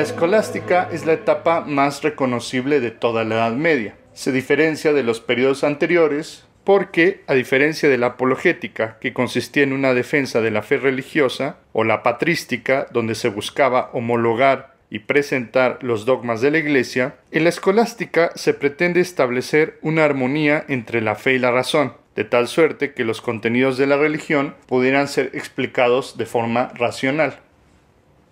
La escolástica es la etapa más reconocible de toda la Edad Media. Se diferencia de los periodos anteriores porque, a diferencia de la apologética, que consistía en una defensa de la fe religiosa, o la patrística, donde se buscaba homologar y presentar los dogmas de la Iglesia, en la escolástica se pretende establecer una armonía entre la fe y la razón, de tal suerte que los contenidos de la religión pudieran ser explicados de forma racional.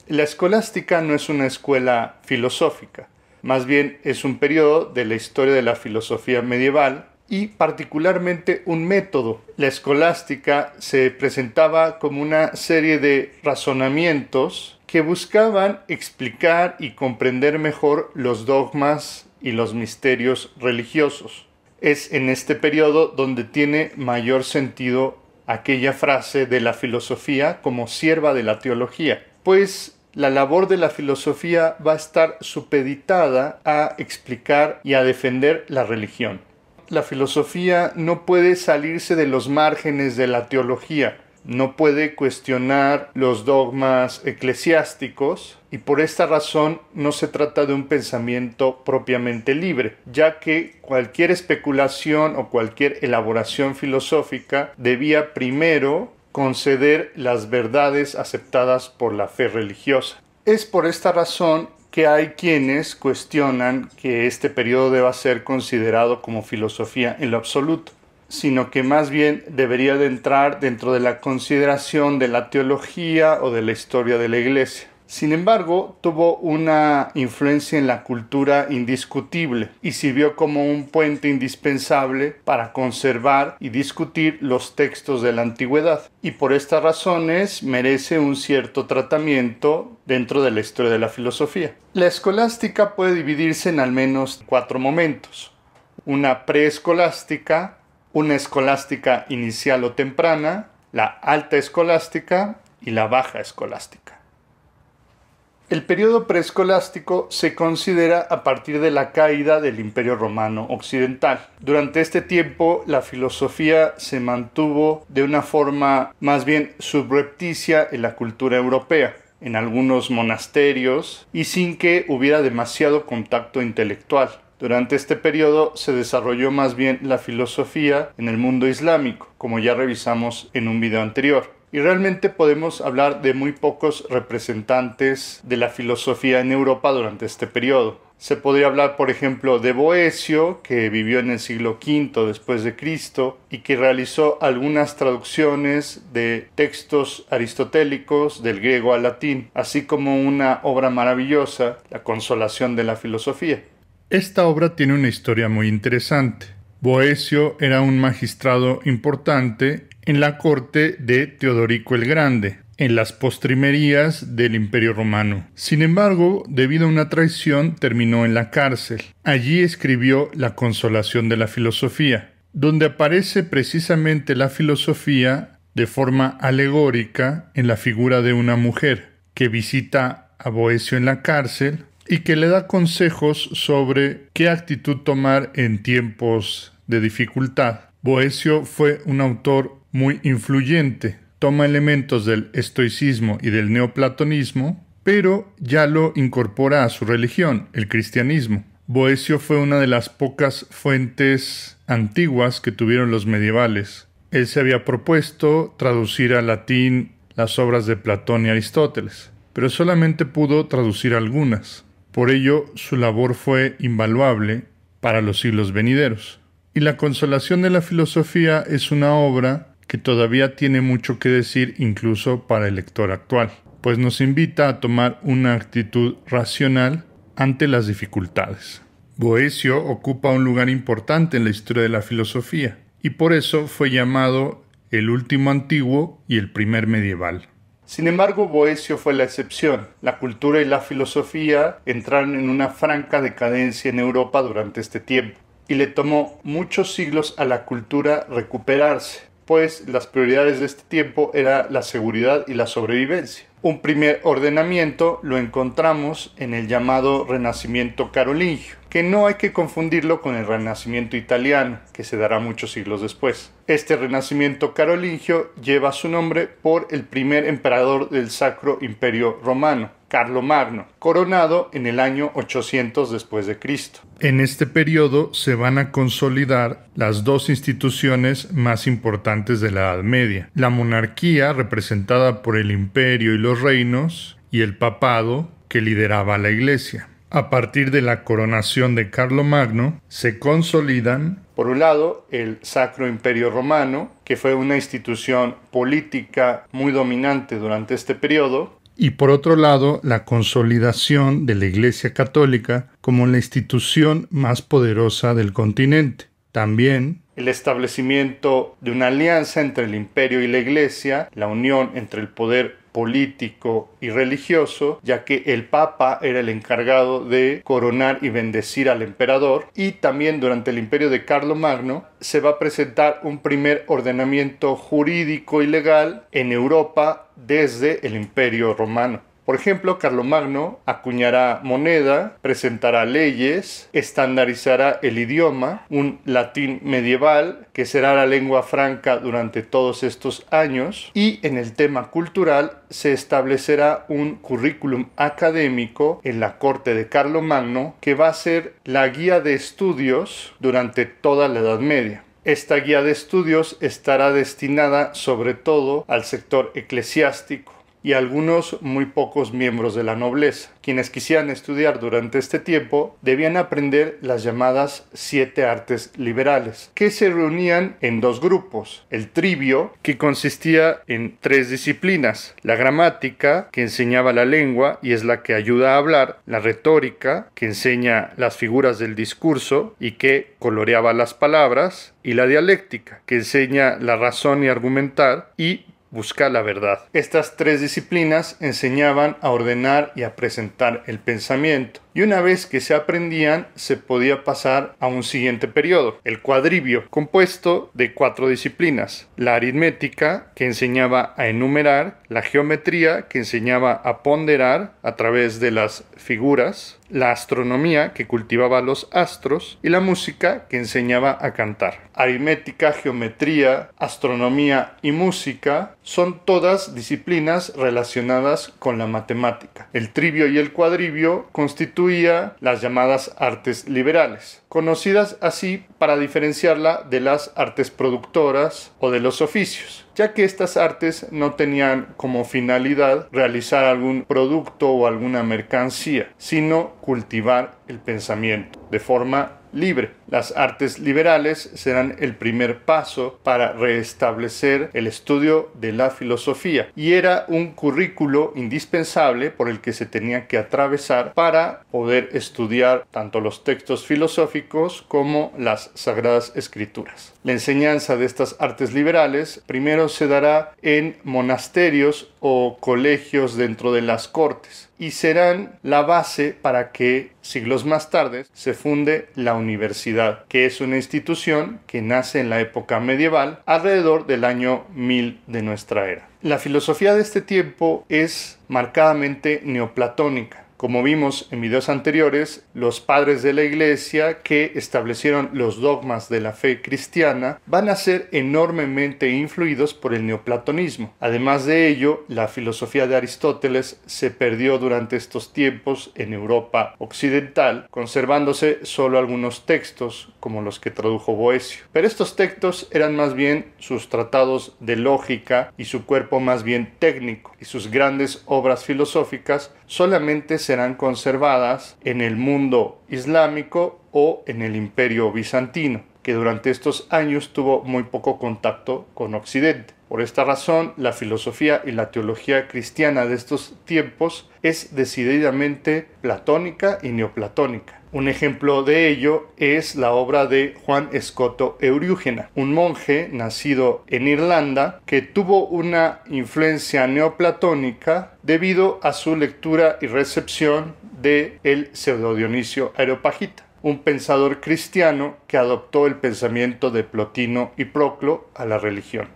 La escolástica no es una escuela filosófica, más bien es un periodo de la historia de la filosofía medieval y particularmente un método. La escolástica se presentaba como una serie de razonamientos que buscaban explicar y comprender mejor los dogmas y los misterios religiosos. Es en este periodo donde tiene mayor sentido aquella frase de la filosofía como sierva de la teología, pues la labor de la filosofía va a estar supeditada a explicar y a defender la religión. La filosofía no puede salirse de los márgenes de la teología, no puede cuestionar los dogmas eclesiásticos y por esta razón no se trata de un pensamiento propiamente libre, ya que cualquier especulación o cualquier elaboración filosófica debía primero conceder las verdades aceptadas por la fe religiosa. Es por esta razón que hay quienes cuestionan que este periodo deba ser considerado como filosofía en lo absoluto, sino que más bien debería de entrar dentro de la consideración de la teología o de la historia de la Iglesia. Sin embargo, tuvo una influencia en la cultura indiscutible y sirvió como un puente indispensable para conservar y discutir los textos de la antigüedad, y por estas razones merece un cierto tratamiento dentro de la historia de la filosofía. La escolástica puede dividirse en al menos cuatro momentos. Una preescolástica, una escolástica inicial o temprana, la alta escolástica y la baja escolástica. El periodo preescolástico se considera a partir de la caída del Imperio Romano Occidental. Durante este tiempo la filosofía se mantuvo de una forma más bien subrepticia en la cultura europea en algunos monasterios y sin que hubiera demasiado contacto intelectual. Durante este periodo se desarrolló más bien la filosofía en el mundo islámico, como ya revisamos en un video anterior. Y realmente podemos hablar de muy pocos representantes de la filosofía en Europa durante este periodo. Se podría hablar, por ejemplo, de Boecio, que vivió en el siglo V después de Cristo y que realizó algunas traducciones de textos aristotélicos del griego al latín, así como una obra maravillosa, La Consolación de la Filosofía. Esta obra tiene una historia muy interesante. Boecio era un magistrado importante en la corte de Teodorico el Grande, en las postrimerías del Imperio Romano. Sin embargo, debido a una traición, terminó en la cárcel. Allí escribió La Consolación de la Filosofía, donde aparece precisamente la filosofía de forma alegórica en la figura de una mujer que visita a Boecio en la cárcel y que le da consejos sobre qué actitud tomar en tiempos de dificultad. Boesio fue un autor muy influyente. Toma elementos del estoicismo y del neoplatonismo, pero ya lo incorpora a su religión, el cristianismo. Boesio fue una de las pocas fuentes antiguas que tuvieron los medievales. Él se había propuesto traducir al latín las obras de Platón y Aristóteles, pero solamente pudo traducir algunas. Por ello, su labor fue invaluable para los siglos venideros. Y La Consolación de la Filosofía es una obra que todavía tiene mucho que decir incluso para el lector actual, pues nos invita a tomar una actitud racional ante las dificultades. Boecio ocupa un lugar importante en la historia de la filosofía, y por eso fue llamado el último antiguo y el primer medieval. Sin embargo, Boecio fue la excepción. La cultura y la filosofía entraron en una franca decadencia en Europa durante este tiempo, y le tomó muchos siglos a la cultura recuperarse pues las prioridades de este tiempo era la seguridad y la sobrevivencia. Un primer ordenamiento lo encontramos en el llamado Renacimiento carolingio, que no hay que confundirlo con el Renacimiento italiano, que se dará muchos siglos después. Este Renacimiento carolingio lleva su nombre por el primer emperador del Sacro Imperio Romano, Carlomagno, coronado en el año 800 después de Cristo. En este periodo se van a consolidar las dos instituciones más importantes de la Edad Media, la monarquía representada por el imperio y los reinos y el papado que lideraba la iglesia. A partir de la coronación de Carlomagno se consolidan, por un lado, el Sacro Imperio Romano, que fue una institución política muy dominante durante este periodo, y por otro lado la consolidación de la Iglesia Católica como la institución más poderosa del continente. También el establecimiento de una alianza entre el imperio y la iglesia, la unión entre el poder político y religioso, ya que el Papa era el encargado de coronar y bendecir al emperador, y también durante el imperio de Magno se va a presentar un primer ordenamiento jurídico y legal en Europa desde el imperio romano. Por ejemplo, Carlomagno acuñará moneda, presentará leyes, estandarizará el idioma, un latín medieval que será la lengua franca durante todos estos años y en el tema cultural se establecerá un currículum académico en la corte de Carlomagno que va a ser la guía de estudios durante toda la Edad Media. Esta guía de estudios estará destinada sobre todo al sector eclesiástico y algunos muy pocos miembros de la nobleza. Quienes quisieran estudiar durante este tiempo debían aprender las llamadas siete artes liberales, que se reunían en dos grupos, el trivio, que consistía en tres disciplinas, la gramática, que enseñaba la lengua y es la que ayuda a hablar, la retórica, que enseña las figuras del discurso y que coloreaba las palabras, y la dialéctica, que enseña la razón y argumentar, y busca la verdad. Estas tres disciplinas enseñaban a ordenar y a presentar el pensamiento, y una vez que se aprendían se podía pasar a un siguiente periodo, el cuadrivio, compuesto de cuatro disciplinas, la aritmética, que enseñaba a enumerar, la geometría que enseñaba a ponderar a través de las figuras, la astronomía que cultivaba los astros y la música que enseñaba a cantar. Aritmética, geometría, astronomía y música son todas disciplinas relacionadas con la matemática. El trivio y el cuadrivio constituía las llamadas artes liberales, conocidas así para diferenciarla de las artes productoras o de los oficios ya que estas artes no tenían como finalidad realizar algún producto o alguna mercancía, sino cultivar el pensamiento de forma libre. Las artes liberales serán el primer paso para restablecer el estudio de la filosofía y era un currículo indispensable por el que se tenía que atravesar para poder estudiar tanto los textos filosóficos como las sagradas escrituras. La enseñanza de estas artes liberales primero se dará en monasterios o colegios dentro de las cortes y serán la base para que siglos más tarde se funde la universidad, que es una institución que nace en la época medieval alrededor del año 1000 de nuestra era. La filosofía de este tiempo es marcadamente neoplatónica como vimos en videos anteriores, los padres de la Iglesia que establecieron los dogmas de la fe cristiana van a ser enormemente influidos por el neoplatonismo. Además de ello, la filosofía de Aristóteles se perdió durante estos tiempos en Europa occidental, conservándose solo algunos textos, como los que tradujo Boecio. Pero estos textos eran más bien sus tratados de lógica y su cuerpo más bien técnico, y sus grandes obras filosóficas solamente serán conservadas en el mundo islámico o en el imperio bizantino, que durante estos años tuvo muy poco contacto con Occidente. Por esta razón, la filosofía y la teología cristiana de estos tiempos es decididamente platónica y neoplatónica. Un ejemplo de ello es la obra de Juan Escoto Euriúgena, un monje nacido en Irlanda que tuvo una influencia neoplatónica debido a su lectura y recepción de el pseudo Dionisio Areopagita un pensador cristiano que adoptó el pensamiento de Plotino y Proclo a la religión.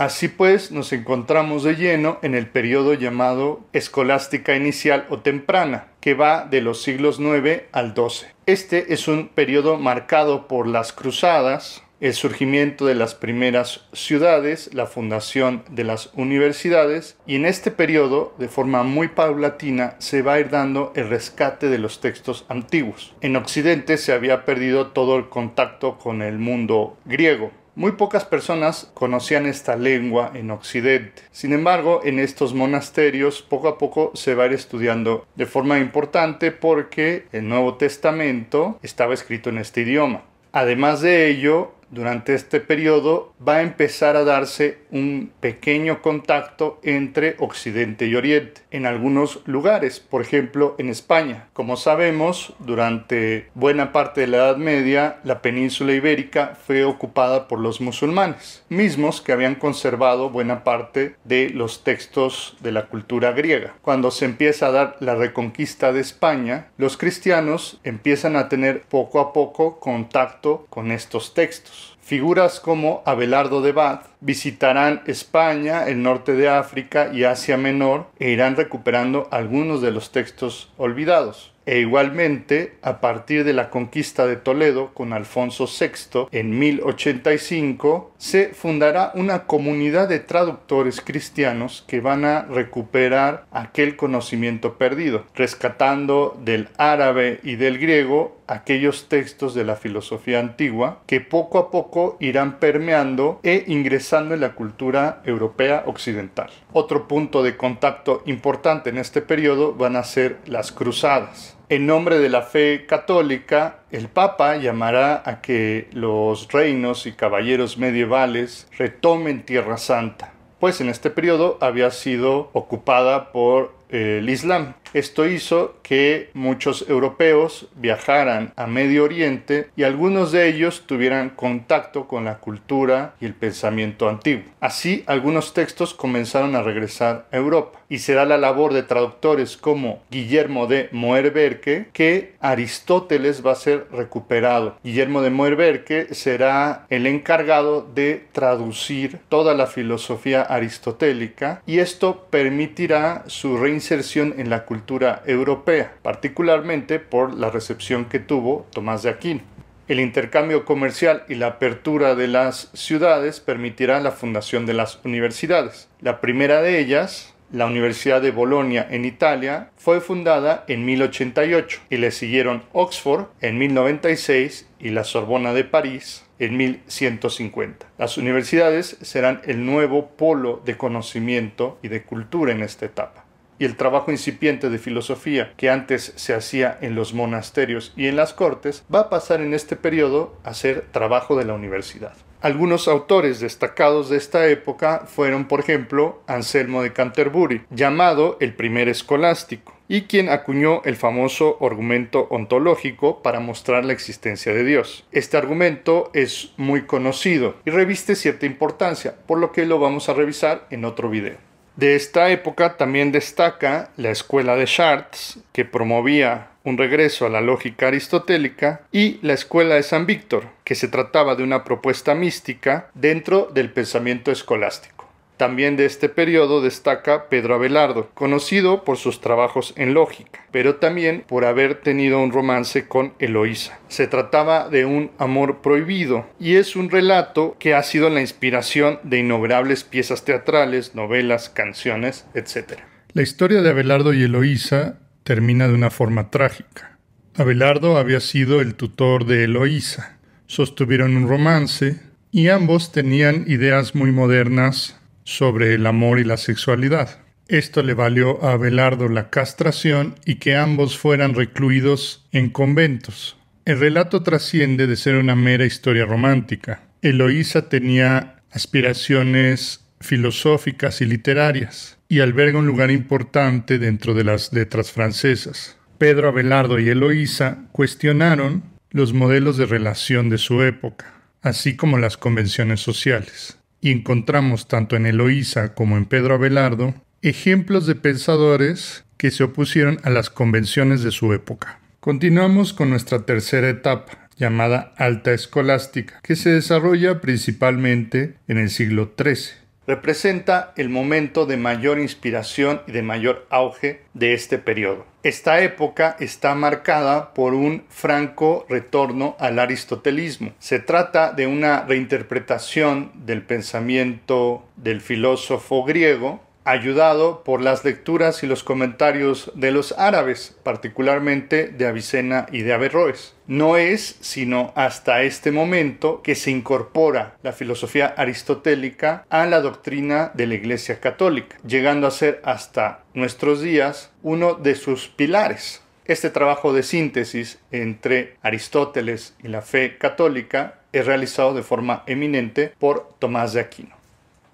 Así pues, nos encontramos de lleno en el periodo llamado escolástica inicial o temprana, que va de los siglos 9 al 12. Este es un periodo marcado por las cruzadas, el surgimiento de las primeras ciudades, la fundación de las universidades y en este periodo, de forma muy paulatina, se va a ir dando el rescate de los textos antiguos. En Occidente se había perdido todo el contacto con el mundo griego. Muy pocas personas conocían esta lengua en Occidente. Sin embargo, en estos monasterios poco a poco se va a ir estudiando de forma importante porque el Nuevo Testamento estaba escrito en este idioma. Además de ello, durante este periodo va a empezar a darse un pequeño contacto entre Occidente y Oriente en algunos lugares, por ejemplo en España. Como sabemos, durante buena parte de la Edad Media la península ibérica fue ocupada por los musulmanes, mismos que habían conservado buena parte de los textos de la cultura griega. Cuando se empieza a dar la reconquista de España, los cristianos empiezan a tener poco a poco contacto con estos textos. Figuras como Abelardo de Bath visitarán España, el norte de África y Asia Menor e irán recuperando algunos de los textos olvidados e igualmente a partir de la conquista de Toledo con Alfonso VI en 1085 se fundará una comunidad de traductores cristianos que van a recuperar aquel conocimiento perdido, rescatando del árabe y del griego aquellos textos de la filosofía antigua que poco a poco irán permeando e ingresando en la cultura europea occidental. Otro punto de contacto importante en este periodo van a ser las cruzadas. En nombre de la fe católica, el Papa llamará a que los reinos y caballeros medievales retomen Tierra Santa, pues en este periodo había sido ocupada por el Islam. Esto hizo que muchos europeos viajaran a Medio Oriente y algunos de ellos tuvieran contacto con la cultura y el pensamiento antiguo. Así, algunos textos comenzaron a regresar a Europa y será la labor de traductores como Guillermo de Moerberque que Aristóteles va a ser recuperado. Guillermo de Moerberque será el encargado de traducir toda la filosofía aristotélica y esto permitirá su reinserción en la cultura europea, particularmente por la recepción que tuvo Tomás de Aquino. El intercambio comercial y la apertura de las ciudades permitirá la fundación de las universidades. La primera de ellas, la Universidad de Bolonia en Italia, fue fundada en 1088 y le siguieron Oxford en 1096 y la Sorbona de París en 1150. Las universidades serán el nuevo polo de conocimiento y de cultura en esta etapa y el trabajo incipiente de filosofía que antes se hacía en los monasterios y en las cortes va a pasar en este periodo a ser trabajo de la universidad. Algunos autores destacados de esta época fueron, por ejemplo, Anselmo de Canterbury, llamado el primer escolástico, y quien acuñó el famoso argumento ontológico para mostrar la existencia de Dios. Este argumento es muy conocido y reviste cierta importancia, por lo que lo vamos a revisar en otro video. De esta época también destaca la escuela de Chartres, que promovía un regreso a la lógica aristotélica, y la escuela de San Víctor, que se trataba de una propuesta mística dentro del pensamiento escolástico. También de este periodo destaca Pedro Abelardo, conocido por sus trabajos en lógica, pero también por haber tenido un romance con Eloísa. Se trataba de un amor prohibido y es un relato que ha sido la inspiración de innumerables piezas teatrales, novelas, canciones, etc. La historia de Abelardo y Eloísa termina de una forma trágica. Abelardo había sido el tutor de Eloísa. Sostuvieron un romance y ambos tenían ideas muy modernas sobre el amor y la sexualidad. Esto le valió a Abelardo la castración y que ambos fueran recluidos en conventos. El relato trasciende de ser una mera historia romántica. Eloísa tenía aspiraciones filosóficas y literarias, y alberga un lugar importante dentro de las letras francesas. Pedro Abelardo y Eloísa cuestionaron los modelos de relación de su época, así como las convenciones sociales y encontramos tanto en Eloísa como en Pedro Abelardo ejemplos de pensadores que se opusieron a las convenciones de su época. Continuamos con nuestra tercera etapa, llamada Alta Escolástica, que se desarrolla principalmente en el siglo XIII representa el momento de mayor inspiración y de mayor auge de este periodo. Esta época está marcada por un franco retorno al aristotelismo. Se trata de una reinterpretación del pensamiento del filósofo griego ayudado por las lecturas y los comentarios de los árabes, particularmente de Avicena y de Averroes. No es sino hasta este momento que se incorpora la filosofía aristotélica a la doctrina de la Iglesia Católica, llegando a ser hasta nuestros días uno de sus pilares. Este trabajo de síntesis entre Aristóteles y la fe católica es realizado de forma eminente por Tomás de Aquino.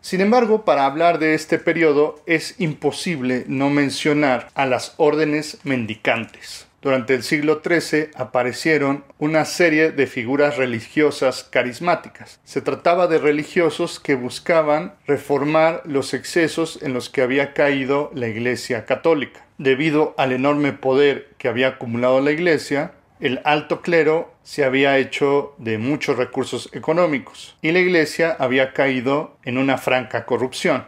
Sin embargo, para hablar de este periodo es imposible no mencionar a las órdenes mendicantes. Durante el siglo XIII aparecieron una serie de figuras religiosas carismáticas. Se trataba de religiosos que buscaban reformar los excesos en los que había caído la Iglesia católica. Debido al enorme poder que había acumulado la Iglesia, el alto clero se había hecho de muchos recursos económicos y la Iglesia había caído en una franca corrupción.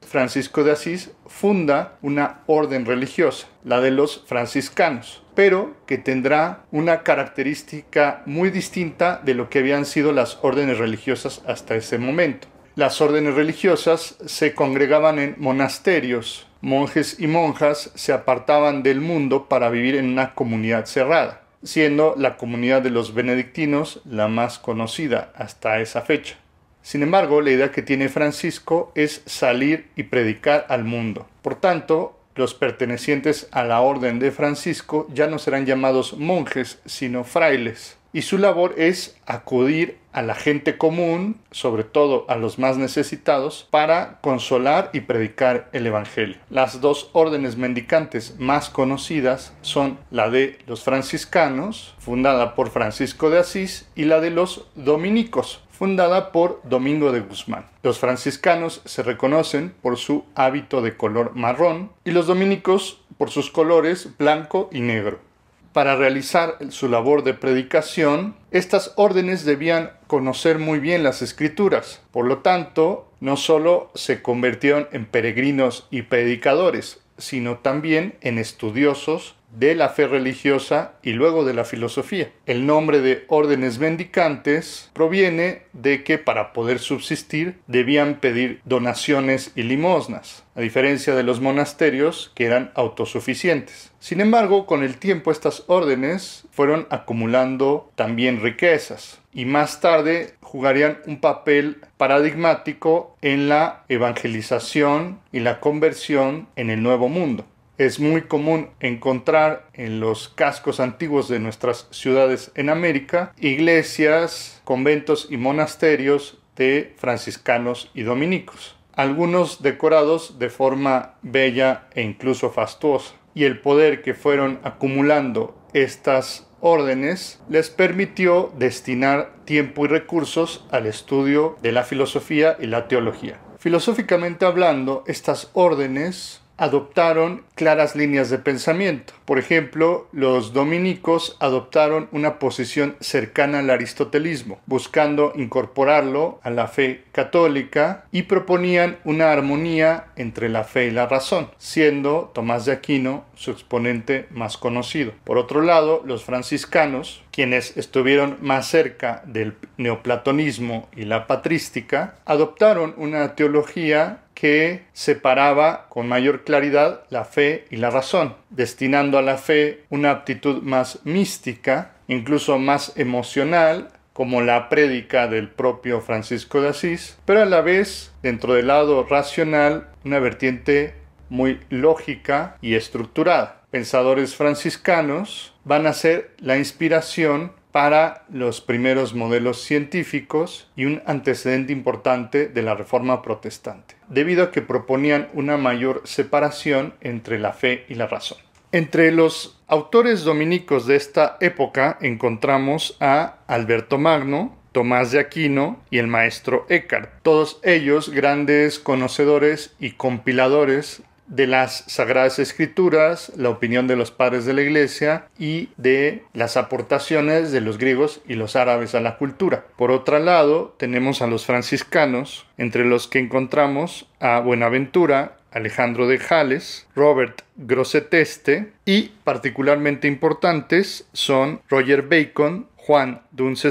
Francisco de Asís funda una orden religiosa, la de los franciscanos, pero que tendrá una característica muy distinta de lo que habían sido las órdenes religiosas hasta ese momento. Las órdenes religiosas se congregaban en monasterios, monjes y monjas se apartaban del mundo para vivir en una comunidad cerrada siendo la comunidad de los benedictinos la más conocida hasta esa fecha. Sin embargo, la idea que tiene Francisco es salir y predicar al mundo. Por tanto, los pertenecientes a la orden de Francisco ya no serán llamados monjes, sino frailes y su labor es acudir a la gente común, sobre todo a los más necesitados, para consolar y predicar el Evangelio. Las dos órdenes mendicantes más conocidas son la de los franciscanos, fundada por Francisco de Asís, y la de los dominicos, fundada por Domingo de Guzmán. Los franciscanos se reconocen por su hábito de color marrón y los dominicos por sus colores blanco y negro para realizar su labor de predicación, estas órdenes debían conocer muy bien las escrituras. Por lo tanto, no solo se convirtieron en peregrinos y predicadores, sino también en estudiosos de la fe religiosa y luego de la filosofía. El nombre de órdenes mendicantes proviene de que para poder subsistir debían pedir donaciones y limosnas, a diferencia de los monasterios que eran autosuficientes. Sin embargo, con el tiempo estas órdenes fueron acumulando también riquezas y más tarde jugarían un papel paradigmático en la evangelización y la conversión en el Nuevo Mundo. Es muy común encontrar en los cascos antiguos de nuestras ciudades en América iglesias, conventos y monasterios de franciscanos y dominicos, algunos decorados de forma bella e incluso fastuosa, y el poder que fueron acumulando estas órdenes les permitió destinar tiempo y recursos al estudio de la filosofía y la teología. Filosóficamente hablando, estas órdenes adoptaron claras líneas de pensamiento. Por ejemplo, los dominicos adoptaron una posición cercana al aristotelismo, buscando incorporarlo a la fe católica y proponían una armonía entre la fe y la razón, siendo Tomás de Aquino su exponente más conocido. Por otro lado, los franciscanos, quienes estuvieron más cerca del neoplatonismo y la patrística, adoptaron una teología que separaba con mayor claridad la fe y la razón, destinando a la fe una aptitud más mística, incluso más emocional, como la prédica del propio Francisco de Asís, pero a la vez, dentro del lado racional, una vertiente muy lógica y estructurada. Pensadores franciscanos van a ser la inspiración para los primeros modelos científicos y un antecedente importante de la Reforma Protestante, debido a que proponían una mayor separación entre la fe y la razón. Entre los autores dominicos de esta época encontramos a Alberto Magno, Tomás de Aquino y el maestro Eckhart, todos ellos grandes conocedores y compiladores de las Sagradas Escrituras, la opinión de los padres de la Iglesia y de las aportaciones de los griegos y los árabes a la cultura. Por otro lado, tenemos a los franciscanos, entre los que encontramos a Buenaventura, Alejandro de Jales, Robert Grosseteste y particularmente importantes son Roger Bacon, Juan Dunce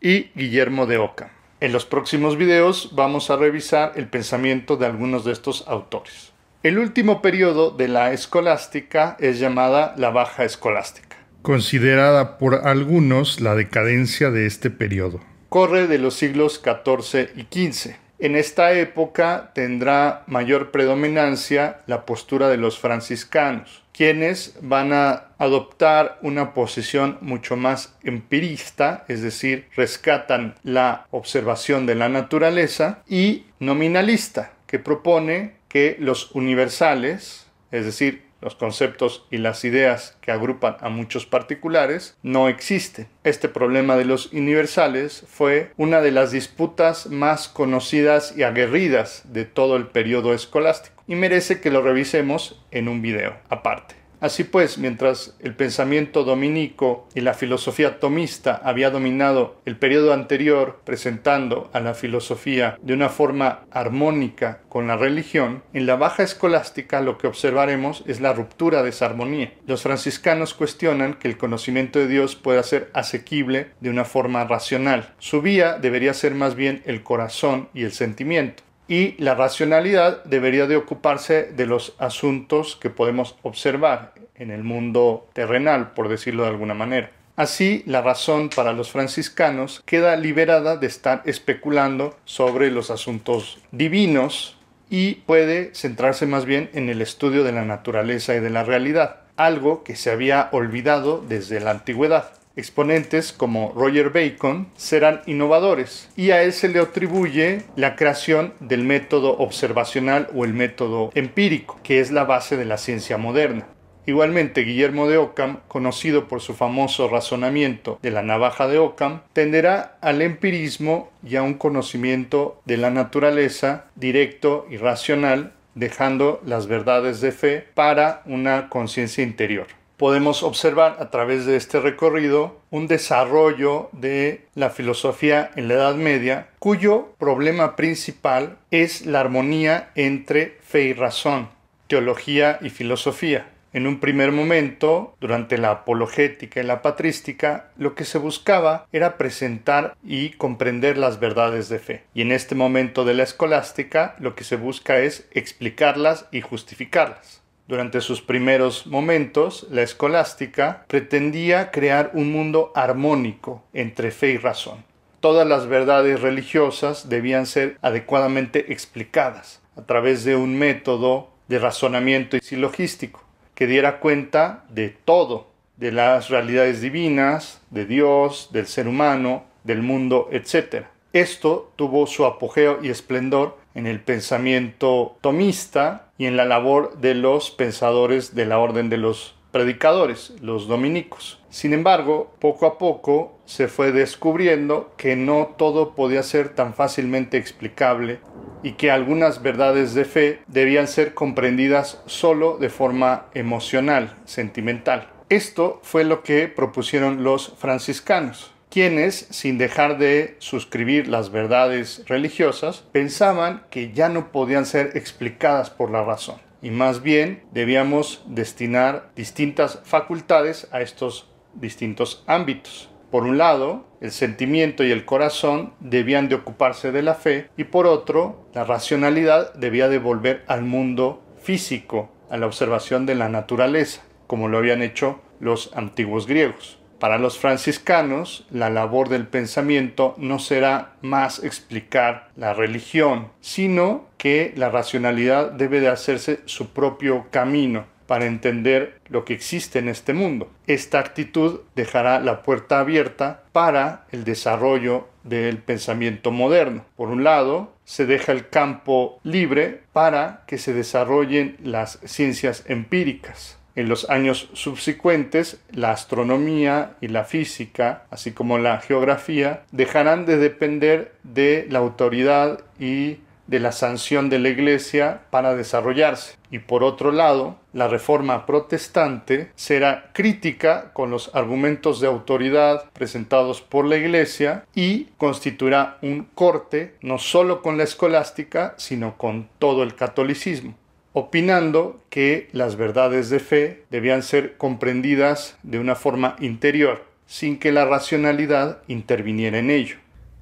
y Guillermo de Oca. En los próximos videos vamos a revisar el pensamiento de algunos de estos autores. El último periodo de la escolástica es llamada la Baja Escolástica, considerada por algunos la decadencia de este periodo. Corre de los siglos XIV y XV. En esta época tendrá mayor predominancia la postura de los franciscanos, quienes van a adoptar una posición mucho más empirista, es decir, rescatan la observación de la naturaleza, y nominalista, que propone que los universales, es decir, los conceptos y las ideas que agrupan a muchos particulares, no existen. Este problema de los universales fue una de las disputas más conocidas y aguerridas de todo el periodo escolástico y merece que lo revisemos en un video aparte. Así pues, mientras el pensamiento dominico y la filosofía tomista había dominado el periodo anterior, presentando a la filosofía de una forma armónica con la religión, en la baja escolástica lo que observaremos es la ruptura de esa armonía. Los franciscanos cuestionan que el conocimiento de Dios pueda ser asequible de una forma racional. Su vía debería ser más bien el corazón y el sentimiento y la racionalidad debería de ocuparse de los asuntos que podemos observar en el mundo terrenal, por decirlo de alguna manera. Así, la razón para los franciscanos queda liberada de estar especulando sobre los asuntos divinos y puede centrarse más bien en el estudio de la naturaleza y de la realidad, algo que se había olvidado desde la antigüedad. Exponentes como Roger Bacon serán innovadores y a él se le atribuye la creación del método observacional o el método empírico, que es la base de la ciencia moderna. Igualmente, Guillermo de Ockham, conocido por su famoso razonamiento de la navaja de Ockham, tenderá al empirismo y a un conocimiento de la naturaleza directo y racional, dejando las verdades de fe para una conciencia interior podemos observar a través de este recorrido un desarrollo de la filosofía en la Edad Media cuyo problema principal es la armonía entre fe y razón, teología y filosofía. En un primer momento, durante la apologética y la patrística, lo que se buscaba era presentar y comprender las verdades de fe. Y en este momento de la escolástica, lo que se busca es explicarlas y justificarlas. Durante sus primeros momentos, la escolástica pretendía crear un mundo armónico entre fe y razón. Todas las verdades religiosas debían ser adecuadamente explicadas a través de un método de razonamiento y silogístico que diera cuenta de todo, de las realidades divinas, de Dios, del ser humano, del mundo, etc. Esto tuvo su apogeo y esplendor en el pensamiento tomista y en la labor de los pensadores de la orden de los predicadores, los dominicos. Sin embargo, poco a poco se fue descubriendo que no todo podía ser tan fácilmente explicable y que algunas verdades de fe debían ser comprendidas solo de forma emocional, sentimental. Esto fue lo que propusieron los franciscanos quienes, sin dejar de suscribir las verdades religiosas, pensaban que ya no podían ser explicadas por la razón y más bien debíamos destinar distintas facultades a estos distintos ámbitos. Por un lado, el sentimiento y el corazón debían de ocuparse de la fe y por otro, la racionalidad debía de volver al mundo físico, a la observación de la naturaleza, como lo habían hecho los antiguos griegos. Para los franciscanos, la labor del pensamiento no será más explicar la religión, sino que la racionalidad debe de hacerse su propio camino para entender lo que existe en este mundo. Esta actitud dejará la puerta abierta para el desarrollo del pensamiento moderno. Por un lado, se deja el campo libre para que se desarrollen las ciencias empíricas. En los años subsecuentes, la astronomía y la física, así como la geografía, dejarán de depender de la autoridad y de la sanción de la Iglesia para desarrollarse. Y por otro lado, la reforma protestante será crítica con los argumentos de autoridad presentados por la Iglesia y constituirá un corte no solo con la escolástica, sino con todo el catolicismo opinando que las verdades de fe debían ser comprendidas de una forma interior, sin que la racionalidad interviniera en ello.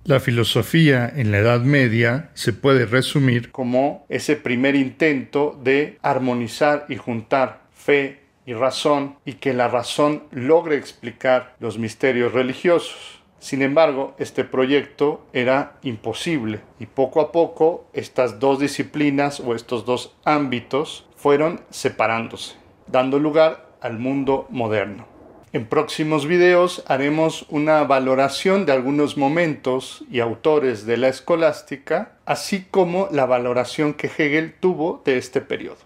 La filosofía en la Edad Media se puede resumir como ese primer intento de armonizar y juntar fe y razón y que la razón logre explicar los misterios religiosos. Sin embargo, este proyecto era imposible y poco a poco estas dos disciplinas o estos dos ámbitos fueron separándose, dando lugar al mundo moderno. En próximos videos haremos una valoración de algunos momentos y autores de la escolástica, así como la valoración que Hegel tuvo de este periodo.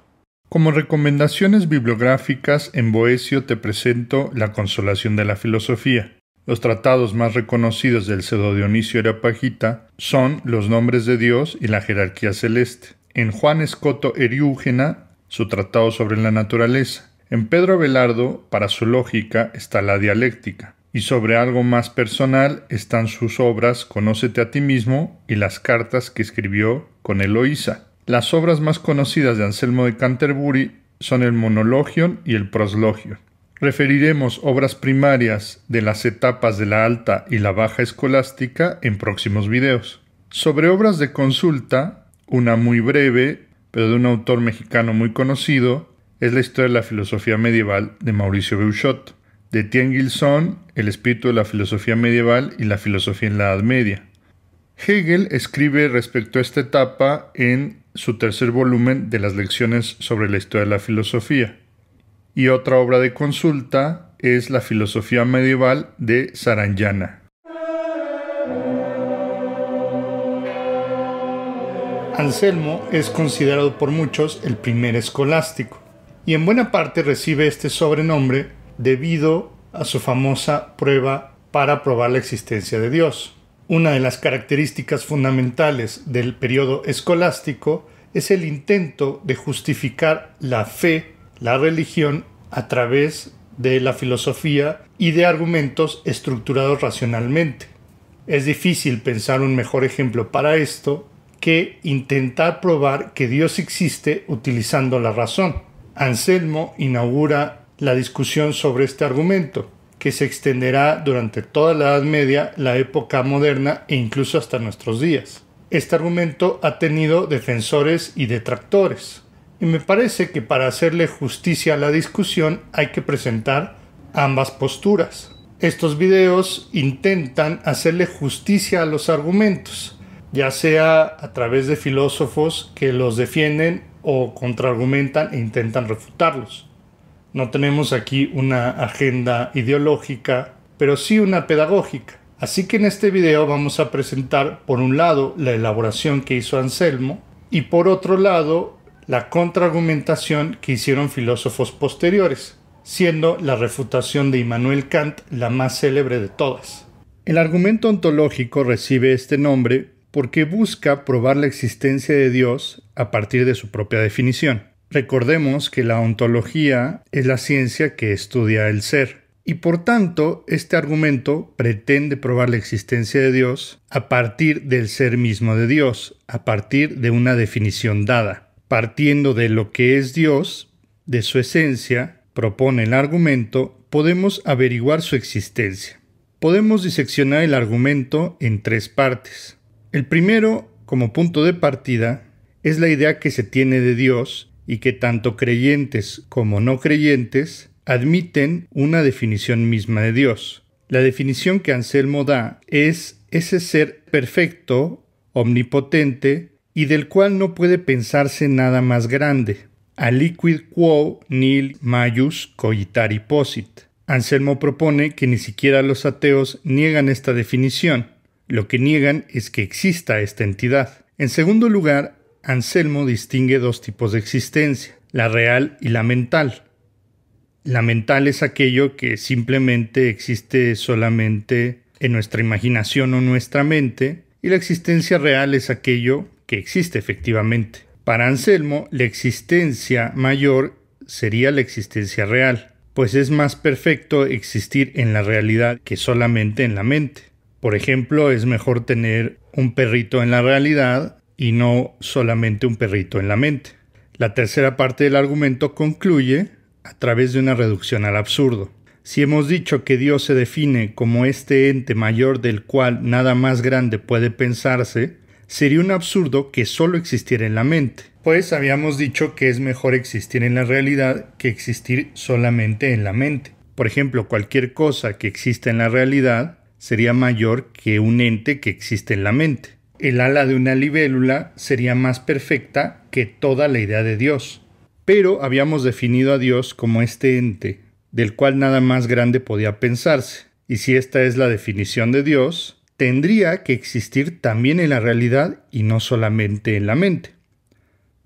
Como recomendaciones bibliográficas, en Boecio te presento La Consolación de la Filosofía, los tratados más reconocidos del pseudo Dionisio Areopagita son Los nombres de Dios y la jerarquía celeste. En Juan Escoto Eriúgena, su tratado sobre la naturaleza. En Pedro Abelardo, para su lógica, está la dialéctica. Y sobre algo más personal están sus obras Conócete a ti mismo y las cartas que escribió con Eloísa. Las obras más conocidas de Anselmo de Canterbury son el Monologion y el Proslogion. Referiremos obras primarias de las etapas de la alta y la baja escolástica en próximos videos. Sobre obras de consulta, una muy breve, pero de un autor mexicano muy conocido, es la historia de la filosofía medieval de Mauricio Beuchot. De Tien Gilson, El espíritu de la filosofía medieval y la filosofía en la Edad Media. Hegel escribe respecto a esta etapa en su tercer volumen de las lecciones sobre la historia de la filosofía y otra obra de consulta es La filosofía medieval de Saranjana. Anselmo es considerado por muchos el primer escolástico, y en buena parte recibe este sobrenombre debido a su famosa prueba para probar la existencia de Dios. Una de las características fundamentales del periodo escolástico es el intento de justificar la fe la religión a través de la filosofía y de argumentos estructurados racionalmente. Es difícil pensar un mejor ejemplo para esto que intentar probar que Dios existe utilizando la razón. Anselmo inaugura la discusión sobre este argumento, que se extenderá durante toda la Edad Media, la época moderna e incluso hasta nuestros días. Este argumento ha tenido defensores y detractores y me parece que para hacerle justicia a la discusión hay que presentar ambas posturas. Estos videos intentan hacerle justicia a los argumentos, ya sea a través de filósofos que los defienden o contraargumentan e intentan refutarlos. No tenemos aquí una agenda ideológica, pero sí una pedagógica. Así que en este video vamos a presentar por un lado la elaboración que hizo Anselmo y por otro lado la contraargumentación que hicieron filósofos posteriores, siendo la refutación de Immanuel Kant la más célebre de todas. El argumento ontológico recibe este nombre porque busca probar la existencia de Dios a partir de su propia definición. Recordemos que la ontología es la ciencia que estudia el ser, y por tanto este argumento pretende probar la existencia de Dios a partir del ser mismo de Dios, a partir de una definición dada. Partiendo de lo que es Dios, de su esencia, propone el argumento, podemos averiguar su existencia. Podemos diseccionar el argumento en tres partes. El primero, como punto de partida, es la idea que se tiene de Dios y que tanto creyentes como no creyentes admiten una definición misma de Dios. La definición que Anselmo da es ese ser perfecto, omnipotente, y del cual no puede pensarse nada más grande. a liquid quo nil maius cogitari posit. Anselmo propone que ni siquiera los ateos niegan esta definición, lo que niegan es que exista esta entidad. En segundo lugar, Anselmo distingue dos tipos de existencia, la real y la mental. La mental es aquello que simplemente existe solamente en nuestra imaginación o nuestra mente, y la existencia real es aquello que existe efectivamente. Para Anselmo, la existencia mayor sería la existencia real, pues es más perfecto existir en la realidad que solamente en la mente. Por ejemplo, es mejor tener un perrito en la realidad y no solamente un perrito en la mente. La tercera parte del argumento concluye a través de una reducción al absurdo. Si hemos dicho que Dios se define como este ente mayor del cual nada más grande puede pensarse, sería un absurdo que solo existiera en la mente, pues habíamos dicho que es mejor existir en la realidad que existir solamente en la mente. Por ejemplo, cualquier cosa que exista en la realidad sería mayor que un ente que existe en la mente. El ala de una libélula sería más perfecta que toda la idea de Dios. Pero habíamos definido a Dios como este ente, del cual nada más grande podía pensarse. Y si esta es la definición de Dios, tendría que existir también en la realidad y no solamente en la mente.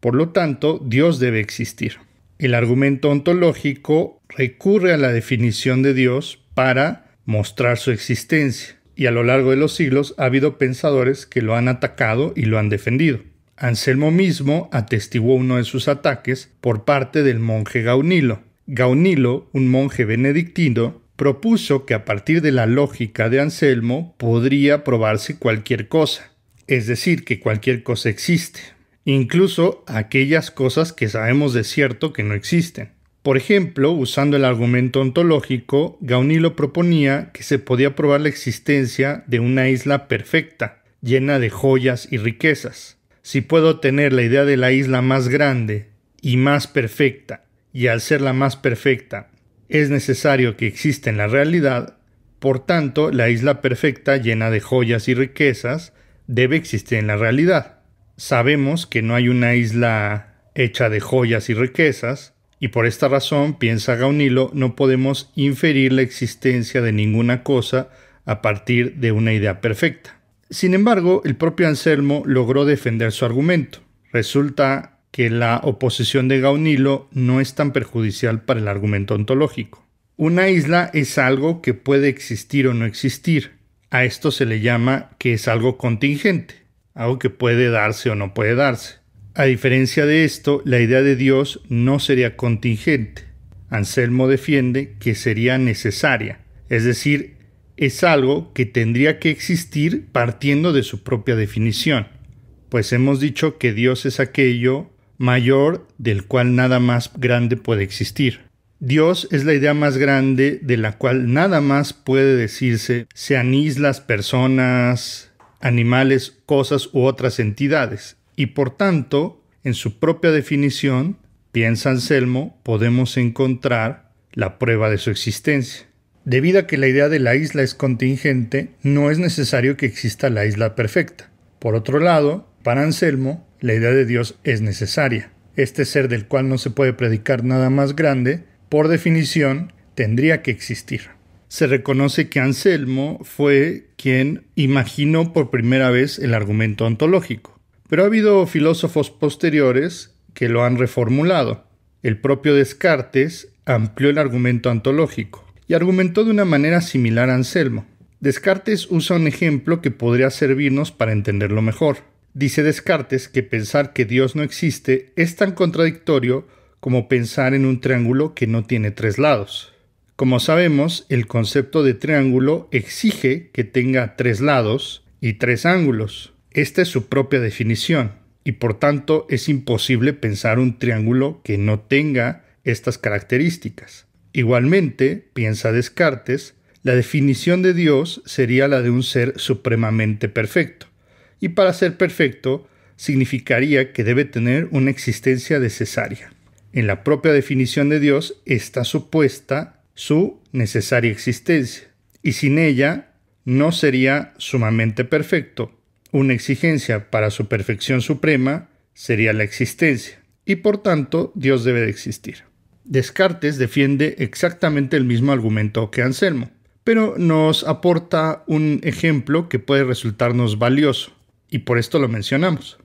Por lo tanto, Dios debe existir. El argumento ontológico recurre a la definición de Dios para mostrar su existencia, y a lo largo de los siglos ha habido pensadores que lo han atacado y lo han defendido. Anselmo mismo atestiguó uno de sus ataques por parte del monje Gaunilo. Gaunilo, un monje benedictino, propuso que a partir de la lógica de Anselmo podría probarse cualquier cosa, es decir, que cualquier cosa existe, incluso aquellas cosas que sabemos de cierto que no existen. Por ejemplo, usando el argumento ontológico, Gaunilo proponía que se podía probar la existencia de una isla perfecta, llena de joyas y riquezas. Si puedo tener la idea de la isla más grande y más perfecta, y al ser la más perfecta es necesario que exista en la realidad, por tanto, la isla perfecta llena de joyas y riquezas debe existir en la realidad. Sabemos que no hay una isla hecha de joyas y riquezas, y por esta razón, piensa Gaunilo, no podemos inferir la existencia de ninguna cosa a partir de una idea perfecta. Sin embargo, el propio Anselmo logró defender su argumento. Resulta que la oposición de Gaunilo no es tan perjudicial para el argumento ontológico. Una isla es algo que puede existir o no existir. A esto se le llama que es algo contingente, algo que puede darse o no puede darse. A diferencia de esto, la idea de Dios no sería contingente. Anselmo defiende que sería necesaria, es decir, es algo que tendría que existir partiendo de su propia definición, pues hemos dicho que Dios es aquello mayor del cual nada más grande puede existir. Dios es la idea más grande de la cual nada más puede decirse sean islas, personas, animales, cosas u otras entidades. Y por tanto, en su propia definición, piensa Anselmo, podemos encontrar la prueba de su existencia. Debido a que la idea de la isla es contingente, no es necesario que exista la isla perfecta. Por otro lado, para Anselmo, la idea de Dios es necesaria. Este ser del cual no se puede predicar nada más grande, por definición, tendría que existir. Se reconoce que Anselmo fue quien imaginó por primera vez el argumento ontológico, pero ha habido filósofos posteriores que lo han reformulado. El propio Descartes amplió el argumento ontológico y argumentó de una manera similar a Anselmo. Descartes usa un ejemplo que podría servirnos para entenderlo mejor. Dice Descartes que pensar que Dios no existe es tan contradictorio como pensar en un triángulo que no tiene tres lados. Como sabemos, el concepto de triángulo exige que tenga tres lados y tres ángulos. Esta es su propia definición, y por tanto es imposible pensar un triángulo que no tenga estas características. Igualmente, piensa Descartes, la definición de Dios sería la de un ser supremamente perfecto y para ser perfecto significaría que debe tener una existencia necesaria. En la propia definición de Dios está supuesta su necesaria existencia, y sin ella no sería sumamente perfecto. Una exigencia para su perfección suprema sería la existencia, y por tanto Dios debe de existir. Descartes defiende exactamente el mismo argumento que Anselmo, pero nos aporta un ejemplo que puede resultarnos valioso y por esto lo mencionamos.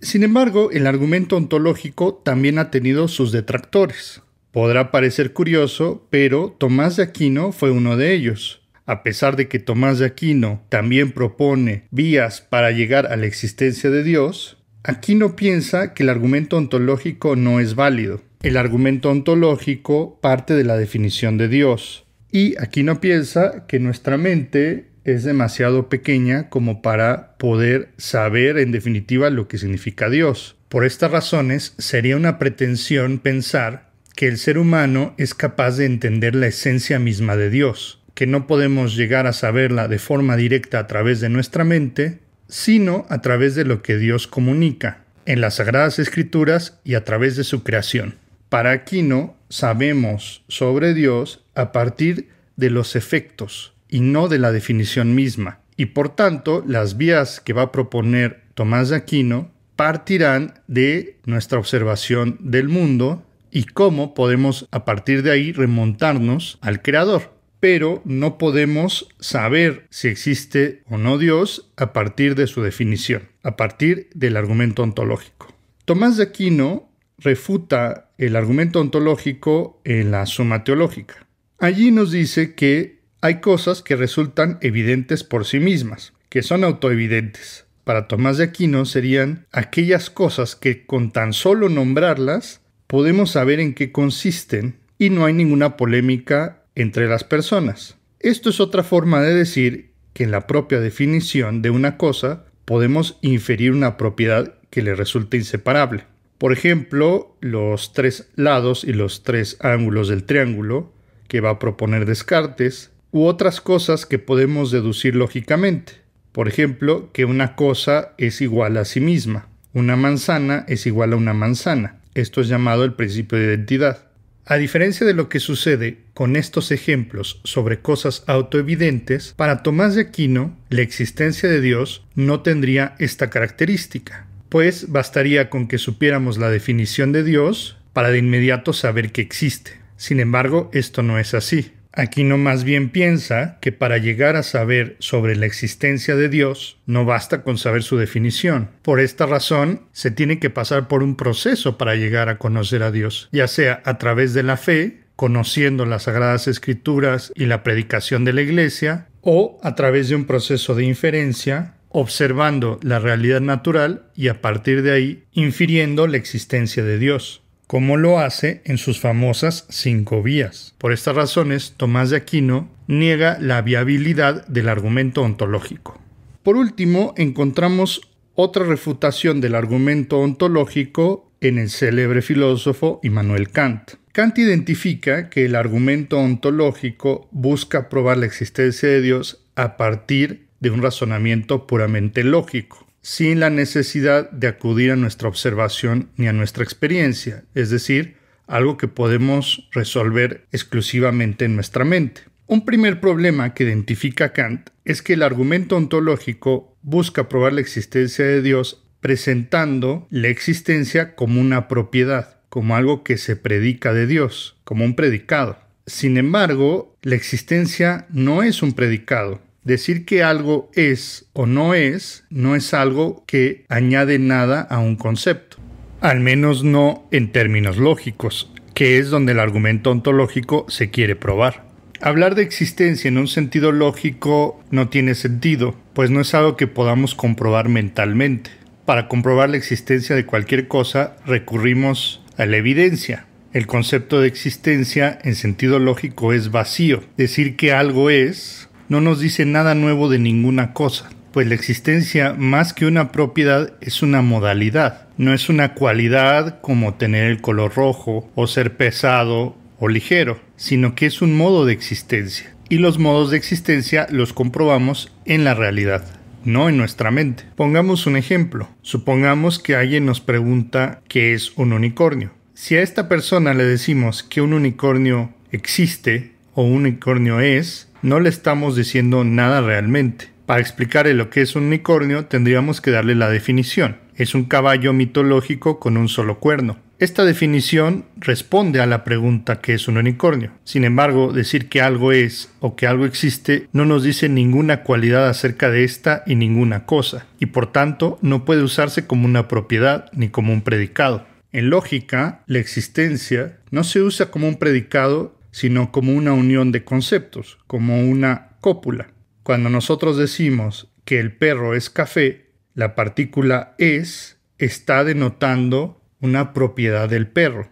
Sin embargo, el argumento ontológico también ha tenido sus detractores. Podrá parecer curioso, pero Tomás de Aquino fue uno de ellos. A pesar de que Tomás de Aquino también propone vías para llegar a la existencia de Dios, Aquino piensa que el argumento ontológico no es válido. El argumento ontológico parte de la definición de Dios. Y Aquino piensa que nuestra mente es demasiado pequeña como para poder saber en definitiva lo que significa Dios. Por estas razones, sería una pretensión pensar que el ser humano es capaz de entender la esencia misma de Dios, que no podemos llegar a saberla de forma directa a través de nuestra mente, sino a través de lo que Dios comunica, en las Sagradas Escrituras y a través de su creación. Para Aquino, sabemos sobre Dios a partir de los efectos, y no de la definición misma, y por tanto las vías que va a proponer Tomás de Aquino partirán de nuestra observación del mundo y cómo podemos a partir de ahí remontarnos al Creador. Pero no podemos saber si existe o no Dios a partir de su definición, a partir del argumento ontológico. Tomás de Aquino refuta el argumento ontológico en la Suma Teológica. Allí nos dice que hay cosas que resultan evidentes por sí mismas, que son autoevidentes. Para Tomás de Aquino serían aquellas cosas que con tan solo nombrarlas podemos saber en qué consisten y no hay ninguna polémica entre las personas. Esto es otra forma de decir que en la propia definición de una cosa podemos inferir una propiedad que le resulta inseparable. Por ejemplo, los tres lados y los tres ángulos del triángulo que va a proponer Descartes, otras cosas que podemos deducir lógicamente. Por ejemplo, que una cosa es igual a sí misma. Una manzana es igual a una manzana. Esto es llamado el principio de identidad. A diferencia de lo que sucede con estos ejemplos sobre cosas autoevidentes, para Tomás de Aquino, la existencia de Dios no tendría esta característica, pues bastaría con que supiéramos la definición de Dios para de inmediato saber que existe. Sin embargo, esto no es así. Aquí no más bien piensa que para llegar a saber sobre la existencia de Dios no basta con saber su definición. Por esta razón, se tiene que pasar por un proceso para llegar a conocer a Dios, ya sea a través de la fe, conociendo las sagradas escrituras y la predicación de la Iglesia, o a través de un proceso de inferencia, observando la realidad natural y a partir de ahí infiriendo la existencia de Dios como lo hace en sus famosas cinco vías. Por estas razones, Tomás de Aquino niega la viabilidad del argumento ontológico. Por último, encontramos otra refutación del argumento ontológico en el célebre filósofo Immanuel Kant. Kant identifica que el argumento ontológico busca probar la existencia de Dios a partir de un razonamiento puramente lógico sin la necesidad de acudir a nuestra observación ni a nuestra experiencia, es decir, algo que podemos resolver exclusivamente en nuestra mente. Un primer problema que identifica Kant es que el argumento ontológico busca probar la existencia de Dios presentando la existencia como una propiedad, como algo que se predica de Dios, como un predicado. Sin embargo, la existencia no es un predicado, Decir que algo es o no es no es algo que añade nada a un concepto, al menos no en términos lógicos, que es donde el argumento ontológico se quiere probar. Hablar de existencia en un sentido lógico no tiene sentido, pues no es algo que podamos comprobar mentalmente. Para comprobar la existencia de cualquier cosa recurrimos a la evidencia. El concepto de existencia en sentido lógico es vacío. Decir que algo es no nos dice nada nuevo de ninguna cosa, pues la existencia más que una propiedad es una modalidad, no es una cualidad como tener el color rojo o ser pesado o ligero, sino que es un modo de existencia. Y los modos de existencia los comprobamos en la realidad, no en nuestra mente. Pongamos un ejemplo. Supongamos que alguien nos pregunta qué es un unicornio. Si a esta persona le decimos que un unicornio existe o un unicornio es, no le estamos diciendo nada realmente. Para explicarle lo que es un unicornio tendríamos que darle la definición. Es un caballo mitológico con un solo cuerno. Esta definición responde a la pregunta ¿qué es un unicornio. Sin embargo, decir que algo es o que algo existe no nos dice ninguna cualidad acerca de esta y ninguna cosa, y por tanto no puede usarse como una propiedad ni como un predicado. En lógica, la existencia no se usa como un predicado sino como una unión de conceptos, como una cópula. Cuando nosotros decimos que el perro es café, la partícula es está denotando una propiedad del perro,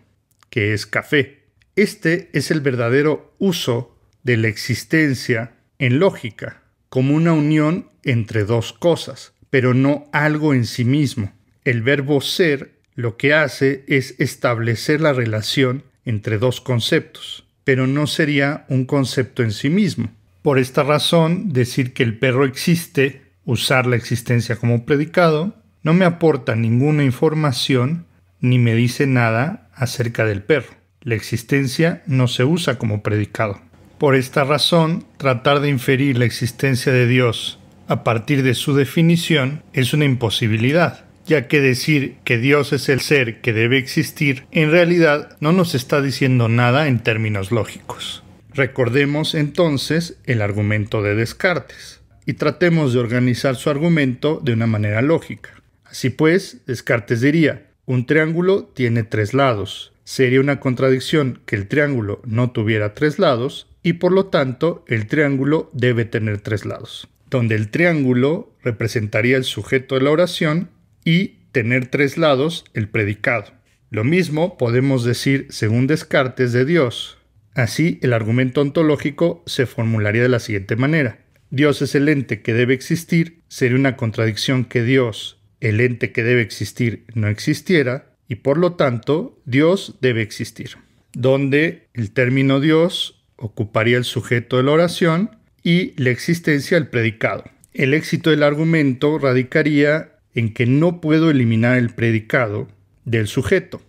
que es café. Este es el verdadero uso de la existencia en lógica, como una unión entre dos cosas, pero no algo en sí mismo. El verbo ser lo que hace es establecer la relación entre dos conceptos pero no sería un concepto en sí mismo. Por esta razón, decir que el perro existe, usar la existencia como predicado, no me aporta ninguna información ni me dice nada acerca del perro. La existencia no se usa como predicado. Por esta razón, tratar de inferir la existencia de Dios a partir de su definición es una imposibilidad ya que decir que Dios es el ser que debe existir en realidad no nos está diciendo nada en términos lógicos. Recordemos entonces el argumento de Descartes y tratemos de organizar su argumento de una manera lógica. Así pues, Descartes diría, un triángulo tiene tres lados. Sería una contradicción que el triángulo no tuviera tres lados y por lo tanto el triángulo debe tener tres lados, donde el triángulo representaría el sujeto de la oración y tener tres lados el predicado. Lo mismo podemos decir, según Descartes, de Dios. Así, el argumento ontológico se formularía de la siguiente manera. Dios es el ente que debe existir, sería una contradicción que Dios, el ente que debe existir, no existiera, y por lo tanto, Dios debe existir, donde el término Dios ocuparía el sujeto de la oración y la existencia del predicado. El éxito del argumento radicaría en que no puedo eliminar el predicado del sujeto.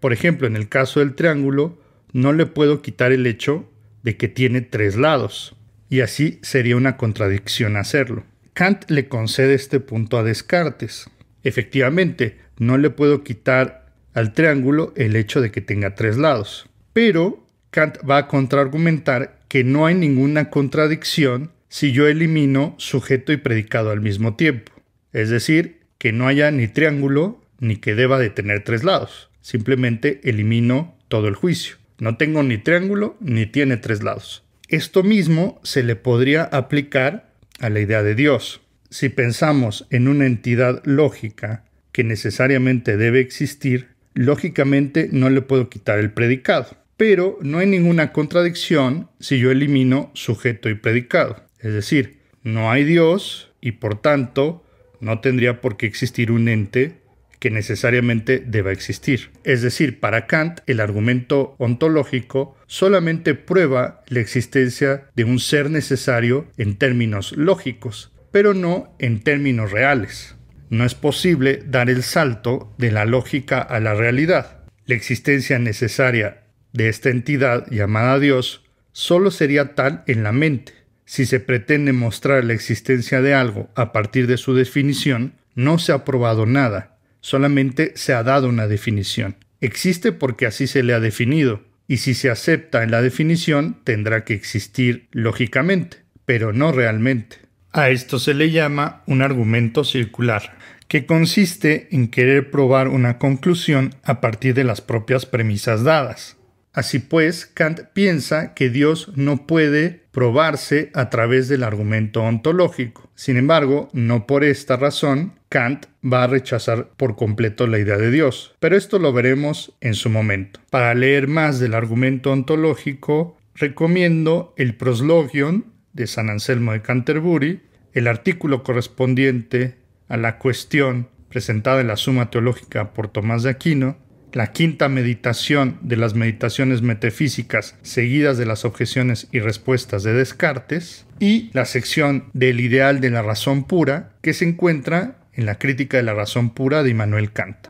Por ejemplo, en el caso del triángulo, no le puedo quitar el hecho de que tiene tres lados, y así sería una contradicción hacerlo. Kant le concede este punto a Descartes. Efectivamente, no le puedo quitar al triángulo el hecho de que tenga tres lados. Pero Kant va a contraargumentar que no hay ninguna contradicción si yo elimino sujeto y predicado al mismo tiempo. Es decir, que no haya ni triángulo ni que deba de tener tres lados. Simplemente elimino todo el juicio. No tengo ni triángulo ni tiene tres lados. Esto mismo se le podría aplicar a la idea de Dios. Si pensamos en una entidad lógica que necesariamente debe existir, lógicamente no le puedo quitar el predicado. Pero no hay ninguna contradicción si yo elimino sujeto y predicado. Es decir, no hay Dios y por tanto no tendría por qué existir un ente que necesariamente deba existir. Es decir, para Kant el argumento ontológico solamente prueba la existencia de un ser necesario en términos lógicos, pero no en términos reales. No es posible dar el salto de la lógica a la realidad. La existencia necesaria de esta entidad llamada Dios solo sería tal en la mente, si se pretende mostrar la existencia de algo a partir de su definición, no se ha probado nada, solamente se ha dado una definición. Existe porque así se le ha definido, y si se acepta en la definición tendrá que existir lógicamente, pero no realmente. A esto se le llama un argumento circular, que consiste en querer probar una conclusión a partir de las propias premisas dadas. Así pues, Kant piensa que Dios no puede probarse a través del argumento ontológico. Sin embargo, no por esta razón, Kant va a rechazar por completo la idea de Dios, pero esto lo veremos en su momento. Para leer más del argumento ontológico, recomiendo el Proslogion de San Anselmo de Canterbury, el artículo correspondiente a la cuestión presentada en la Suma Teológica por Tomás de Aquino, la quinta meditación de las meditaciones metafísicas seguidas de las objeciones y respuestas de Descartes. Y la sección del ideal de la razón pura que se encuentra en la crítica de la razón pura de Immanuel Kant.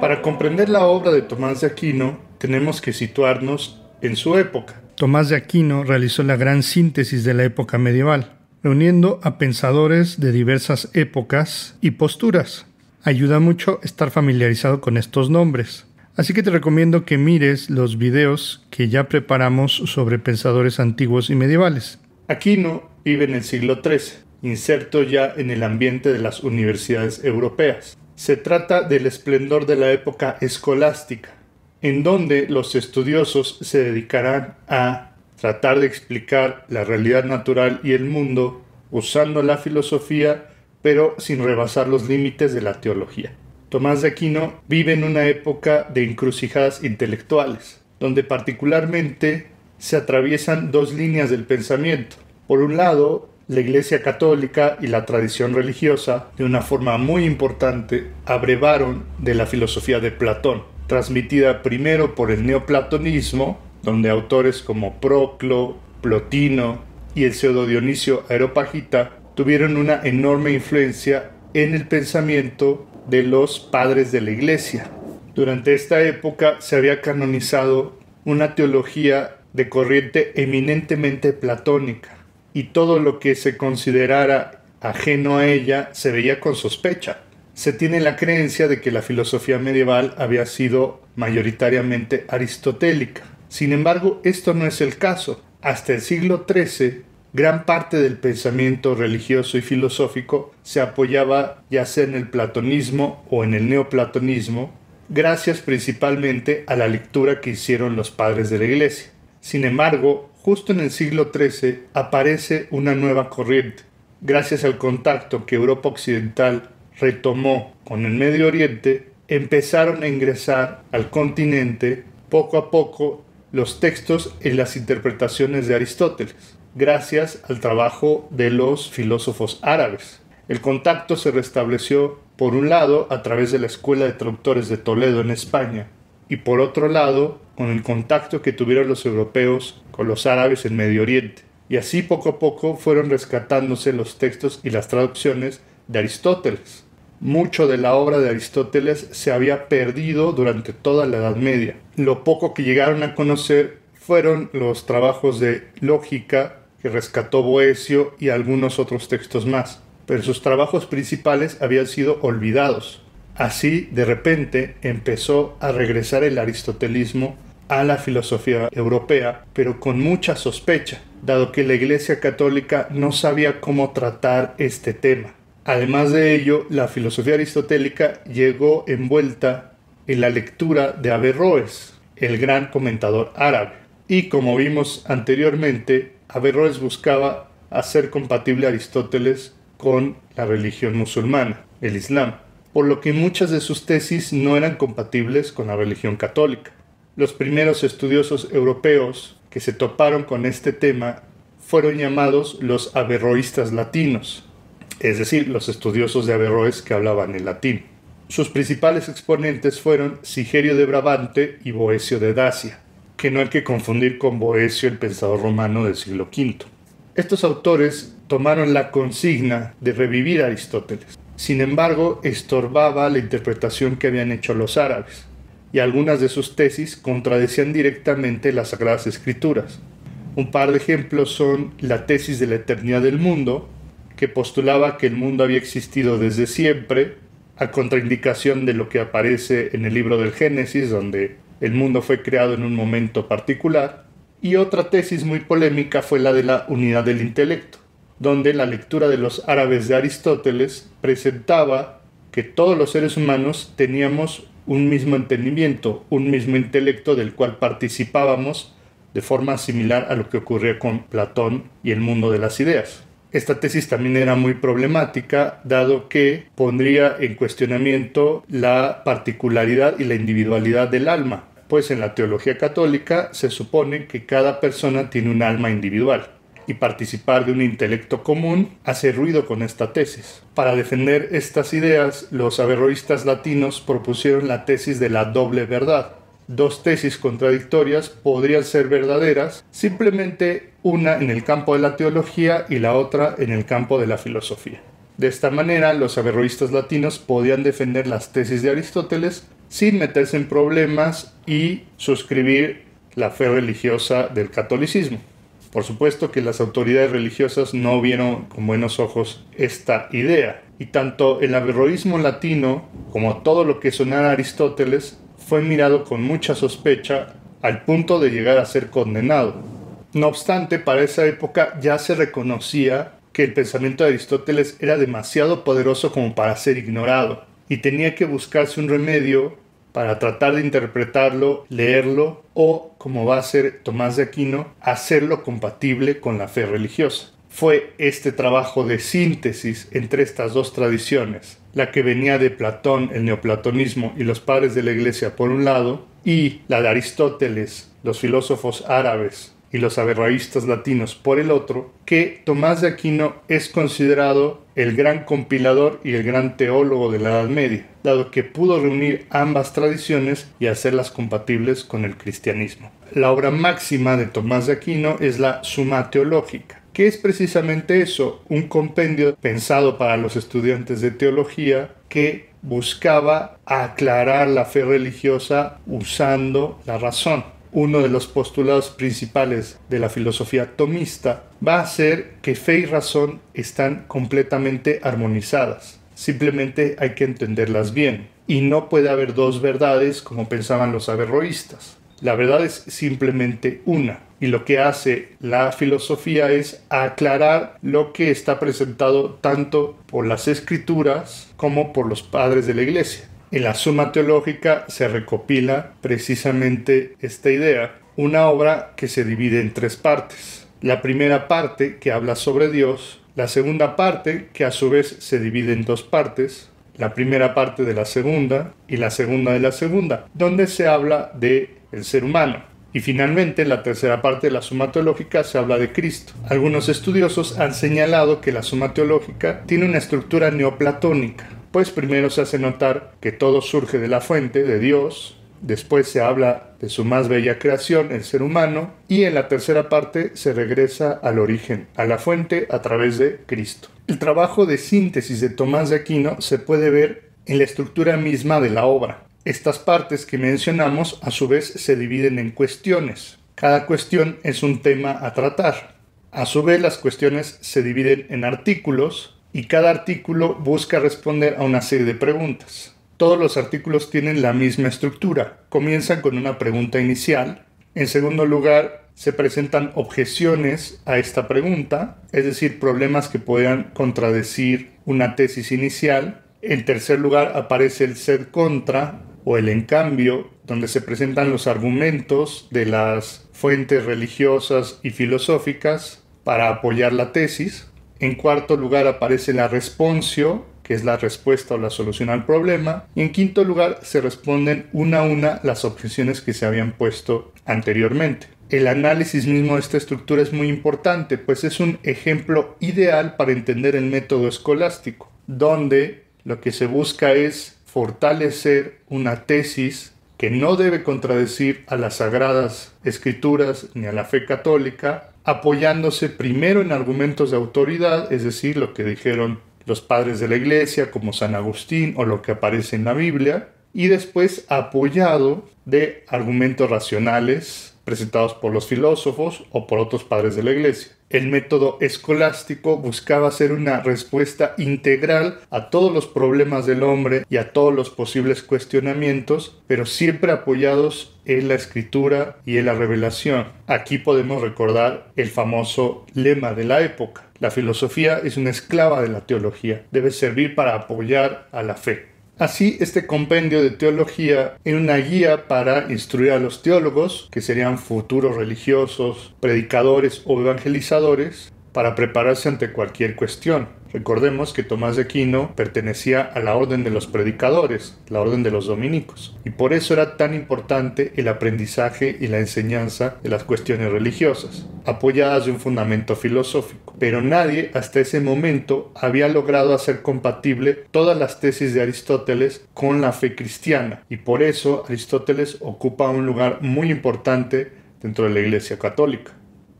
Para comprender la obra de Tomás de Aquino tenemos que situarnos en su época. Tomás de Aquino realizó la gran síntesis de la época medieval, reuniendo a pensadores de diversas épocas y posturas. Ayuda mucho estar familiarizado con estos nombres. Así que te recomiendo que mires los videos que ya preparamos sobre pensadores antiguos y medievales. Aquino vive en el siglo XIII, inserto ya en el ambiente de las universidades europeas. Se trata del esplendor de la época escolástica, en donde los estudiosos se dedicarán a tratar de explicar la realidad natural y el mundo usando la filosofía, pero sin rebasar los límites de la teología. Tomás de Aquino vive en una época de encrucijadas intelectuales, donde particularmente se atraviesan dos líneas del pensamiento. Por un lado, la Iglesia Católica y la tradición religiosa, de una forma muy importante, abrevaron de la filosofía de Platón, transmitida primero por el neoplatonismo donde autores como Proclo, Plotino y el pseudo Dionisio Aeropagita tuvieron una enorme influencia en el pensamiento de los padres de la iglesia. Durante esta época se había canonizado una teología de corriente eminentemente platónica y todo lo que se considerara ajeno a ella se veía con sospecha. Se tiene la creencia de que la filosofía medieval había sido mayoritariamente aristotélica sin embargo, esto no es el caso. Hasta el siglo XIII, gran parte del pensamiento religioso y filosófico se apoyaba ya sea en el platonismo o en el neoplatonismo, gracias principalmente a la lectura que hicieron los padres de la Iglesia. Sin embargo, justo en el siglo XIII aparece una nueva corriente, gracias al contacto que Europa Occidental retomó con el Medio Oriente, empezaron a ingresar al continente poco a poco los textos en las interpretaciones de Aristóteles, gracias al trabajo de los filósofos árabes. El contacto se restableció, por un lado, a través de la Escuela de Traductores de Toledo en España, y por otro lado, con el contacto que tuvieron los europeos con los árabes en Medio Oriente. Y así poco a poco fueron rescatándose los textos y las traducciones de Aristóteles. Mucho de la obra de Aristóteles se había perdido durante toda la Edad Media. Lo poco que llegaron a conocer fueron los trabajos de lógica que rescató Boecio y algunos otros textos más, pero sus trabajos principales habían sido olvidados. Así, de repente, empezó a regresar el aristotelismo a la filosofía europea, pero con mucha sospecha, dado que la Iglesia Católica no sabía cómo tratar este tema. Además de ello, la filosofía aristotélica llegó envuelta en la lectura de Averroes, el gran comentador árabe. Y como vimos anteriormente, Averroes buscaba hacer compatible Aristóteles con la religión musulmana, el Islam, por lo que muchas de sus tesis no eran compatibles con la religión católica. Los primeros estudiosos europeos que se toparon con este tema fueron llamados los averroístas latinos, es decir, los estudiosos de Averroes que hablaban en latín. Sus principales exponentes fueron Sigerio de Brabante y Boecio de Dacia, que no hay que confundir con Boecio, el pensador romano del siglo V. Estos autores tomaron la consigna de revivir a Aristóteles. Sin embargo, estorbaba la interpretación que habían hecho los árabes, y algunas de sus tesis contradecían directamente las Sagradas Escrituras. Un par de ejemplos son la tesis de la eternidad del mundo, que postulaba que el mundo había existido desde siempre, a contraindicación de lo que aparece en el libro del Génesis, donde el mundo fue creado en un momento particular, y otra tesis muy polémica fue la de la unidad del intelecto, donde la lectura de los árabes de Aristóteles presentaba que todos los seres humanos teníamos un mismo entendimiento, un mismo intelecto del cual participábamos de forma similar a lo que ocurría con Platón y el mundo de las ideas. Esta tesis también era muy problemática, dado que pondría en cuestionamiento la particularidad y la individualidad del alma, pues en la teología católica se supone que cada persona tiene un alma individual y participar de un intelecto común hace ruido con esta tesis. Para defender estas ideas, los averroístas latinos propusieron la tesis de la doble verdad, dos tesis contradictorias podrían ser verdaderas, simplemente una en el campo de la teología y la otra en el campo de la filosofía. De esta manera, los averroístas latinos podían defender las tesis de Aristóteles sin meterse en problemas y suscribir la fe religiosa del catolicismo. Por supuesto que las autoridades religiosas no vieron con buenos ojos esta idea, y tanto el averroísmo latino como todo lo que sonara Aristóteles fue mirado con mucha sospecha al punto de llegar a ser condenado. No obstante, para esa época ya se reconocía que el pensamiento de Aristóteles era demasiado poderoso como para ser ignorado, y tenía que buscarse un remedio para tratar de interpretarlo, leerlo o, como va a ser Tomás de Aquino, hacerlo compatible con la fe religiosa fue este trabajo de síntesis entre estas dos tradiciones, la que venía de Platón, el neoplatonismo y los padres de la Iglesia por un lado, y la de Aristóteles, los filósofos árabes y los averroístas latinos por el otro, que Tomás de Aquino es considerado el gran compilador y el gran teólogo de la Edad Media, dado que pudo reunir ambas tradiciones y hacerlas compatibles con el cristianismo. La obra máxima de Tomás de Aquino es la Suma Teológica, ¿Qué es precisamente eso, un compendio pensado para los estudiantes de teología que buscaba aclarar la fe religiosa usando la razón. Uno de los postulados principales de la filosofía tomista va a ser que fe y razón están completamente armonizadas. Simplemente hay que entenderlas bien. Y no puede haber dos verdades como pensaban los averroístas. La verdad es simplemente una. Y lo que hace la filosofía es aclarar lo que está presentado tanto por las escrituras como por los padres de la iglesia. En la Suma Teológica se recopila precisamente esta idea, una obra que se divide en tres partes. La primera parte que habla sobre Dios, la segunda parte que a su vez se divide en dos partes, la primera parte de la segunda y la segunda de la segunda, donde se habla de el ser humano. Y finalmente, en la tercera parte de la suma teológica se habla de Cristo. Algunos estudiosos han señalado que la suma teológica tiene una estructura neoplatónica, pues primero se hace notar que todo surge de la fuente, de Dios, después se habla de su más bella creación, el ser humano, y en la tercera parte se regresa al origen, a la fuente a través de Cristo. El trabajo de síntesis de Tomás de Aquino se puede ver en la estructura misma de la obra. Estas partes que mencionamos a su vez se dividen en cuestiones. Cada cuestión es un tema a tratar. A su vez las cuestiones se dividen en artículos y cada artículo busca responder a una serie de preguntas. Todos los artículos tienen la misma estructura. Comienzan con una pregunta inicial. En segundo lugar, se presentan objeciones a esta pregunta, es decir, problemas que puedan contradecir una tesis inicial. En tercer lugar, aparece el ser contra, o el encambio, donde se presentan los argumentos de las fuentes religiosas y filosóficas para apoyar la tesis. En cuarto lugar aparece la responcio, que es la respuesta o la solución al problema. Y en quinto lugar se responden una a una las objeciones que se habían puesto anteriormente. El análisis mismo de esta estructura es muy importante, pues es un ejemplo ideal para entender el método escolástico, donde lo que se busca es fortalecer una tesis que no debe contradecir a las sagradas escrituras ni a la fe católica, apoyándose primero en argumentos de autoridad, es decir, lo que dijeron los padres de la iglesia como San Agustín o lo que aparece en la Biblia, y después apoyado de argumentos racionales presentados por los filósofos o por otros padres de la Iglesia. El método escolástico buscaba ser una respuesta integral a todos los problemas del hombre y a todos los posibles cuestionamientos, pero siempre apoyados en la escritura y en la revelación. Aquí podemos recordar el famoso lema de la época. La filosofía es una esclava de la teología, debe servir para apoyar a la fe. Así, este compendio de teología era una guía para instruir a los teólogos, que serían futuros religiosos, predicadores o evangelizadores, para prepararse ante cualquier cuestión. Recordemos que Tomás de Aquino pertenecía a la orden de los predicadores, la orden de los dominicos, y por eso era tan importante el aprendizaje y la enseñanza de las cuestiones religiosas, apoyadas de un fundamento filosófico. Pero nadie hasta ese momento había logrado hacer compatible todas las tesis de Aristóteles con la fe cristiana, y por eso Aristóteles ocupa un lugar muy importante dentro de la Iglesia Católica.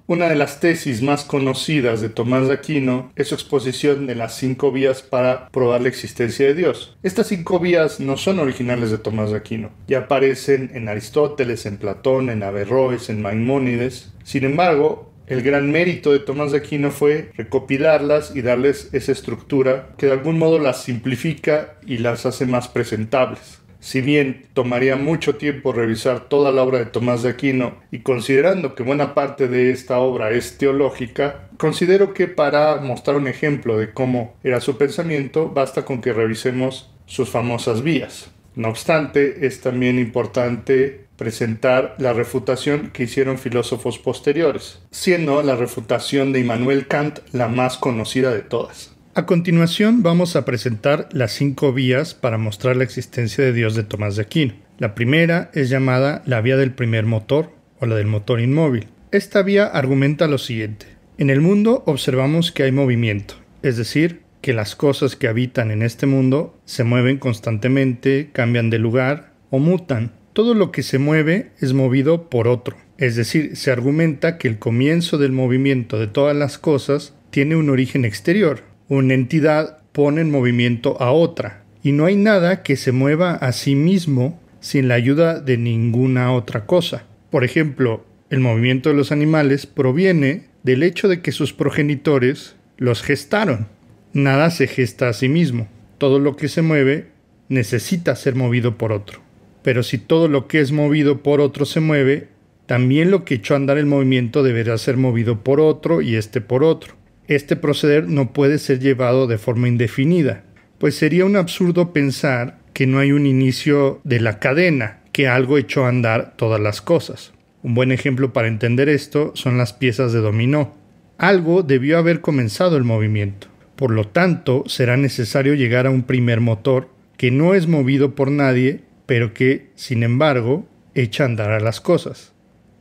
Una de las tesis más conocidas de Tomás de Aquino es su exposición de las cinco vías para probar la existencia de Dios. Estas cinco vías no son originales de Tomás de Aquino, ya aparecen en Aristóteles, en Platón, en Averroes, en Maimónides. Sin embargo, el gran mérito de Tomás de Aquino fue recopilarlas y darles esa estructura que de algún modo las simplifica y las hace más presentables. Si bien tomaría mucho tiempo revisar toda la obra de Tomás de Aquino y considerando que buena parte de esta obra es teológica, considero que para mostrar un ejemplo de cómo era su pensamiento basta con que revisemos sus famosas vías. No obstante, es también importante presentar la refutación que hicieron filósofos posteriores, siendo la refutación de Immanuel Kant la más conocida de todas. A continuación vamos a presentar las cinco vías para mostrar la existencia de Dios de Tomás de Aquino. La primera es llamada la vía del primer motor o la del motor inmóvil. Esta vía argumenta lo siguiente. En el mundo observamos que hay movimiento, es decir, que las cosas que habitan en este mundo se mueven constantemente, cambian de lugar o mutan. Todo lo que se mueve es movido por otro. Es decir, se argumenta que el comienzo del movimiento de todas las cosas tiene un origen exterior, una entidad pone en movimiento a otra, y no hay nada que se mueva a sí mismo sin la ayuda de ninguna otra cosa. Por ejemplo, el movimiento de los animales proviene del hecho de que sus progenitores los gestaron. Nada se gesta a sí mismo. Todo lo que se mueve necesita ser movido por otro. Pero si todo lo que es movido por otro se mueve, también lo que echó a andar el movimiento deberá ser movido por otro y este por otro este proceder no puede ser llevado de forma indefinida, pues sería un absurdo pensar que no hay un inicio de la cadena, que algo echó a andar todas las cosas. Un buen ejemplo para entender esto son las piezas de dominó. Algo debió haber comenzado el movimiento. Por lo tanto, será necesario llegar a un primer motor que no es movido por nadie, pero que, sin embargo, echa a andar a las cosas.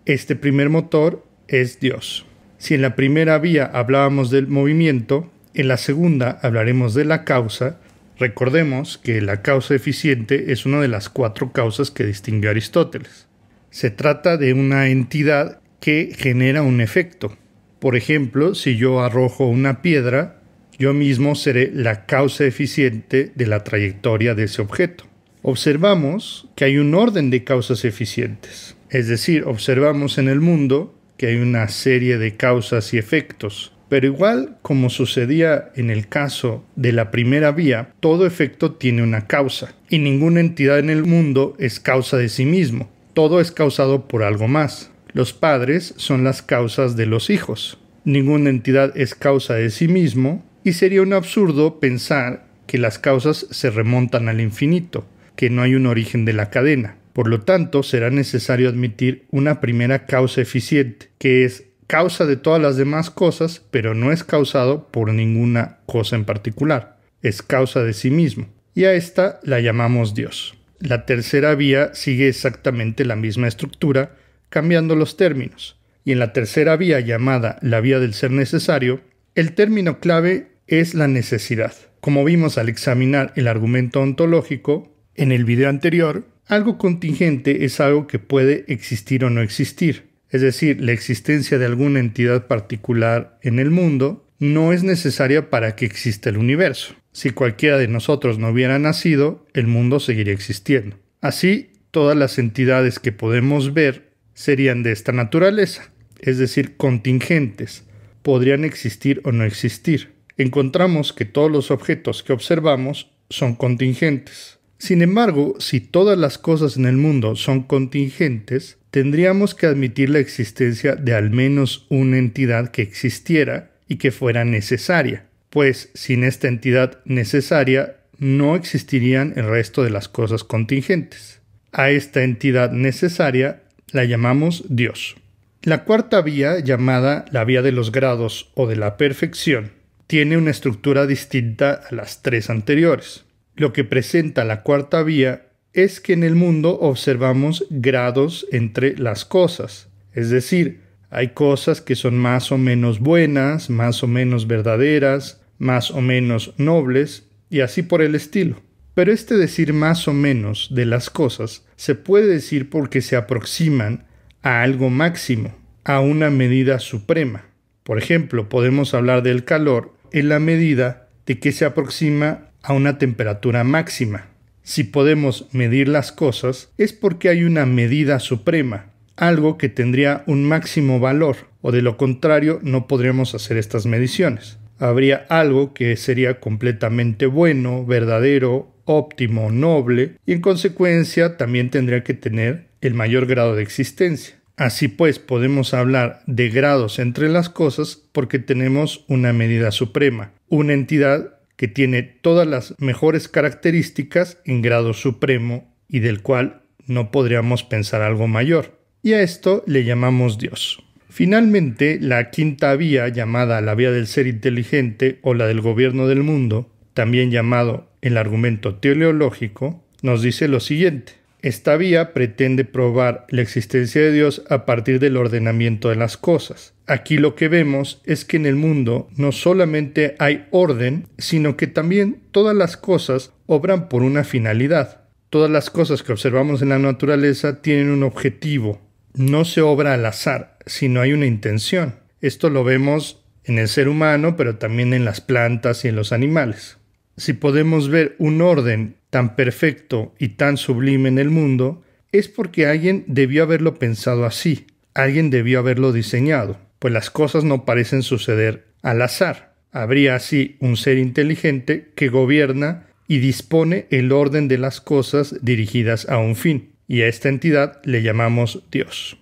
Este primer motor es Dios. Si en la primera vía hablábamos del movimiento, en la segunda hablaremos de la causa. Recordemos que la causa eficiente es una de las cuatro causas que distingue Aristóteles. Se trata de una entidad que genera un efecto. Por ejemplo, si yo arrojo una piedra, yo mismo seré la causa eficiente de la trayectoria de ese objeto. Observamos que hay un orden de causas eficientes. Es decir, observamos en el mundo hay una serie de causas y efectos. Pero igual como sucedía en el caso de la primera vía, todo efecto tiene una causa y ninguna entidad en el mundo es causa de sí mismo. Todo es causado por algo más. Los padres son las causas de los hijos. Ninguna entidad es causa de sí mismo y sería un absurdo pensar que las causas se remontan al infinito, que no hay un origen de la cadena. Por lo tanto, será necesario admitir una primera causa eficiente, que es causa de todas las demás cosas, pero no es causado por ninguna cosa en particular. Es causa de sí mismo. Y a esta la llamamos Dios. La tercera vía sigue exactamente la misma estructura, cambiando los términos. Y en la tercera vía llamada la vía del ser necesario, el término clave es la necesidad. Como vimos al examinar el argumento ontológico en el video anterior, algo contingente es algo que puede existir o no existir, es decir, la existencia de alguna entidad particular en el mundo no es necesaria para que exista el universo. Si cualquiera de nosotros no hubiera nacido, el mundo seguiría existiendo. Así, todas las entidades que podemos ver serían de esta naturaleza, es decir, contingentes, podrían existir o no existir. Encontramos que todos los objetos que observamos son contingentes. Sin embargo, si todas las cosas en el mundo son contingentes, tendríamos que admitir la existencia de al menos una entidad que existiera y que fuera necesaria, pues sin esta entidad necesaria no existirían el resto de las cosas contingentes. A esta entidad necesaria la llamamos Dios. La cuarta vía, llamada la vía de los grados o de la perfección, tiene una estructura distinta a las tres anteriores. Lo que presenta la cuarta vía es que en el mundo observamos grados entre las cosas, es decir, hay cosas que son más o menos buenas, más o menos verdaderas, más o menos nobles, y así por el estilo. Pero este decir más o menos de las cosas se puede decir porque se aproximan a algo máximo, a una medida suprema. Por ejemplo, podemos hablar del calor en la medida de que se aproxima a una temperatura máxima. Si podemos medir las cosas es porque hay una medida suprema, algo que tendría un máximo valor, o de lo contrario no podríamos hacer estas mediciones. Habría algo que sería completamente bueno, verdadero, óptimo, noble, y en consecuencia también tendría que tener el mayor grado de existencia. Así pues, podemos hablar de grados entre las cosas porque tenemos una medida suprema, una entidad que tiene todas las mejores características en grado supremo y del cual no podríamos pensar algo mayor. Y a esto le llamamos Dios. Finalmente, la quinta vía, llamada la vía del ser inteligente o la del gobierno del mundo, también llamado el argumento teleológico, nos dice lo siguiente. Esta vía pretende probar la existencia de Dios a partir del ordenamiento de las cosas, Aquí lo que vemos es que en el mundo no solamente hay orden, sino que también todas las cosas obran por una finalidad. Todas las cosas que observamos en la naturaleza tienen un objetivo. No se obra al azar, sino hay una intención. Esto lo vemos en el ser humano, pero también en las plantas y en los animales. Si podemos ver un orden tan perfecto y tan sublime en el mundo, es porque alguien debió haberlo pensado así, alguien debió haberlo diseñado pues las cosas no parecen suceder al azar. Habría así un ser inteligente que gobierna y dispone el orden de las cosas dirigidas a un fin, y a esta entidad le llamamos Dios.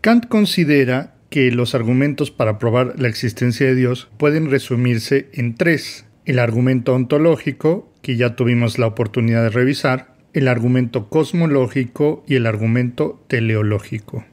Kant considera que los argumentos para probar la existencia de Dios pueden resumirse en tres. El argumento ontológico, que ya tuvimos la oportunidad de revisar, el argumento cosmológico y el argumento teleológico.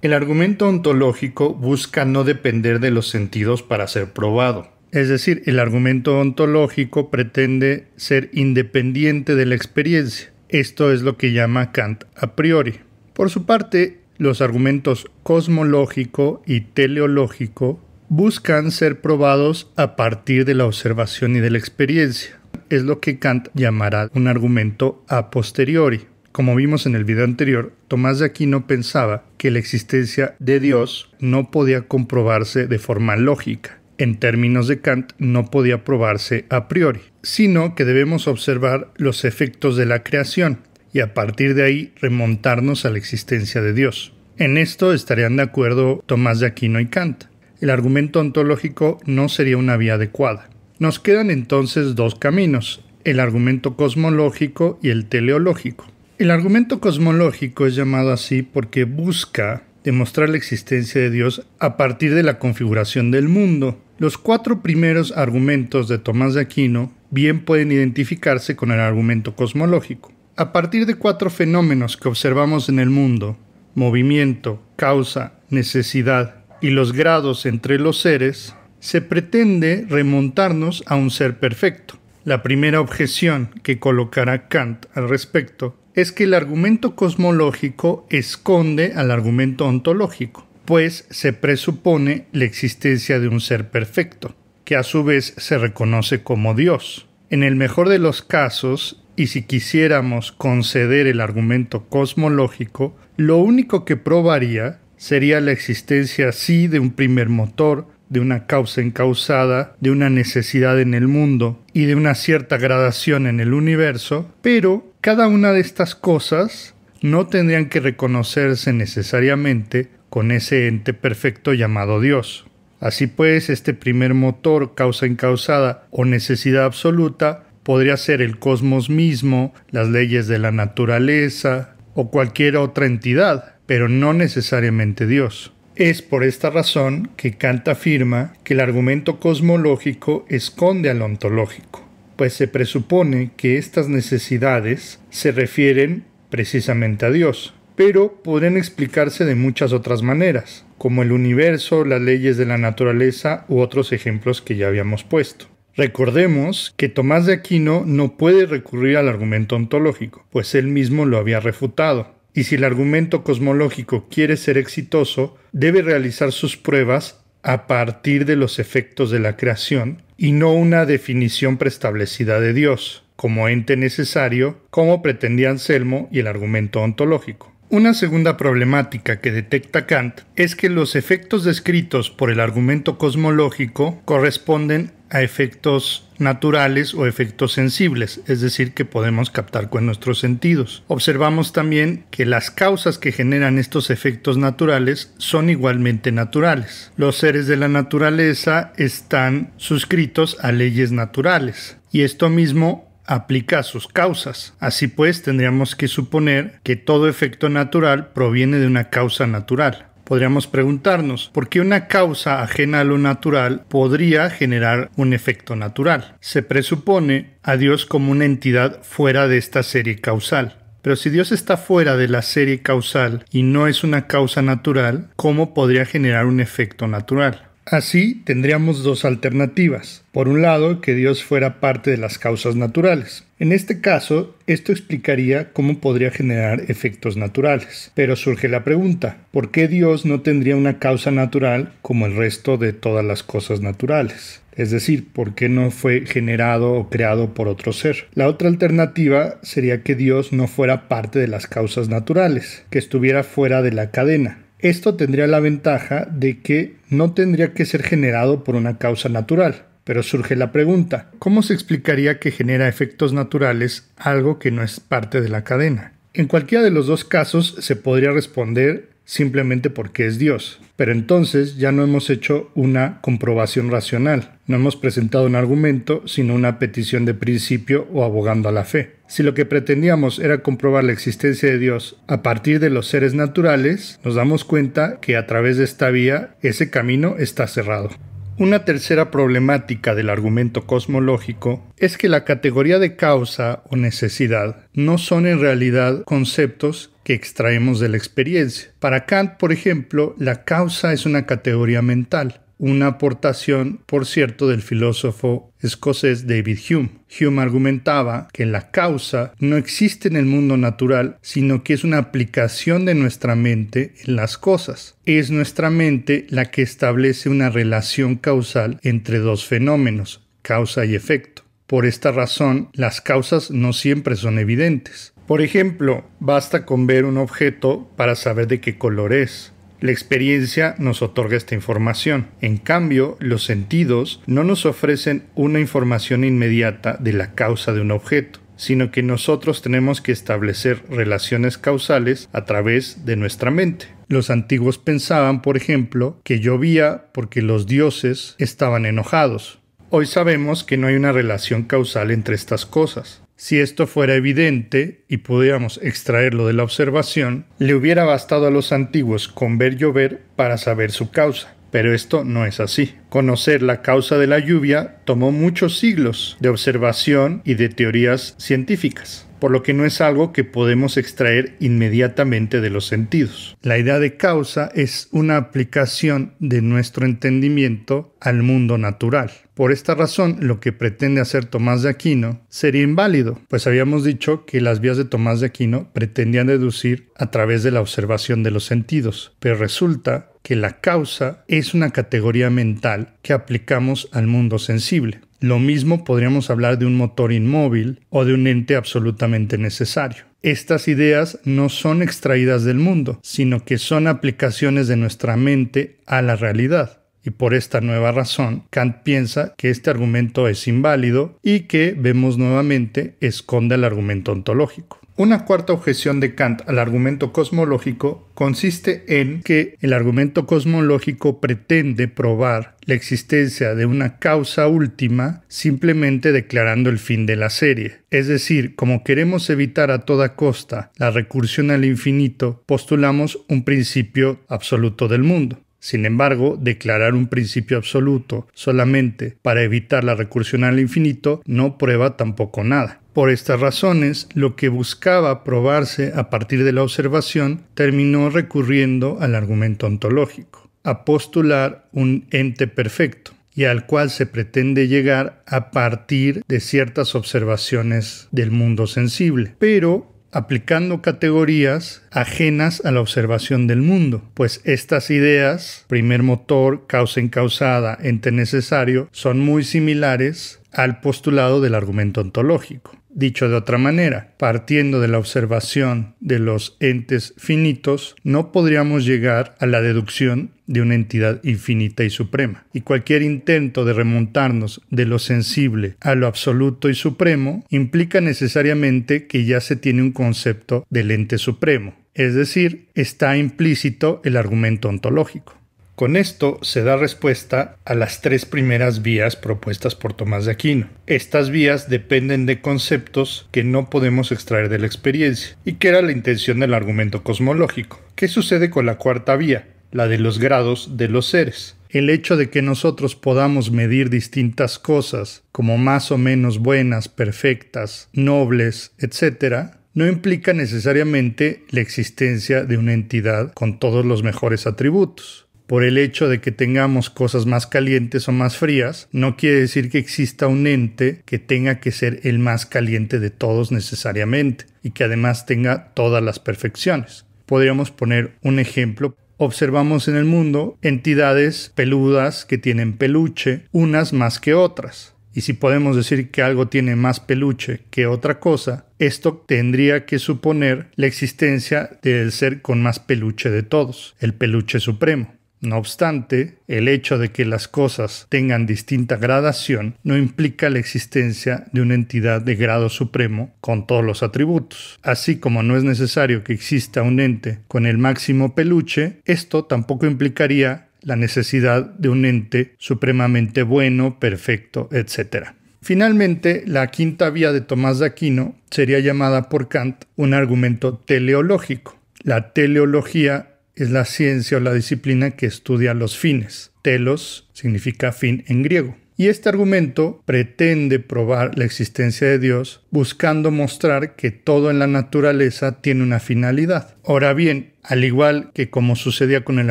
El argumento ontológico busca no depender de los sentidos para ser probado. Es decir, el argumento ontológico pretende ser independiente de la experiencia. Esto es lo que llama Kant a priori. Por su parte, los argumentos cosmológico y teleológico buscan ser probados a partir de la observación y de la experiencia. Es lo que Kant llamará un argumento a posteriori. Como vimos en el video anterior, Tomás de Aquino pensaba que la existencia de Dios no podía comprobarse de forma lógica. En términos de Kant, no podía probarse a priori, sino que debemos observar los efectos de la creación y a partir de ahí remontarnos a la existencia de Dios. En esto estarían de acuerdo Tomás de Aquino y Kant. El argumento ontológico no sería una vía adecuada. Nos quedan entonces dos caminos, el argumento cosmológico y el teleológico. El argumento cosmológico es llamado así porque busca demostrar la existencia de Dios a partir de la configuración del mundo. Los cuatro primeros argumentos de Tomás de Aquino bien pueden identificarse con el argumento cosmológico. A partir de cuatro fenómenos que observamos en el mundo, movimiento, causa, necesidad y los grados entre los seres, se pretende remontarnos a un ser perfecto. La primera objeción que colocará Kant al respecto es que el argumento cosmológico esconde al argumento ontológico, pues se presupone la existencia de un ser perfecto, que a su vez se reconoce como Dios. En el mejor de los casos, y si quisiéramos conceder el argumento cosmológico, lo único que probaría sería la existencia sí de un primer motor, de una causa encausada, de una necesidad en el mundo y de una cierta gradación en el universo, pero cada una de estas cosas no tendrían que reconocerse necesariamente con ese ente perfecto llamado Dios. Así pues, este primer motor, causa encausada o necesidad absoluta, podría ser el cosmos mismo, las leyes de la naturaleza o cualquier otra entidad, pero no necesariamente Dios. Es por esta razón que Kant afirma que el argumento cosmológico esconde al ontológico, pues se presupone que estas necesidades se refieren precisamente a Dios, pero pueden explicarse de muchas otras maneras, como el universo, las leyes de la naturaleza u otros ejemplos que ya habíamos puesto. Recordemos que Tomás de Aquino no puede recurrir al argumento ontológico, pues él mismo lo había refutado, y si el argumento cosmológico quiere ser exitoso, debe realizar sus pruebas a partir de los efectos de la creación y no una definición preestablecida de Dios, como ente necesario, como pretendía Anselmo y el argumento ontológico. Una segunda problemática que detecta Kant es que los efectos descritos por el argumento cosmológico corresponden a efectos naturales o efectos sensibles, es decir, que podemos captar con nuestros sentidos. Observamos también que las causas que generan estos efectos naturales son igualmente naturales. Los seres de la naturaleza están suscritos a leyes naturales y esto mismo aplica a sus causas. Así pues, tendríamos que suponer que todo efecto natural proviene de una causa natural. Podríamos preguntarnos, ¿por qué una causa ajena a lo natural podría generar un efecto natural? Se presupone a Dios como una entidad fuera de esta serie causal. Pero si Dios está fuera de la serie causal y no es una causa natural, ¿cómo podría generar un efecto natural? Así tendríamos dos alternativas. Por un lado, que Dios fuera parte de las causas naturales. En este caso, esto explicaría cómo podría generar efectos naturales. Pero surge la pregunta, ¿por qué Dios no tendría una causa natural como el resto de todas las cosas naturales? Es decir, ¿por qué no fue generado o creado por otro ser? La otra alternativa sería que Dios no fuera parte de las causas naturales, que estuviera fuera de la cadena, esto tendría la ventaja de que no tendría que ser generado por una causa natural. Pero surge la pregunta, ¿cómo se explicaría que genera efectos naturales algo que no es parte de la cadena? En cualquiera de los dos casos se podría responder simplemente porque es Dios. Pero entonces ya no hemos hecho una comprobación racional, no hemos presentado un argumento, sino una petición de principio o abogando a la fe. Si lo que pretendíamos era comprobar la existencia de Dios a partir de los seres naturales, nos damos cuenta que a través de esta vía ese camino está cerrado. Una tercera problemática del argumento cosmológico es que la categoría de causa o necesidad no son en realidad conceptos que extraemos de la experiencia. Para Kant, por ejemplo, la causa es una categoría mental, una aportación, por cierto, del filósofo escocés David Hume. Hume argumentaba que la causa no existe en el mundo natural, sino que es una aplicación de nuestra mente en las cosas. Es nuestra mente la que establece una relación causal entre dos fenómenos, causa y efecto. Por esta razón, las causas no siempre son evidentes. Por ejemplo, basta con ver un objeto para saber de qué color es. La experiencia nos otorga esta información. En cambio, los sentidos no nos ofrecen una información inmediata de la causa de un objeto, sino que nosotros tenemos que establecer relaciones causales a través de nuestra mente. Los antiguos pensaban, por ejemplo, que llovía porque los dioses estaban enojados. Hoy sabemos que no hay una relación causal entre estas cosas. Si esto fuera evidente y pudiéramos extraerlo de la observación, le hubiera bastado a los antiguos con ver llover para saber su causa. Pero esto no es así. Conocer la causa de la lluvia tomó muchos siglos de observación y de teorías científicas, por lo que no es algo que podemos extraer inmediatamente de los sentidos. La idea de causa es una aplicación de nuestro entendimiento al mundo natural. Por esta razón, lo que pretende hacer Tomás de Aquino sería inválido, pues habíamos dicho que las vías de Tomás de Aquino pretendían deducir a través de la observación de los sentidos, pero resulta que la causa es una categoría mental que aplicamos al mundo sensible. Lo mismo podríamos hablar de un motor inmóvil o de un ente absolutamente necesario. Estas ideas no son extraídas del mundo, sino que son aplicaciones de nuestra mente a la realidad. Y por esta nueva razón, Kant piensa que este argumento es inválido y que, vemos nuevamente, esconde el argumento ontológico. Una cuarta objeción de Kant al argumento cosmológico consiste en que el argumento cosmológico pretende probar la existencia de una causa última simplemente declarando el fin de la serie. Es decir, como queremos evitar a toda costa la recursión al infinito, postulamos un principio absoluto del mundo. Sin embargo, declarar un principio absoluto solamente para evitar la recursión al infinito no prueba tampoco nada. Por estas razones, lo que buscaba probarse a partir de la observación terminó recurriendo al argumento ontológico, a postular un ente perfecto y al cual se pretende llegar a partir de ciertas observaciones del mundo sensible, pero aplicando categorías ajenas a la observación del mundo, pues estas ideas, primer motor, causa encausada, ente necesario, son muy similares al postulado del argumento ontológico. Dicho de otra manera, partiendo de la observación de los entes finitos, no podríamos llegar a la deducción de una entidad infinita y suprema. Y cualquier intento de remontarnos de lo sensible a lo absoluto y supremo implica necesariamente que ya se tiene un concepto del ente supremo, es decir, está implícito el argumento ontológico. Con esto se da respuesta a las tres primeras vías propuestas por Tomás de Aquino. Estas vías dependen de conceptos que no podemos extraer de la experiencia, y que era la intención del argumento cosmológico. ¿Qué sucede con la cuarta vía? La de los grados de los seres. El hecho de que nosotros podamos medir distintas cosas como más o menos buenas, perfectas, nobles, etc., no implica necesariamente la existencia de una entidad con todos los mejores atributos por el hecho de que tengamos cosas más calientes o más frías, no quiere decir que exista un ente que tenga que ser el más caliente de todos necesariamente y que además tenga todas las perfecciones. Podríamos poner un ejemplo. Observamos en el mundo entidades peludas que tienen peluche, unas más que otras. Y si podemos decir que algo tiene más peluche que otra cosa, esto tendría que suponer la existencia del ser con más peluche de todos, el peluche supremo. No obstante, el hecho de que las cosas tengan distinta gradación no implica la existencia de una entidad de grado supremo con todos los atributos. Así como no es necesario que exista un ente con el máximo peluche, esto tampoco implicaría la necesidad de un ente supremamente bueno, perfecto, etc. Finalmente, la quinta vía de Tomás de Aquino sería llamada por Kant un argumento teleológico. La teleología es la ciencia o la disciplina que estudia los fines. Telos significa fin en griego. Y este argumento pretende probar la existencia de Dios buscando mostrar que todo en la naturaleza tiene una finalidad. Ahora bien, al igual que como sucedía con el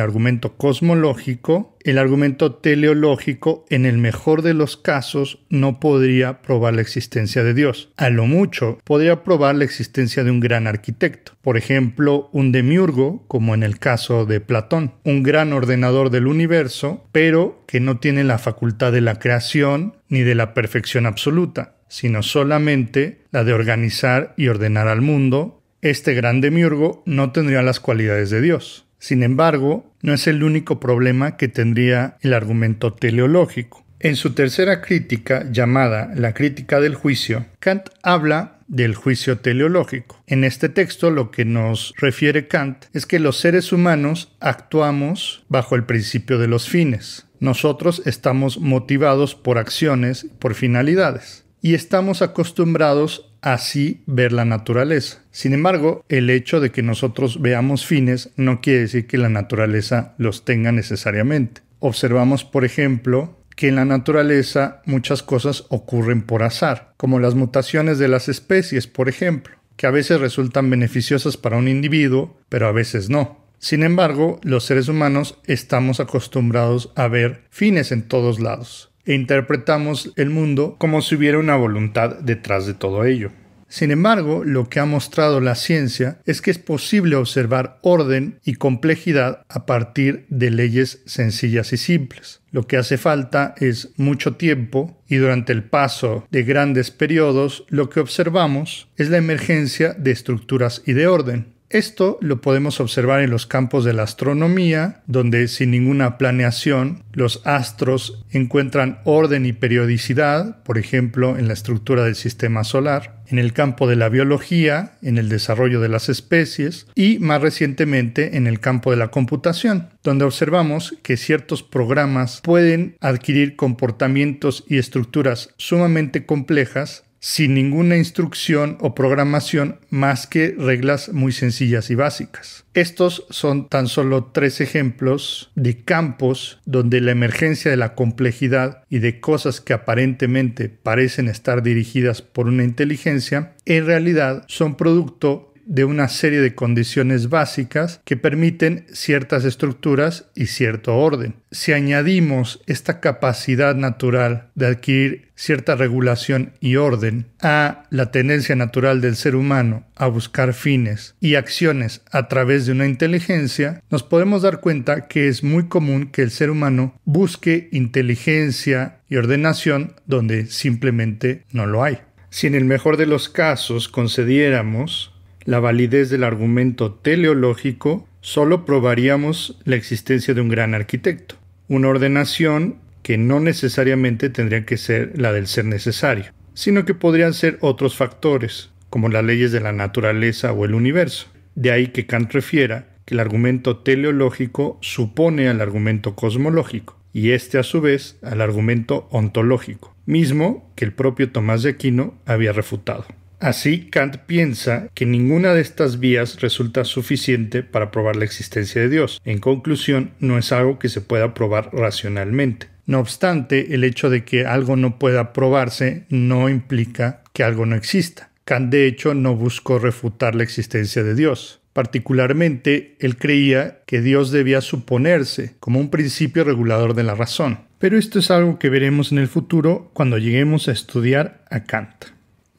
argumento cosmológico, el argumento teleológico en el mejor de los casos no podría probar la existencia de Dios. A lo mucho podría probar la existencia de un gran arquitecto, por ejemplo, un demiurgo, como en el caso de Platón, un gran ordenador del universo, pero que no tiene la facultad de la creación ni de la perfección absoluta sino solamente la de organizar y ordenar al mundo este gran demiurgo no tendría las cualidades de Dios. Sin embargo, no es el único problema que tendría el argumento teleológico. En su tercera crítica, llamada la crítica del juicio, Kant habla del juicio teleológico. En este texto lo que nos refiere Kant es que los seres humanos actuamos bajo el principio de los fines. Nosotros estamos motivados por acciones, por finalidades, y estamos acostumbrados así ver la naturaleza. Sin embargo, el hecho de que nosotros veamos fines no quiere decir que la naturaleza los tenga necesariamente. Observamos, por ejemplo, que en la naturaleza muchas cosas ocurren por azar, como las mutaciones de las especies, por ejemplo, que a veces resultan beneficiosas para un individuo, pero a veces no. Sin embargo, los seres humanos estamos acostumbrados a ver fines en todos lados e interpretamos el mundo como si hubiera una voluntad detrás de todo ello. Sin embargo, lo que ha mostrado la ciencia es que es posible observar orden y complejidad a partir de leyes sencillas y simples. Lo que hace falta es mucho tiempo y durante el paso de grandes periodos lo que observamos es la emergencia de estructuras y de orden. Esto lo podemos observar en los campos de la astronomía, donde sin ninguna planeación los astros encuentran orden y periodicidad, por ejemplo, en la estructura del sistema solar, en el campo de la biología, en el desarrollo de las especies y más recientemente en el campo de la computación, donde observamos que ciertos programas pueden adquirir comportamientos y estructuras sumamente complejas sin ninguna instrucción o programación más que reglas muy sencillas y básicas. Estos son tan solo tres ejemplos de campos donde la emergencia de la complejidad y de cosas que aparentemente parecen estar dirigidas por una inteligencia, en realidad son producto de una serie de condiciones básicas que permiten ciertas estructuras y cierto orden. Si añadimos esta capacidad natural de adquirir cierta regulación y orden a la tendencia natural del ser humano a buscar fines y acciones a través de una inteligencia, nos podemos dar cuenta que es muy común que el ser humano busque inteligencia y ordenación donde simplemente no lo hay. Si en el mejor de los casos concediéramos la validez del argumento teleológico, solo probaríamos la existencia de un gran arquitecto, una ordenación que no necesariamente tendría que ser la del ser necesario, sino que podrían ser otros factores, como las leyes de la naturaleza o el universo. De ahí que Kant refiera que el argumento teleológico supone al argumento cosmológico, y este a su vez al argumento ontológico, mismo que el propio Tomás de Aquino había refutado. Así, Kant piensa que ninguna de estas vías resulta suficiente para probar la existencia de Dios. En conclusión, no es algo que se pueda probar racionalmente. No obstante, el hecho de que algo no pueda probarse no implica que algo no exista. Kant, de hecho, no buscó refutar la existencia de Dios. Particularmente, él creía que Dios debía suponerse como un principio regulador de la razón. Pero esto es algo que veremos en el futuro cuando lleguemos a estudiar a Kant.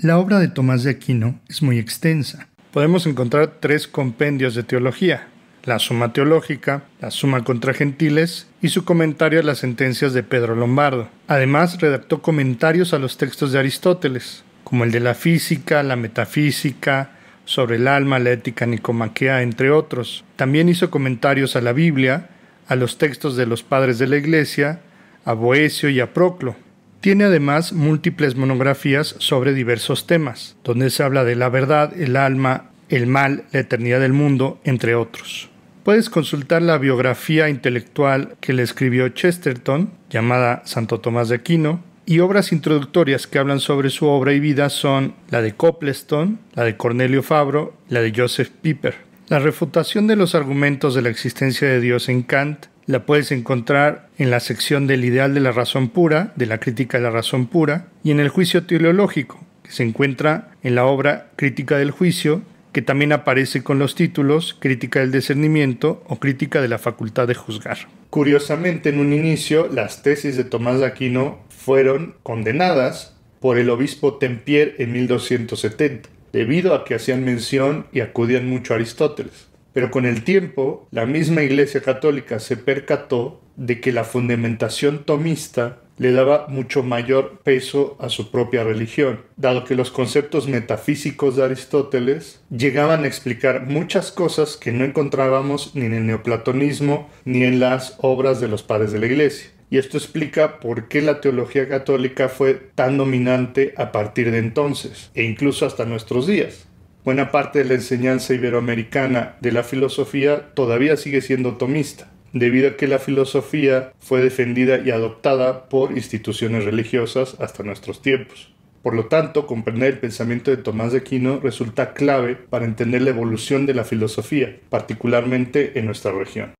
La obra de Tomás de Aquino es muy extensa. Podemos encontrar tres compendios de teología, la Suma Teológica, la Suma contra Gentiles y su comentario a las sentencias de Pedro Lombardo. Además, redactó comentarios a los textos de Aristóteles, como el de la física, la metafísica, sobre el alma, la ética nicomaquea, entre otros. También hizo comentarios a la Biblia, a los textos de los padres de la Iglesia, a Boecio y a Proclo. Tiene además múltiples monografías sobre diversos temas, donde se habla de la verdad, el alma, el mal, la eternidad del mundo, entre otros. Puedes consultar la biografía intelectual que le escribió Chesterton, llamada Santo Tomás de Aquino, y obras introductorias que hablan sobre su obra y vida son la de Copleston, la de Cornelio Fabro, la de Joseph Piper. La refutación de los argumentos de la existencia de Dios en Kant la puedes encontrar en la sección del ideal de la razón pura, de la crítica de la razón pura, y en el juicio teológico que se encuentra en la obra Crítica del Juicio, que también aparece con los títulos Crítica del Discernimiento o Crítica de la Facultad de Juzgar. Curiosamente, en un inicio, las tesis de Tomás de Aquino fueron condenadas por el obispo Tempier en 1270, debido a que hacían mención y acudían mucho a Aristóteles. Pero con el tiempo, la misma Iglesia Católica se percató de que la fundamentación tomista le daba mucho mayor peso a su propia religión, dado que los conceptos metafísicos de Aristóteles llegaban a explicar muchas cosas que no encontrábamos ni en el neoplatonismo ni en las obras de los padres de la Iglesia. Y esto explica por qué la teología católica fue tan dominante a partir de entonces, e incluso hasta nuestros días. Buena parte de la enseñanza iberoamericana de la filosofía todavía sigue siendo tomista debido a que la filosofía fue defendida y adoptada por instituciones religiosas hasta nuestros tiempos. Por lo tanto, comprender el pensamiento de Tomás de Aquino resulta clave para entender la evolución de la filosofía, particularmente en nuestra región.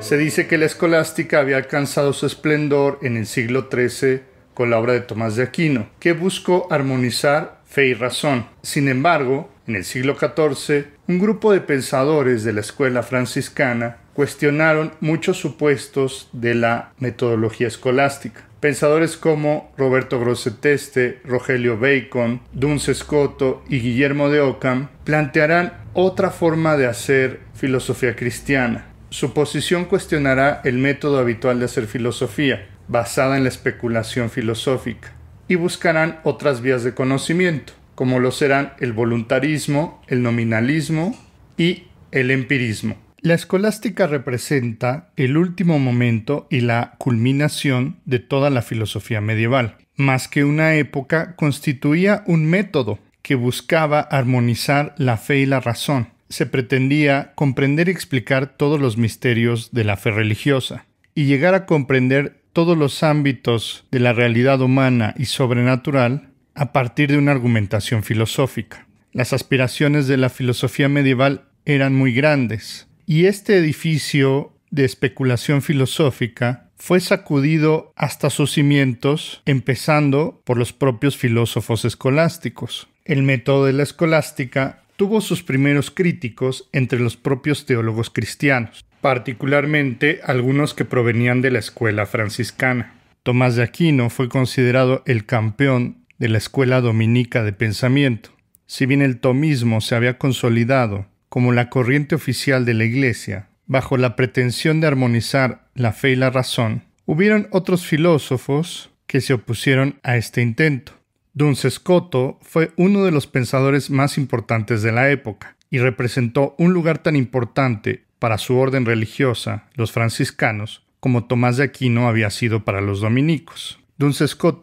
Se dice que la escolástica había alcanzado su esplendor en el siglo XIII con la obra de Tomás de Aquino, que buscó armonizar Fe y Razón. Sin embargo, en el siglo XIV, un grupo de pensadores de la escuela franciscana cuestionaron muchos supuestos de la metodología escolástica. Pensadores como Roberto Grosseteste, Rogelio Bacon, Duns Scotto y Guillermo de Ockham plantearán otra forma de hacer filosofía cristiana. Su posición cuestionará el método habitual de hacer filosofía, basada en la especulación filosófica y buscarán otras vías de conocimiento, como lo serán el voluntarismo, el nominalismo y el empirismo. La escolástica representa el último momento y la culminación de toda la filosofía medieval. Más que una época, constituía un método que buscaba armonizar la fe y la razón. Se pretendía comprender y explicar todos los misterios de la fe religiosa y llegar a comprender todos los ámbitos de la realidad humana y sobrenatural a partir de una argumentación filosófica. Las aspiraciones de la filosofía medieval eran muy grandes y este edificio de especulación filosófica fue sacudido hasta sus cimientos, empezando por los propios filósofos escolásticos. El método de la escolástica tuvo sus primeros críticos entre los propios teólogos cristianos particularmente algunos que provenían de la escuela franciscana. Tomás de Aquino fue considerado el campeón de la escuela dominica de pensamiento. Si bien el tomismo se había consolidado como la corriente oficial de la Iglesia, bajo la pretensión de armonizar la fe y la razón, hubieron otros filósofos que se opusieron a este intento. Duns Scoto fue uno de los pensadores más importantes de la época y representó un lugar tan importante para su orden religiosa, los franciscanos, como Tomás de Aquino había sido para los dominicos. Don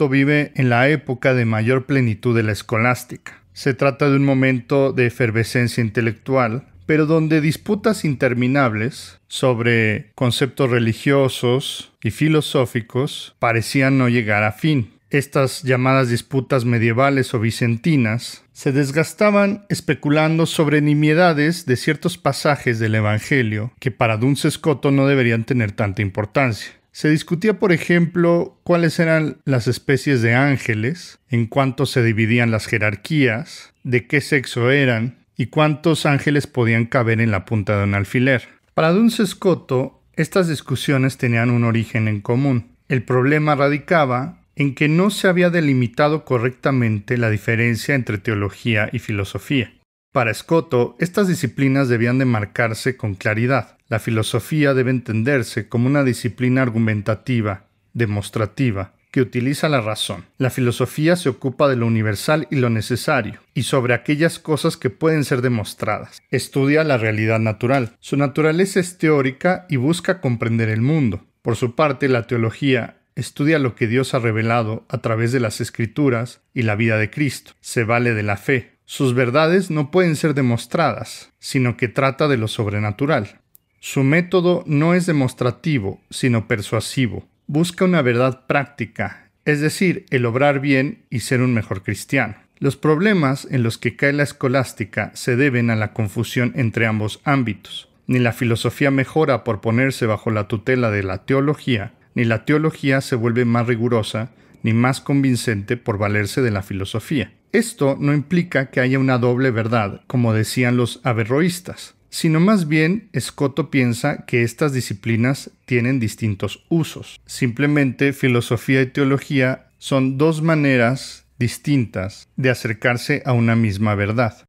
vive en la época de mayor plenitud de la escolástica. Se trata de un momento de efervescencia intelectual, pero donde disputas interminables sobre conceptos religiosos y filosóficos parecían no llegar a fin estas llamadas disputas medievales o vicentinas, se desgastaban especulando sobre nimiedades de ciertos pasajes del Evangelio que para Dunce no deberían tener tanta importancia. Se discutía, por ejemplo, cuáles eran las especies de ángeles, en cuánto se dividían las jerarquías, de qué sexo eran y cuántos ángeles podían caber en la punta de un alfiler. Para Dunce estas discusiones tenían un origen en común. El problema radicaba en que no se había delimitado correctamente la diferencia entre teología y filosofía. Para Escoto, estas disciplinas debían de marcarse con claridad. La filosofía debe entenderse como una disciplina argumentativa, demostrativa, que utiliza la razón. La filosofía se ocupa de lo universal y lo necesario, y sobre aquellas cosas que pueden ser demostradas. Estudia la realidad natural. Su naturaleza es teórica y busca comprender el mundo. Por su parte, la teología, estudia lo que Dios ha revelado a través de las escrituras y la vida de Cristo, se vale de la fe. Sus verdades no pueden ser demostradas, sino que trata de lo sobrenatural. Su método no es demostrativo, sino persuasivo. Busca una verdad práctica, es decir, el obrar bien y ser un mejor cristiano. Los problemas en los que cae la escolástica se deben a la confusión entre ambos ámbitos. Ni la filosofía mejora por ponerse bajo la tutela de la teología, ni la teología se vuelve más rigurosa ni más convincente por valerse de la filosofía. Esto no implica que haya una doble verdad, como decían los averroístas, sino más bien Escoto piensa que estas disciplinas tienen distintos usos. Simplemente filosofía y teología son dos maneras distintas de acercarse a una misma verdad.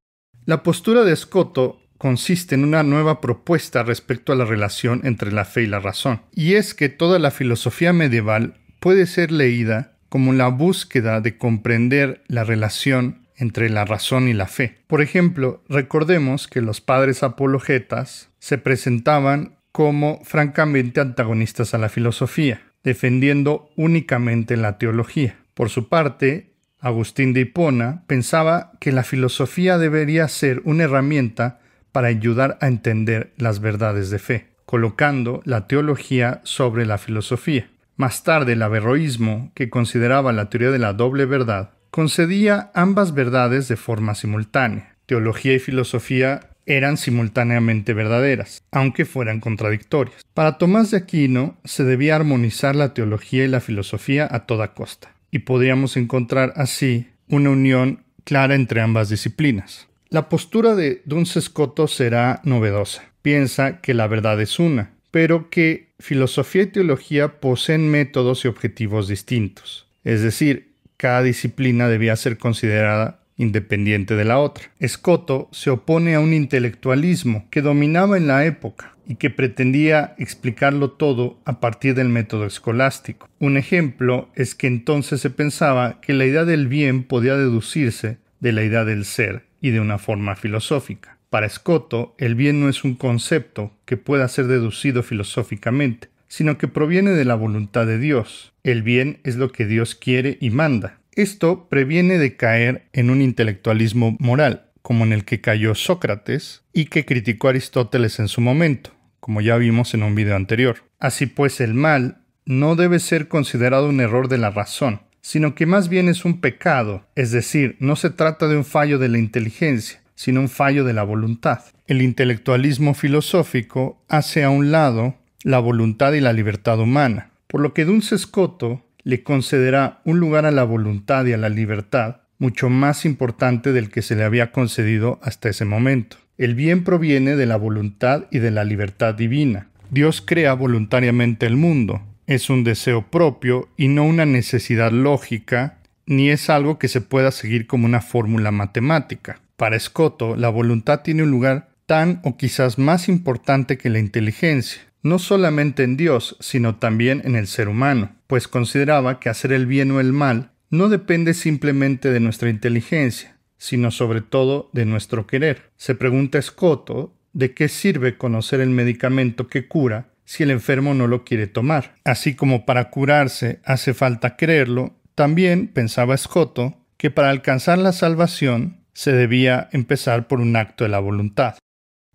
La postura de Scotto consiste en una nueva propuesta respecto a la relación entre la fe y la razón, y es que toda la filosofía medieval puede ser leída como la búsqueda de comprender la relación entre la razón y la fe. Por ejemplo, recordemos que los padres apologetas se presentaban como francamente antagonistas a la filosofía, defendiendo únicamente la teología. Por su parte, Agustín de Hipona pensaba que la filosofía debería ser una herramienta para ayudar a entender las verdades de fe, colocando la teología sobre la filosofía. Más tarde, el averroísmo, que consideraba la teoría de la doble verdad, concedía ambas verdades de forma simultánea. Teología y filosofía eran simultáneamente verdaderas, aunque fueran contradictorias. Para Tomás de Aquino se debía armonizar la teología y la filosofía a toda costa, y podríamos encontrar así una unión clara entre ambas disciplinas. La postura de Duns Scoto será novedosa. Piensa que la verdad es una, pero que filosofía y teología poseen métodos y objetivos distintos. Es decir, cada disciplina debía ser considerada independiente de la otra. Scoto se opone a un intelectualismo que dominaba en la época y que pretendía explicarlo todo a partir del método escolástico. Un ejemplo es que entonces se pensaba que la idea del bien podía deducirse de la idea del ser y de una forma filosófica. Para Escoto, el bien no es un concepto que pueda ser deducido filosóficamente, sino que proviene de la voluntad de Dios. El bien es lo que Dios quiere y manda. Esto previene de caer en un intelectualismo moral, como en el que cayó Sócrates y que criticó Aristóteles en su momento, como ya vimos en un video anterior. Así pues, el mal no debe ser considerado un error de la razón, sino que más bien es un pecado, es decir, no se trata de un fallo de la inteligencia, sino un fallo de la voluntad. El intelectualismo filosófico hace a un lado la voluntad y la libertad humana, por lo que Duns Scotto le concederá un lugar a la voluntad y a la libertad mucho más importante del que se le había concedido hasta ese momento. El bien proviene de la voluntad y de la libertad divina. Dios crea voluntariamente el mundo, es un deseo propio y no una necesidad lógica, ni es algo que se pueda seguir como una fórmula matemática. Para Escoto, la voluntad tiene un lugar tan o quizás más importante que la inteligencia, no solamente en Dios, sino también en el ser humano, pues consideraba que hacer el bien o el mal no depende simplemente de nuestra inteligencia, sino sobre todo de nuestro querer. Se pregunta Escoto de qué sirve conocer el medicamento que cura si el enfermo no lo quiere tomar. Así como para curarse hace falta creerlo, también pensaba Escoto que para alcanzar la salvación se debía empezar por un acto de la voluntad.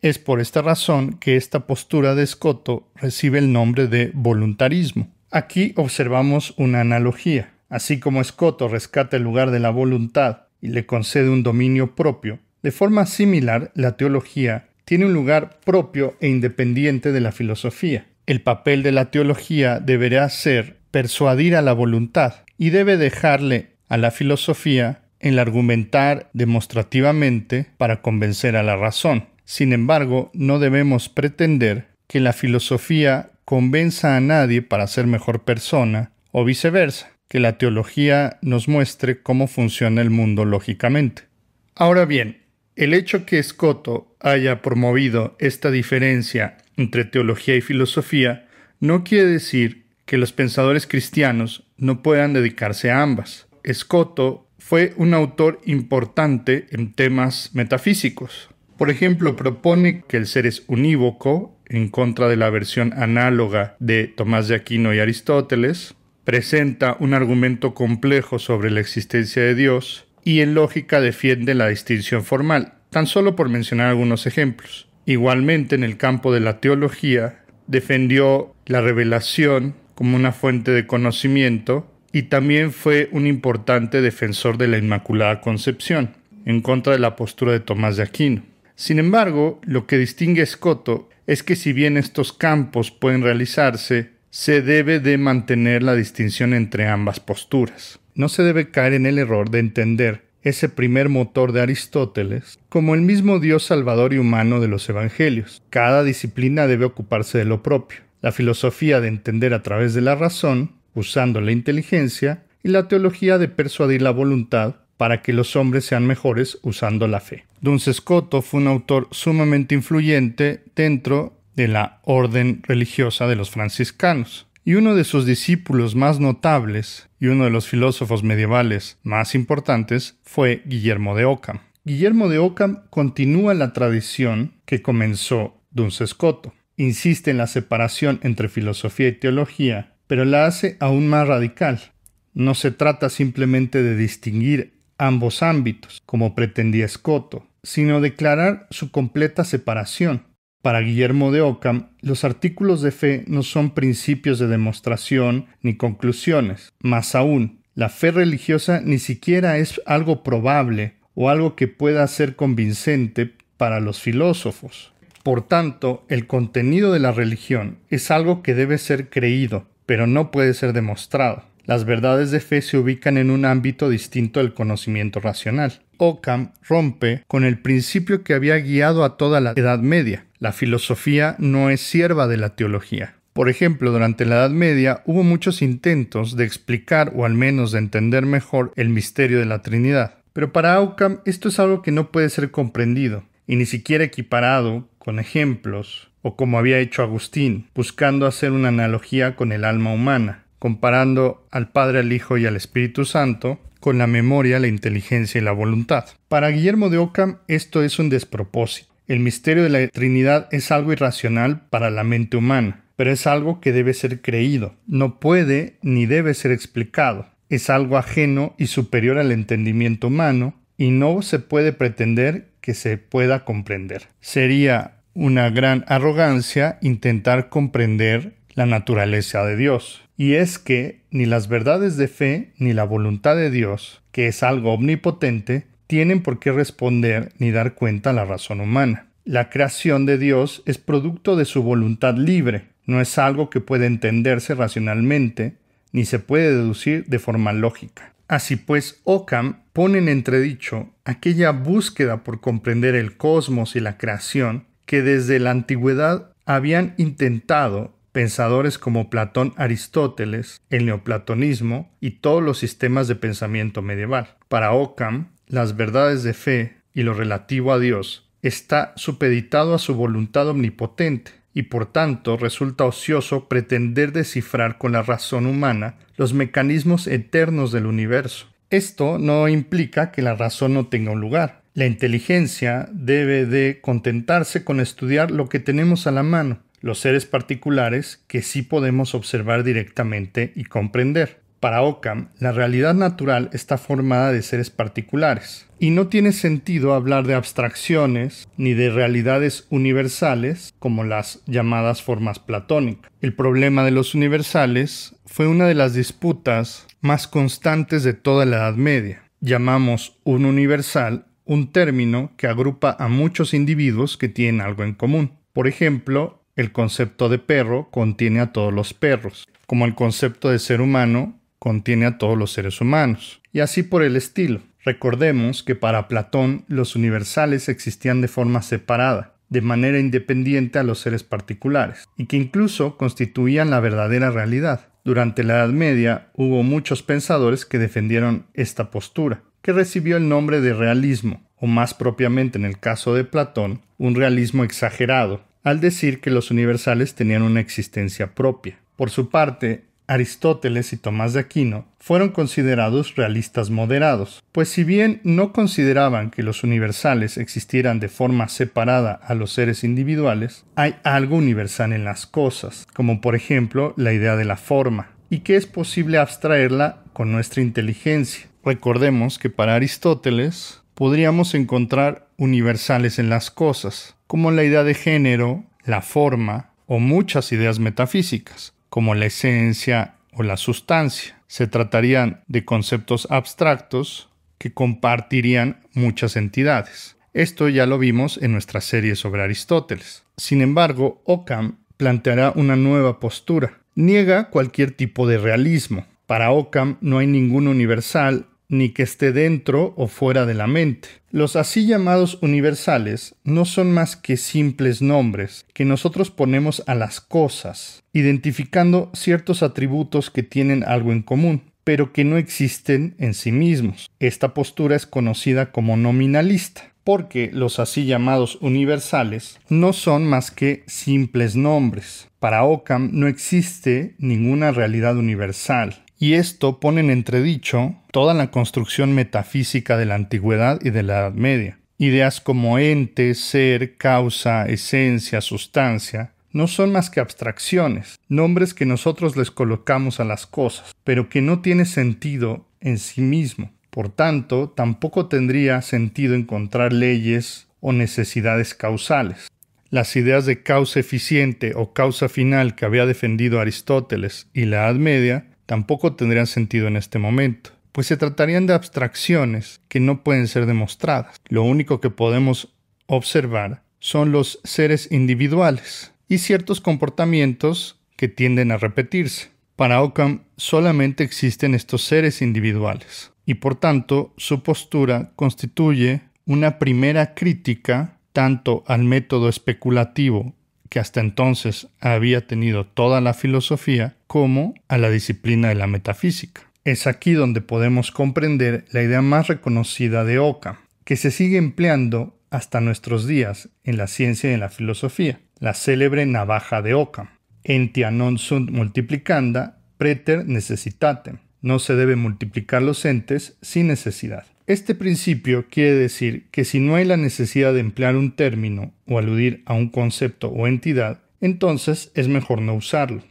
Es por esta razón que esta postura de Escoto recibe el nombre de voluntarismo. Aquí observamos una analogía. Así como Escoto rescata el lugar de la voluntad y le concede un dominio propio, de forma similar la teología tiene un lugar propio e independiente de la filosofía. El papel de la teología deberá ser persuadir a la voluntad y debe dejarle a la filosofía el argumentar demostrativamente para convencer a la razón. Sin embargo, no debemos pretender que la filosofía convenza a nadie para ser mejor persona o viceversa, que la teología nos muestre cómo funciona el mundo lógicamente. Ahora bien, el hecho que Scotto haya promovido esta diferencia entre teología y filosofía no quiere decir que los pensadores cristianos no puedan dedicarse a ambas. Escoto fue un autor importante en temas metafísicos. Por ejemplo, propone que el ser es unívoco, en contra de la versión análoga de Tomás de Aquino y Aristóteles, presenta un argumento complejo sobre la existencia de Dios, y en lógica defiende la distinción formal, tan solo por mencionar algunos ejemplos. Igualmente en el campo de la teología, defendió la revelación como una fuente de conocimiento y también fue un importante defensor de la Inmaculada Concepción, en contra de la postura de Tomás de Aquino. Sin embargo, lo que distingue a Escoto es que si bien estos campos pueden realizarse, se debe de mantener la distinción entre ambas posturas no se debe caer en el error de entender ese primer motor de Aristóteles, como el mismo Dios salvador y humano de los evangelios. Cada disciplina debe ocuparse de lo propio. La filosofía de entender a través de la razón, usando la inteligencia, y la teología de persuadir la voluntad para que los hombres sean mejores usando la fe. Duns Scoto fue un autor sumamente influyente dentro de la orden religiosa de los franciscanos y uno de sus discípulos más notables y uno de los filósofos medievales más importantes fue Guillermo de Ockham. Guillermo de Ockham continúa la tradición que comenzó Duns Duncescoto. Insiste en la separación entre filosofía y teología, pero la hace aún más radical. No se trata simplemente de distinguir ambos ámbitos, como pretendía Escoto, sino declarar su completa separación, para Guillermo de Ockham, los artículos de fe no son principios de demostración ni conclusiones. Más aún, la fe religiosa ni siquiera es algo probable o algo que pueda ser convincente para los filósofos. Por tanto, el contenido de la religión es algo que debe ser creído, pero no puede ser demostrado. Las verdades de fe se ubican en un ámbito distinto del conocimiento racional. Ockham rompe con el principio que había guiado a toda la Edad Media, la filosofía no es sierva de la teología. Por ejemplo, durante la Edad Media hubo muchos intentos de explicar o al menos de entender mejor el misterio de la Trinidad. Pero para Ockham esto es algo que no puede ser comprendido, y ni siquiera equiparado con ejemplos, o como había hecho Agustín, buscando hacer una analogía con el alma humana, comparando al Padre, al Hijo y al Espíritu Santo con la memoria, la inteligencia y la voluntad. Para Guillermo de Ockham esto es un despropósito. El misterio de la Trinidad es algo irracional para la mente humana, pero es algo que debe ser creído, no puede ni debe ser explicado, es algo ajeno y superior al entendimiento humano, y no se puede pretender que se pueda comprender. Sería una gran arrogancia intentar comprender la naturaleza de Dios. Y es que ni las verdades de fe ni la voluntad de Dios, que es algo omnipotente, tienen por qué responder ni dar cuenta a la razón humana. La creación de Dios es producto de su voluntad libre, no es algo que puede entenderse racionalmente, ni se puede deducir de forma lógica. Así pues, Occam pone en entredicho aquella búsqueda por comprender el cosmos y la creación que desde la antigüedad habían intentado pensadores como Platón, Aristóteles, el neoplatonismo y todos los sistemas de pensamiento medieval. Para Occam, las verdades de fe y lo relativo a Dios está supeditado a su voluntad omnipotente y por tanto resulta ocioso pretender descifrar con la razón humana los mecanismos eternos del universo. Esto no implica que la razón no tenga un lugar. La inteligencia debe de contentarse con estudiar lo que tenemos a la mano, los seres particulares que sí podemos observar directamente y comprender. Para Occam, la realidad natural está formada de seres particulares, y no tiene sentido hablar de abstracciones ni de realidades universales como las llamadas formas platónicas. El problema de los universales fue una de las disputas más constantes de toda la Edad Media. Llamamos un universal un término que agrupa a muchos individuos que tienen algo en común. Por ejemplo, el concepto de perro contiene a todos los perros, como el concepto de ser humano contiene a todos los seres humanos, y así por el estilo. Recordemos que para Platón los universales existían de forma separada, de manera independiente a los seres particulares, y que incluso constituían la verdadera realidad. Durante la Edad Media hubo muchos pensadores que defendieron esta postura, que recibió el nombre de realismo, o más propiamente en el caso de Platón, un realismo exagerado, al decir que los universales tenían una existencia propia. Por su parte, Aristóteles y Tomás de Aquino fueron considerados realistas moderados, pues si bien no consideraban que los universales existieran de forma separada a los seres individuales, hay algo universal en las cosas, como por ejemplo la idea de la forma, y que es posible abstraerla con nuestra inteligencia. Recordemos que para Aristóteles podríamos encontrar universales en las cosas, como la idea de género, la forma o muchas ideas metafísicas como la esencia o la sustancia. Se tratarían de conceptos abstractos que compartirían muchas entidades. Esto ya lo vimos en nuestra serie sobre Aristóteles. Sin embargo, Occam planteará una nueva postura. Niega cualquier tipo de realismo. Para Occam no hay ningún universal ni que esté dentro o fuera de la mente. Los así llamados universales no son más que simples nombres que nosotros ponemos a las cosas identificando ciertos atributos que tienen algo en común, pero que no existen en sí mismos. Esta postura es conocida como nominalista, porque los así llamados universales no son más que simples nombres. Para Occam no existe ninguna realidad universal, y esto pone en entredicho toda la construcción metafísica de la antigüedad y de la Edad Media. Ideas como ente, ser, causa, esencia, sustancia, no son más que abstracciones, nombres que nosotros les colocamos a las cosas, pero que no tiene sentido en sí mismo. Por tanto, tampoco tendría sentido encontrar leyes o necesidades causales. Las ideas de causa eficiente o causa final que había defendido Aristóteles y la Edad Media tampoco tendrían sentido en este momento, pues se tratarían de abstracciones que no pueden ser demostradas. Lo único que podemos observar son los seres individuales, y ciertos comportamientos que tienden a repetirse. Para Occam solamente existen estos seres individuales y por tanto su postura constituye una primera crítica tanto al método especulativo que hasta entonces había tenido toda la filosofía como a la disciplina de la metafísica. Es aquí donde podemos comprender la idea más reconocida de Occam, que se sigue empleando hasta nuestros días en la ciencia y en la filosofía, la célebre navaja de Ockham. Entia non sunt multiplicanda, preter necessitatem. No se debe multiplicar los entes sin necesidad. Este principio quiere decir que si no hay la necesidad de emplear un término o aludir a un concepto o entidad, entonces es mejor no usarlo.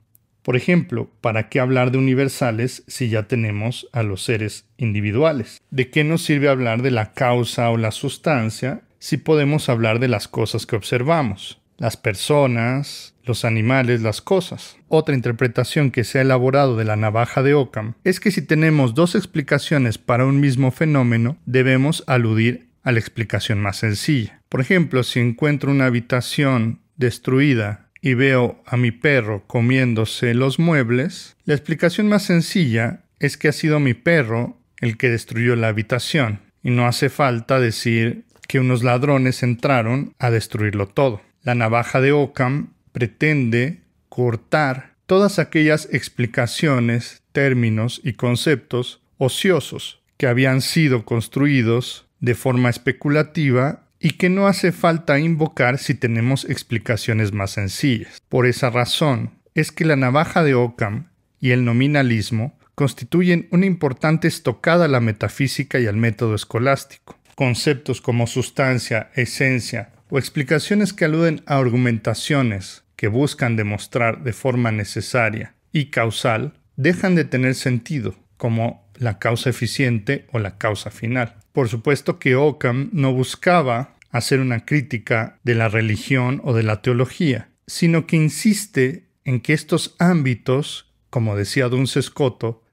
Por ejemplo, ¿para qué hablar de universales si ya tenemos a los seres individuales? ¿De qué nos sirve hablar de la causa o la sustancia si podemos hablar de las cosas que observamos? las personas, los animales, las cosas. Otra interpretación que se ha elaborado de la navaja de Ockham es que si tenemos dos explicaciones para un mismo fenómeno, debemos aludir a la explicación más sencilla. Por ejemplo, si encuentro una habitación destruida y veo a mi perro comiéndose los muebles, la explicación más sencilla es que ha sido mi perro el que destruyó la habitación, y no hace falta decir que unos ladrones entraron a destruirlo todo. La navaja de Ockham pretende cortar todas aquellas explicaciones, términos y conceptos ociosos que habían sido construidos de forma especulativa y que no hace falta invocar si tenemos explicaciones más sencillas. Por esa razón es que la navaja de Occam y el nominalismo constituyen una importante estocada a la metafísica y al método escolástico. Conceptos como sustancia, esencia, o explicaciones que aluden a argumentaciones que buscan demostrar de forma necesaria y causal, dejan de tener sentido, como la causa eficiente o la causa final. Por supuesto que Ockham no buscaba hacer una crítica de la religión o de la teología, sino que insiste en que estos ámbitos, como decía Duns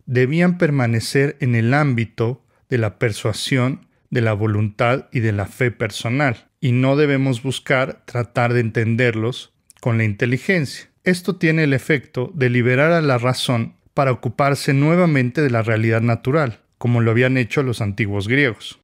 debían permanecer en el ámbito de la persuasión, de la voluntad y de la fe personal, y no debemos buscar tratar de entenderlos con la inteligencia. Esto tiene el efecto de liberar a la razón para ocuparse nuevamente de la realidad natural, como lo habían hecho los antiguos griegos.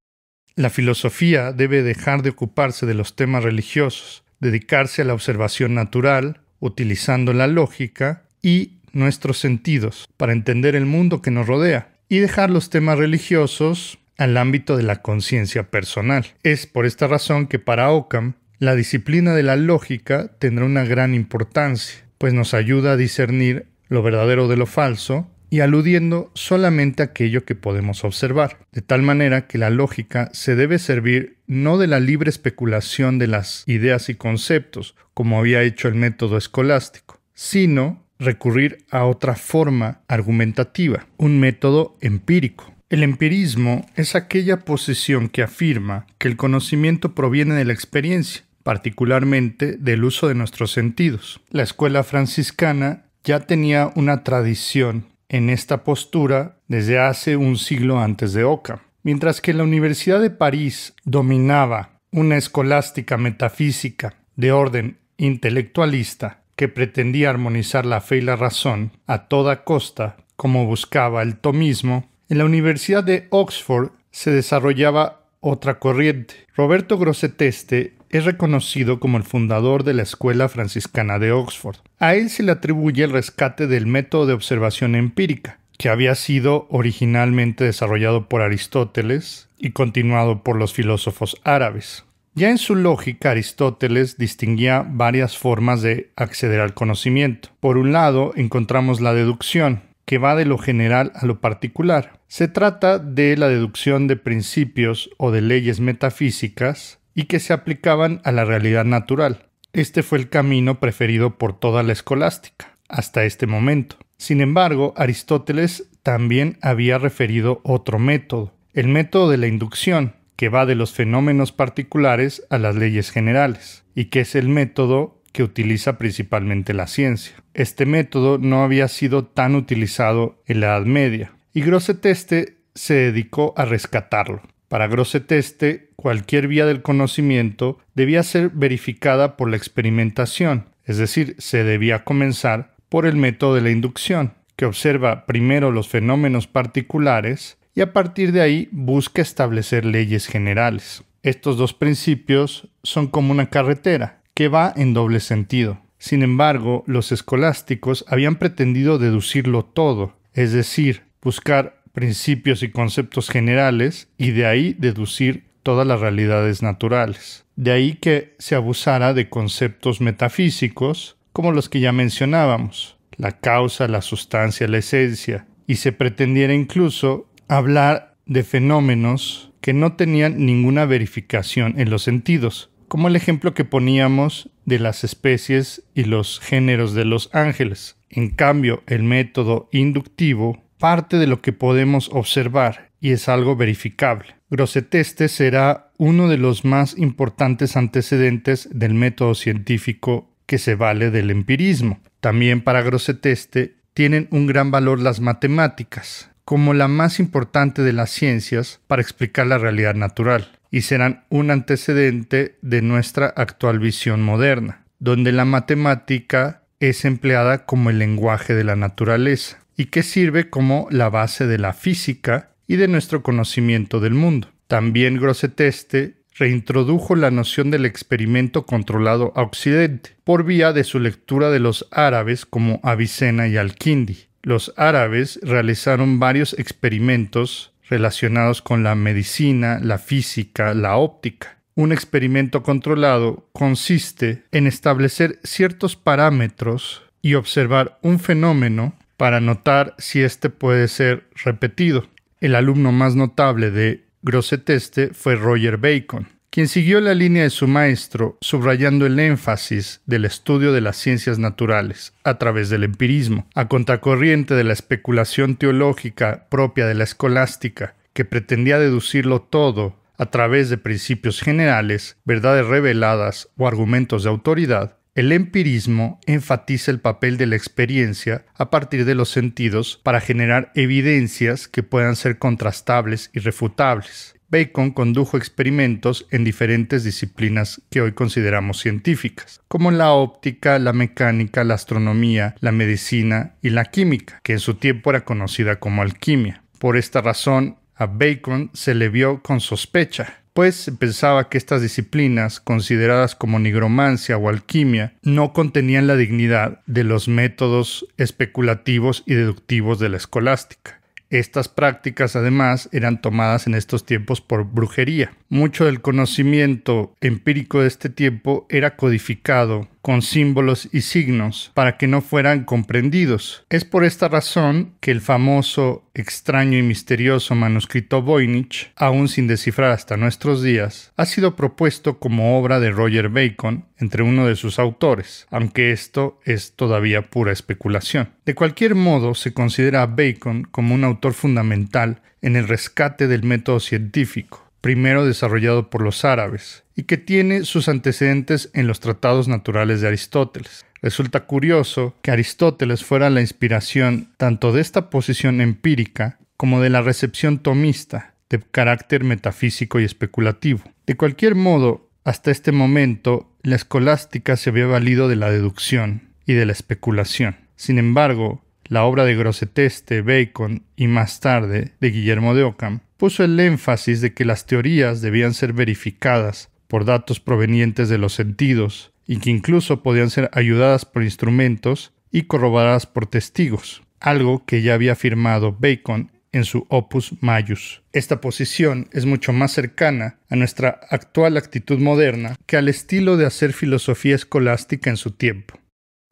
La filosofía debe dejar de ocuparse de los temas religiosos, dedicarse a la observación natural, utilizando la lógica y nuestros sentidos para entender el mundo que nos rodea, y dejar los temas religiosos al ámbito de la conciencia personal. Es por esta razón que para Ockham, la disciplina de la lógica tendrá una gran importancia, pues nos ayuda a discernir lo verdadero de lo falso y aludiendo solamente aquello que podemos observar, de tal manera que la lógica se debe servir no de la libre especulación de las ideas y conceptos, como había hecho el método escolástico, sino recurrir a otra forma argumentativa, un método empírico, el empirismo es aquella posición que afirma que el conocimiento proviene de la experiencia, particularmente del uso de nuestros sentidos. La escuela franciscana ya tenía una tradición en esta postura desde hace un siglo antes de Oca. Mientras que la Universidad de París dominaba una escolástica metafísica de orden intelectualista que pretendía armonizar la fe y la razón a toda costa, como buscaba el tomismo, en la Universidad de Oxford se desarrollaba otra corriente. Roberto Grosseteste es reconocido como el fundador de la Escuela Franciscana de Oxford. A él se le atribuye el rescate del método de observación empírica, que había sido originalmente desarrollado por Aristóteles y continuado por los filósofos árabes. Ya en su lógica, Aristóteles distinguía varias formas de acceder al conocimiento. Por un lado, encontramos la deducción, que va de lo general a lo particular. Se trata de la deducción de principios o de leyes metafísicas y que se aplicaban a la realidad natural. Este fue el camino preferido por toda la escolástica, hasta este momento. Sin embargo, Aristóteles también había referido otro método, el método de la inducción, que va de los fenómenos particulares a las leyes generales, y que es el método que utiliza principalmente la ciencia. Este método no había sido tan utilizado en la Edad Media, y Grosseteste se dedicó a rescatarlo. Para Grosseteste, cualquier vía del conocimiento debía ser verificada por la experimentación, es decir, se debía comenzar por el método de la inducción, que observa primero los fenómenos particulares y a partir de ahí busca establecer leyes generales. Estos dos principios son como una carretera que va en doble sentido. Sin embargo, los escolásticos habían pretendido deducirlo todo, es decir, buscar principios y conceptos generales y de ahí deducir todas las realidades naturales. De ahí que se abusara de conceptos metafísicos como los que ya mencionábamos, la causa, la sustancia, la esencia, y se pretendiera incluso hablar de fenómenos que no tenían ninguna verificación en los sentidos, como el ejemplo que poníamos de las especies y los géneros de los ángeles. En cambio, el método inductivo parte de lo que podemos observar y es algo verificable. Grosseteste será uno de los más importantes antecedentes del método científico que se vale del empirismo. También para Grosseteste tienen un gran valor las matemáticas, como la más importante de las ciencias para explicar la realidad natural y serán un antecedente de nuestra actual visión moderna, donde la matemática es empleada como el lenguaje de la naturaleza y que sirve como la base de la física y de nuestro conocimiento del mundo. También Grosseteste reintrodujo la noción del experimento controlado a Occidente por vía de su lectura de los árabes como Avicena y Al-Kindi. Los árabes realizaron varios experimentos relacionados con la medicina, la física, la óptica. Un experimento controlado consiste en establecer ciertos parámetros y observar un fenómeno para notar si éste puede ser repetido. El alumno más notable de Grosseteste fue Roger Bacon, quien siguió la línea de su maestro, subrayando el énfasis del estudio de las ciencias naturales a través del empirismo, a contracorriente de la especulación teológica propia de la escolástica, que pretendía deducirlo todo a través de principios generales, verdades reveladas o argumentos de autoridad, el empirismo enfatiza el papel de la experiencia a partir de los sentidos para generar evidencias que puedan ser contrastables y refutables. Bacon condujo experimentos en diferentes disciplinas que hoy consideramos científicas, como la óptica, la mecánica, la astronomía, la medicina y la química, que en su tiempo era conocida como alquimia. Por esta razón, a Bacon se le vio con sospecha, pues pensaba que estas disciplinas, consideradas como nigromancia o alquimia, no contenían la dignidad de los métodos especulativos y deductivos de la escolástica. Estas prácticas además eran tomadas en estos tiempos por brujería. Mucho del conocimiento empírico de este tiempo era codificado con símbolos y signos para que no fueran comprendidos. Es por esta razón que el famoso, extraño y misterioso manuscrito Voynich, aún sin descifrar hasta nuestros días, ha sido propuesto como obra de Roger Bacon entre uno de sus autores, aunque esto es todavía pura especulación. De cualquier modo, se considera a Bacon como un autor fundamental en el rescate del método científico primero desarrollado por los árabes, y que tiene sus antecedentes en los tratados naturales de Aristóteles. Resulta curioso que Aristóteles fuera la inspiración tanto de esta posición empírica como de la recepción tomista, de carácter metafísico y especulativo. De cualquier modo, hasta este momento, la escolástica se había valido de la deducción y de la especulación. Sin embargo, la obra de Grosseteste, Bacon y más tarde de Guillermo de Ockham, puso el énfasis de que las teorías debían ser verificadas por datos provenientes de los sentidos y que incluso podían ser ayudadas por instrumentos y corroboradas por testigos, algo que ya había afirmado Bacon en su Opus Maius. Esta posición es mucho más cercana a nuestra actual actitud moderna que al estilo de hacer filosofía escolástica en su tiempo.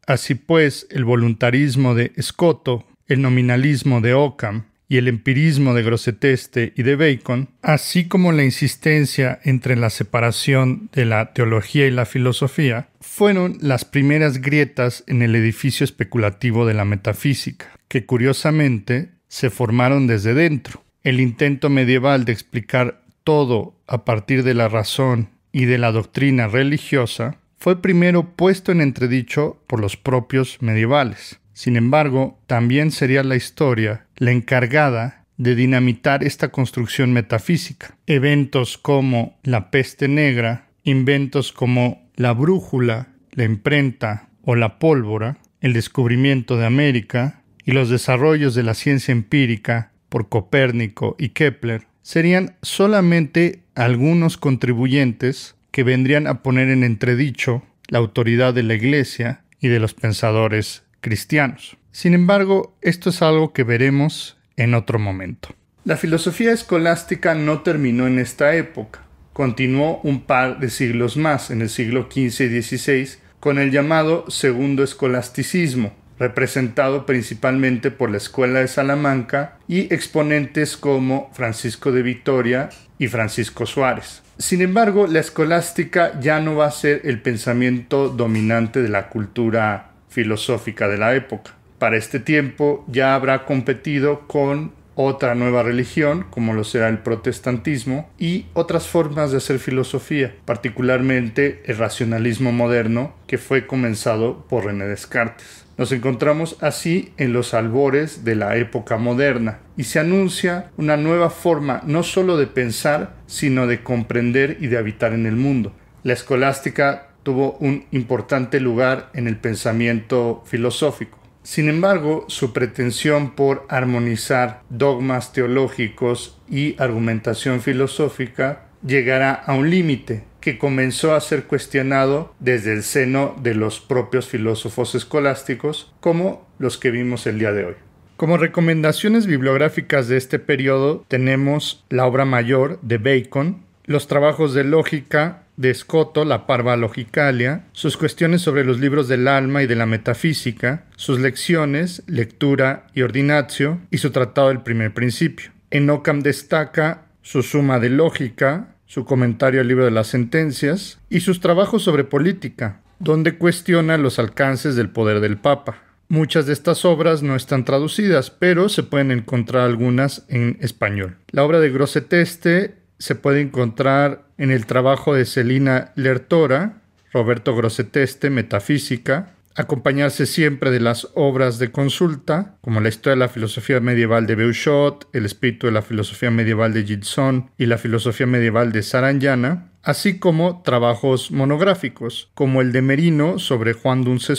Así pues, el voluntarismo de Scotto, el nominalismo de Ockham y el empirismo de Grosseteste y de Bacon, así como la insistencia entre la separación de la teología y la filosofía, fueron las primeras grietas en el edificio especulativo de la metafísica, que curiosamente se formaron desde dentro. El intento medieval de explicar todo a partir de la razón y de la doctrina religiosa fue primero puesto en entredicho por los propios medievales. Sin embargo, también sería la historia la encargada de dinamitar esta construcción metafísica. Eventos como la peste negra, inventos como la brújula, la imprenta o la pólvora, el descubrimiento de América y los desarrollos de la ciencia empírica por Copérnico y Kepler serían solamente algunos contribuyentes que vendrían a poner en entredicho la autoridad de la Iglesia y de los pensadores cristianos. Sin embargo, esto es algo que veremos en otro momento. La filosofía escolástica no terminó en esta época. Continuó un par de siglos más, en el siglo XV y XVI, con el llamado segundo escolasticismo, representado principalmente por la Escuela de Salamanca y exponentes como Francisco de Vitoria y Francisco Suárez. Sin embargo, la escolástica ya no va a ser el pensamiento dominante de la cultura filosófica de la época. Para este tiempo ya habrá competido con otra nueva religión, como lo será el protestantismo, y otras formas de hacer filosofía, particularmente el racionalismo moderno, que fue comenzado por René Descartes. Nos encontramos así en los albores de la época moderna y se anuncia una nueva forma no sólo de pensar, sino de comprender y de habitar en el mundo. La escolástica tuvo un importante lugar en el pensamiento filosófico. Sin embargo, su pretensión por armonizar dogmas teológicos y argumentación filosófica llegará a un límite que comenzó a ser cuestionado desde el seno de los propios filósofos escolásticos, como los que vimos el día de hoy. Como recomendaciones bibliográficas de este periodo tenemos la obra mayor de Bacon, los trabajos de lógica de Scotto, La Parva Logicalia, sus cuestiones sobre los libros del alma y de la metafísica, sus lecciones, lectura y ordinatio, y su tratado del primer principio. En Ockham destaca su suma de lógica, su comentario al libro de las sentencias y sus trabajos sobre política, donde cuestiona los alcances del poder del Papa. Muchas de estas obras no están traducidas, pero se pueden encontrar algunas en español. La obra de Grosseteste se puede encontrar en el trabajo de Celina Lertora, Roberto Grosseteste, Metafísica, acompañarse siempre de las obras de consulta, como la historia de la filosofía medieval de Beuchot, el espíritu de la filosofía medieval de Gitson y la filosofía medieval de Saranyana, así como trabajos monográficos, como el de Merino sobre Juan Duns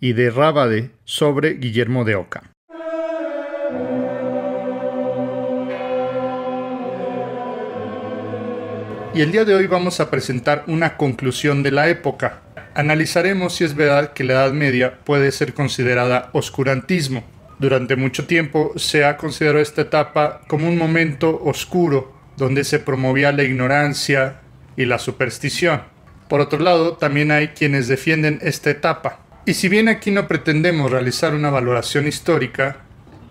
y de Rábade sobre Guillermo de Oca. Y el día de hoy vamos a presentar una conclusión de la época, analizaremos si es verdad que la Edad Media puede ser considerada oscurantismo. Durante mucho tiempo se ha considerado esta etapa como un momento oscuro donde se promovía la ignorancia y la superstición. Por otro lado, también hay quienes defienden esta etapa. Y si bien aquí no pretendemos realizar una valoración histórica,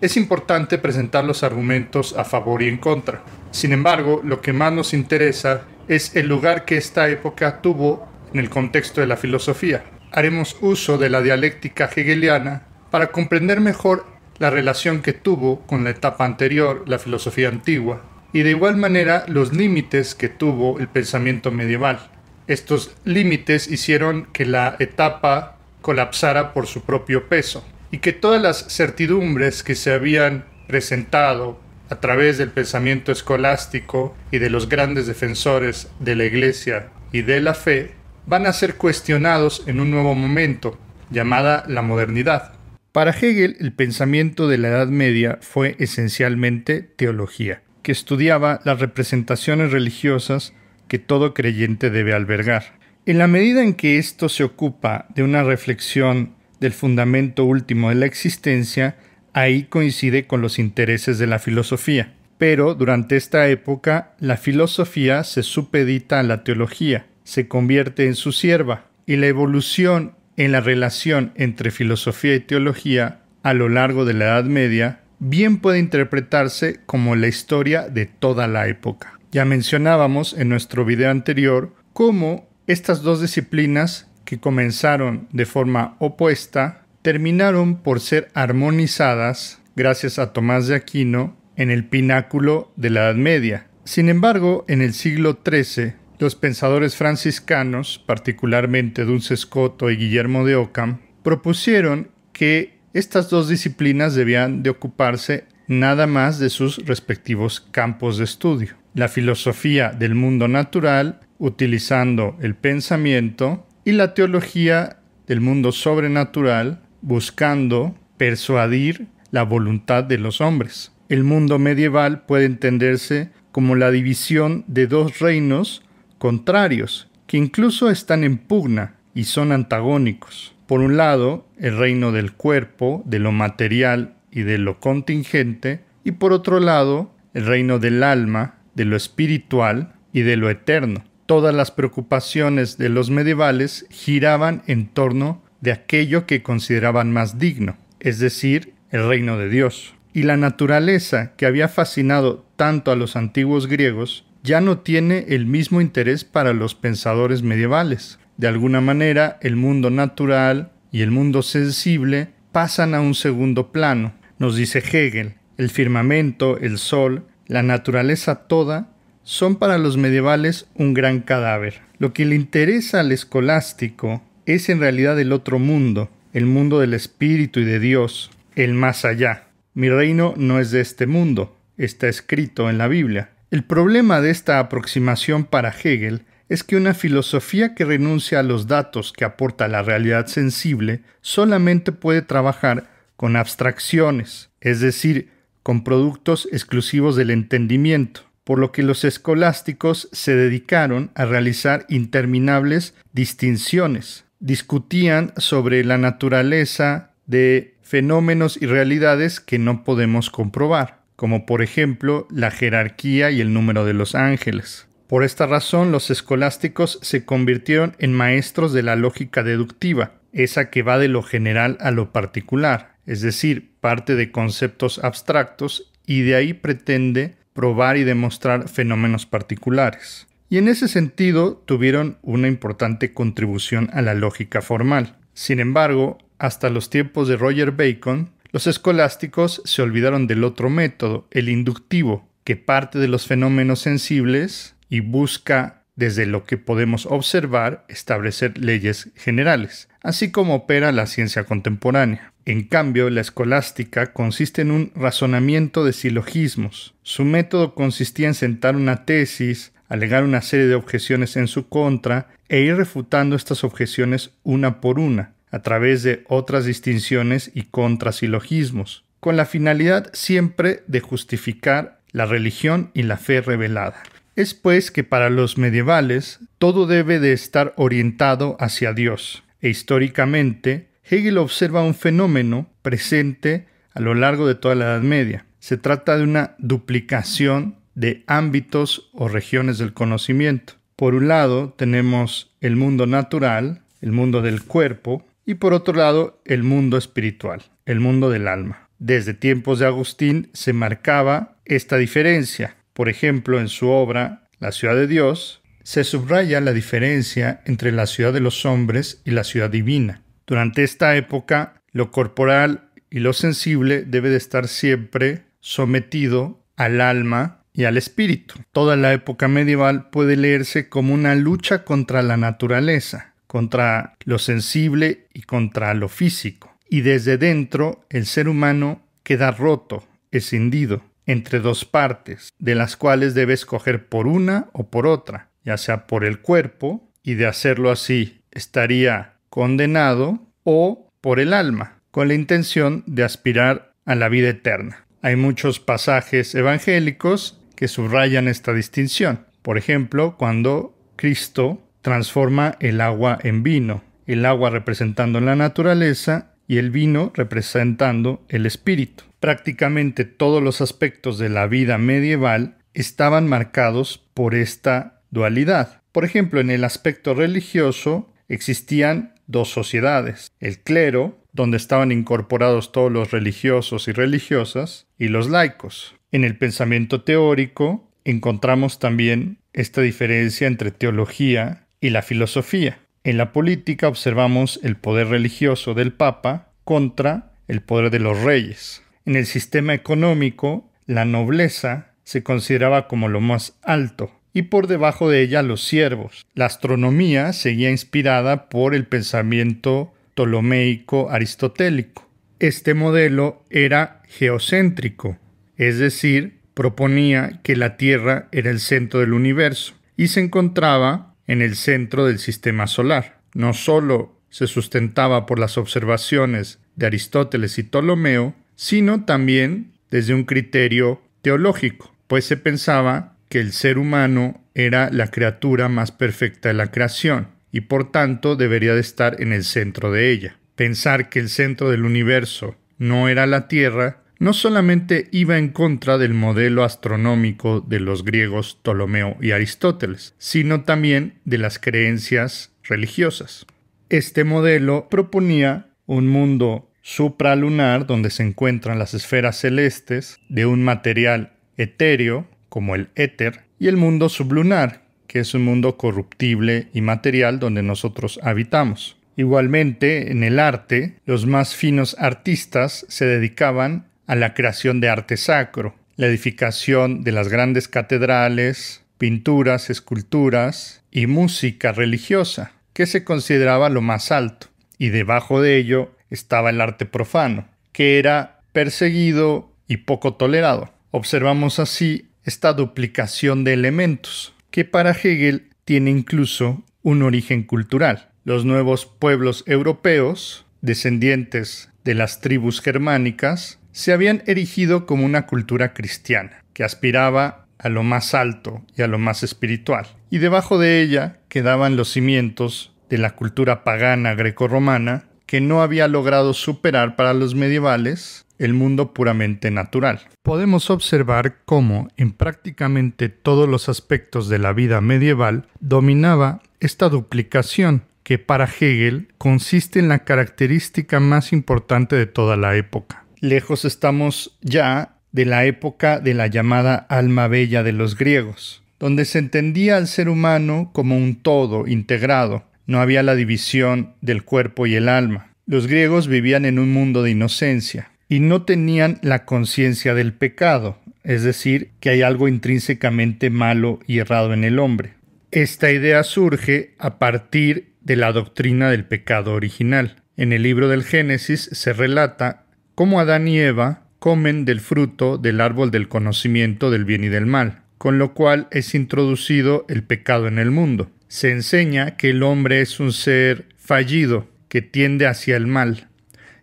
es importante presentar los argumentos a favor y en contra. Sin embargo, lo que más nos interesa es el lugar que esta época tuvo en el contexto de la filosofía. Haremos uso de la dialéctica hegeliana para comprender mejor la relación que tuvo con la etapa anterior, la filosofía antigua, y de igual manera los límites que tuvo el pensamiento medieval. Estos límites hicieron que la etapa colapsara por su propio peso y que todas las certidumbres que se habían presentado a través del pensamiento escolástico y de los grandes defensores de la Iglesia y de la fe van a ser cuestionados en un nuevo momento, llamada la modernidad. Para Hegel, el pensamiento de la Edad Media fue esencialmente teología, que estudiaba las representaciones religiosas que todo creyente debe albergar. En la medida en que esto se ocupa de una reflexión del fundamento último de la existencia, ahí coincide con los intereses de la filosofía. Pero durante esta época, la filosofía se supedita a la teología, se convierte en su sierva y la evolución en la relación entre filosofía y teología a lo largo de la Edad Media bien puede interpretarse como la historia de toda la época. Ya mencionábamos en nuestro video anterior cómo estas dos disciplinas que comenzaron de forma opuesta terminaron por ser armonizadas gracias a Tomás de Aquino en el pináculo de la Edad Media. Sin embargo, en el siglo XIII los pensadores franciscanos, particularmente Dunce Scotto y Guillermo de Ockham, propusieron que estas dos disciplinas debían de ocuparse nada más de sus respectivos campos de estudio. La filosofía del mundo natural, utilizando el pensamiento, y la teología del mundo sobrenatural, buscando persuadir la voluntad de los hombres. El mundo medieval puede entenderse como la división de dos reinos contrarios, que incluso están en pugna y son antagónicos. Por un lado, el reino del cuerpo, de lo material y de lo contingente, y por otro lado, el reino del alma, de lo espiritual y de lo eterno. Todas las preocupaciones de los medievales giraban en torno de aquello que consideraban más digno, es decir, el reino de Dios. Y la naturaleza que había fascinado tanto a los antiguos griegos ya no tiene el mismo interés para los pensadores medievales. De alguna manera, el mundo natural y el mundo sensible pasan a un segundo plano. Nos dice Hegel, el firmamento, el sol, la naturaleza toda, son para los medievales un gran cadáver. Lo que le interesa al escolástico es en realidad el otro mundo, el mundo del espíritu y de Dios, el más allá. Mi reino no es de este mundo, está escrito en la Biblia. El problema de esta aproximación para Hegel es que una filosofía que renuncia a los datos que aporta la realidad sensible solamente puede trabajar con abstracciones, es decir, con productos exclusivos del entendimiento, por lo que los escolásticos se dedicaron a realizar interminables distinciones. Discutían sobre la naturaleza de fenómenos y realidades que no podemos comprobar como por ejemplo la jerarquía y el número de los ángeles. Por esta razón, los escolásticos se convirtieron en maestros de la lógica deductiva, esa que va de lo general a lo particular, es decir, parte de conceptos abstractos y de ahí pretende probar y demostrar fenómenos particulares. Y en ese sentido tuvieron una importante contribución a la lógica formal. Sin embargo, hasta los tiempos de Roger Bacon, los escolásticos se olvidaron del otro método, el inductivo, que parte de los fenómenos sensibles y busca, desde lo que podemos observar, establecer leyes generales, así como opera la ciencia contemporánea. En cambio, la escolástica consiste en un razonamiento de silogismos. Su método consistía en sentar una tesis, alegar una serie de objeciones en su contra e ir refutando estas objeciones una por una, a través de otras distinciones y contrasilogismos, con la finalidad siempre de justificar la religión y la fe revelada. Es pues que para los medievales todo debe de estar orientado hacia Dios, e históricamente Hegel observa un fenómeno presente a lo largo de toda la Edad Media. Se trata de una duplicación de ámbitos o regiones del conocimiento. Por un lado tenemos el mundo natural, el mundo del cuerpo, y por otro lado el mundo espiritual, el mundo del alma. Desde tiempos de Agustín se marcaba esta diferencia. Por ejemplo, en su obra La ciudad de Dios, se subraya la diferencia entre la ciudad de los hombres y la ciudad divina. Durante esta época, lo corporal y lo sensible debe de estar siempre sometido al alma y al espíritu. Toda la época medieval puede leerse como una lucha contra la naturaleza, contra lo sensible y contra lo físico. Y desde dentro el ser humano queda roto, escindido, entre dos partes, de las cuales debe escoger por una o por otra, ya sea por el cuerpo, y de hacerlo así estaría condenado, o por el alma, con la intención de aspirar a la vida eterna. Hay muchos pasajes evangélicos que subrayan esta distinción. Por ejemplo, cuando Cristo transforma el agua en vino, el agua representando la naturaleza y el vino representando el espíritu. Prácticamente todos los aspectos de la vida medieval estaban marcados por esta dualidad. Por ejemplo, en el aspecto religioso existían dos sociedades, el clero, donde estaban incorporados todos los religiosos y religiosas, y los laicos. En el pensamiento teórico encontramos también esta diferencia entre teología y la filosofía. En la política observamos el poder religioso del Papa contra el poder de los reyes. En el sistema económico, la nobleza se consideraba como lo más alto y por debajo de ella los siervos. La astronomía seguía inspirada por el pensamiento ptolomeico aristotélico. Este modelo era geocéntrico, es decir, proponía que la Tierra era el centro del universo y se encontraba en el centro del sistema solar. No solo se sustentaba por las observaciones de Aristóteles y Ptolomeo, sino también desde un criterio teológico, pues se pensaba que el ser humano era la criatura más perfecta de la creación y por tanto debería de estar en el centro de ella. Pensar que el centro del universo no era la Tierra no solamente iba en contra del modelo astronómico de los griegos Ptolomeo y Aristóteles, sino también de las creencias religiosas. Este modelo proponía un mundo supralunar donde se encuentran las esferas celestes de un material etéreo, como el éter, y el mundo sublunar, que es un mundo corruptible y material donde nosotros habitamos. Igualmente, en el arte, los más finos artistas se dedicaban a la creación de arte sacro, la edificación de las grandes catedrales, pinturas, esculturas y música religiosa, que se consideraba lo más alto, y debajo de ello estaba el arte profano, que era perseguido y poco tolerado. Observamos así esta duplicación de elementos, que para Hegel tiene incluso un origen cultural. Los nuevos pueblos europeos, descendientes de las tribus germánicas, se habían erigido como una cultura cristiana, que aspiraba a lo más alto y a lo más espiritual, y debajo de ella quedaban los cimientos de la cultura pagana grecorromana que no había logrado superar para los medievales el mundo puramente natural. Podemos observar cómo en prácticamente todos los aspectos de la vida medieval dominaba esta duplicación que para Hegel consiste en la característica más importante de toda la época, lejos estamos ya de la época de la llamada alma bella de los griegos, donde se entendía al ser humano como un todo integrado, no había la división del cuerpo y el alma. Los griegos vivían en un mundo de inocencia y no tenían la conciencia del pecado, es decir, que hay algo intrínsecamente malo y errado en el hombre. Esta idea surge a partir de la doctrina del pecado original. En el libro del Génesis se relata como Adán y Eva comen del fruto del árbol del conocimiento del bien y del mal, con lo cual es introducido el pecado en el mundo. Se enseña que el hombre es un ser fallido, que tiende hacia el mal,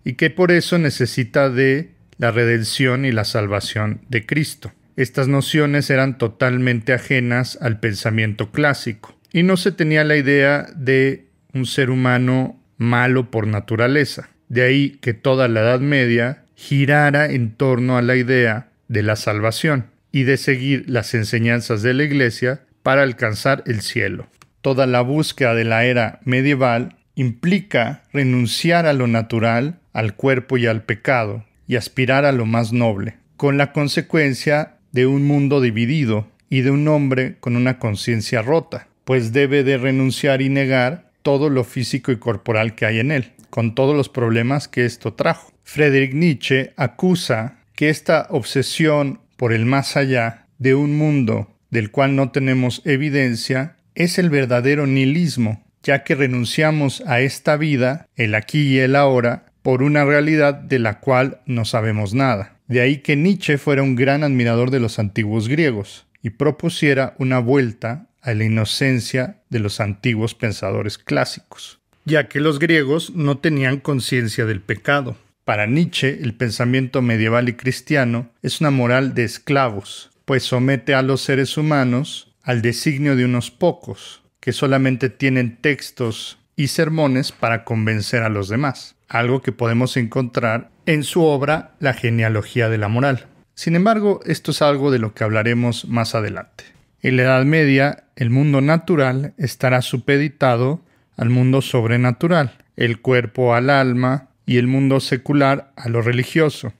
y que por eso necesita de la redención y la salvación de Cristo. Estas nociones eran totalmente ajenas al pensamiento clásico, y no se tenía la idea de un ser humano malo por naturaleza. De ahí que toda la Edad Media girara en torno a la idea de la salvación y de seguir las enseñanzas de la Iglesia para alcanzar el cielo. Toda la búsqueda de la era medieval implica renunciar a lo natural, al cuerpo y al pecado, y aspirar a lo más noble, con la consecuencia de un mundo dividido y de un hombre con una conciencia rota, pues debe de renunciar y negar todo lo físico y corporal que hay en él con todos los problemas que esto trajo. Friedrich Nietzsche acusa que esta obsesión por el más allá de un mundo del cual no tenemos evidencia es el verdadero nihilismo, ya que renunciamos a esta vida, el aquí y el ahora, por una realidad de la cual no sabemos nada. De ahí que Nietzsche fuera un gran admirador de los antiguos griegos y propusiera una vuelta a la inocencia de los antiguos pensadores clásicos ya que los griegos no tenían conciencia del pecado. Para Nietzsche, el pensamiento medieval y cristiano es una moral de esclavos, pues somete a los seres humanos al designio de unos pocos, que solamente tienen textos y sermones para convencer a los demás, algo que podemos encontrar en su obra La genealogía de la moral. Sin embargo, esto es algo de lo que hablaremos más adelante. En la Edad Media, el mundo natural estará supeditado al mundo sobrenatural, el cuerpo al alma y el mundo secular a lo religioso.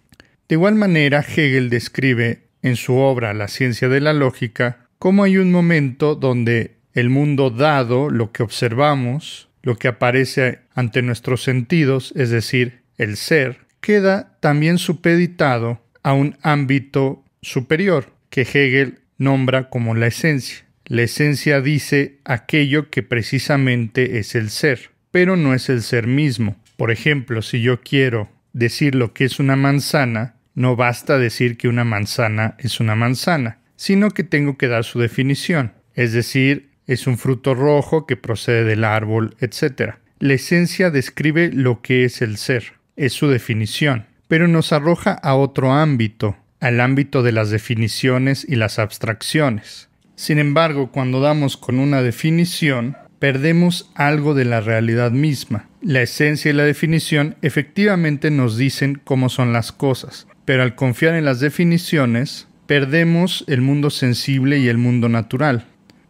De igual manera, Hegel describe en su obra La ciencia de la lógica cómo hay un momento donde el mundo dado, lo que observamos, lo que aparece ante nuestros sentidos, es decir, el ser, queda también supeditado a un ámbito superior que Hegel nombra como la esencia. La esencia dice aquello que precisamente es el ser, pero no es el ser mismo. Por ejemplo, si yo quiero decir lo que es una manzana, no basta decir que una manzana es una manzana, sino que tengo que dar su definición, es decir, es un fruto rojo que procede del árbol, etc. La esencia describe lo que es el ser, es su definición, pero nos arroja a otro ámbito, al ámbito de las definiciones y las abstracciones. Sin embargo, cuando damos con una definición, perdemos algo de la realidad misma. La esencia y la definición efectivamente nos dicen cómo son las cosas, pero al confiar en las definiciones, perdemos el mundo sensible y el mundo natural.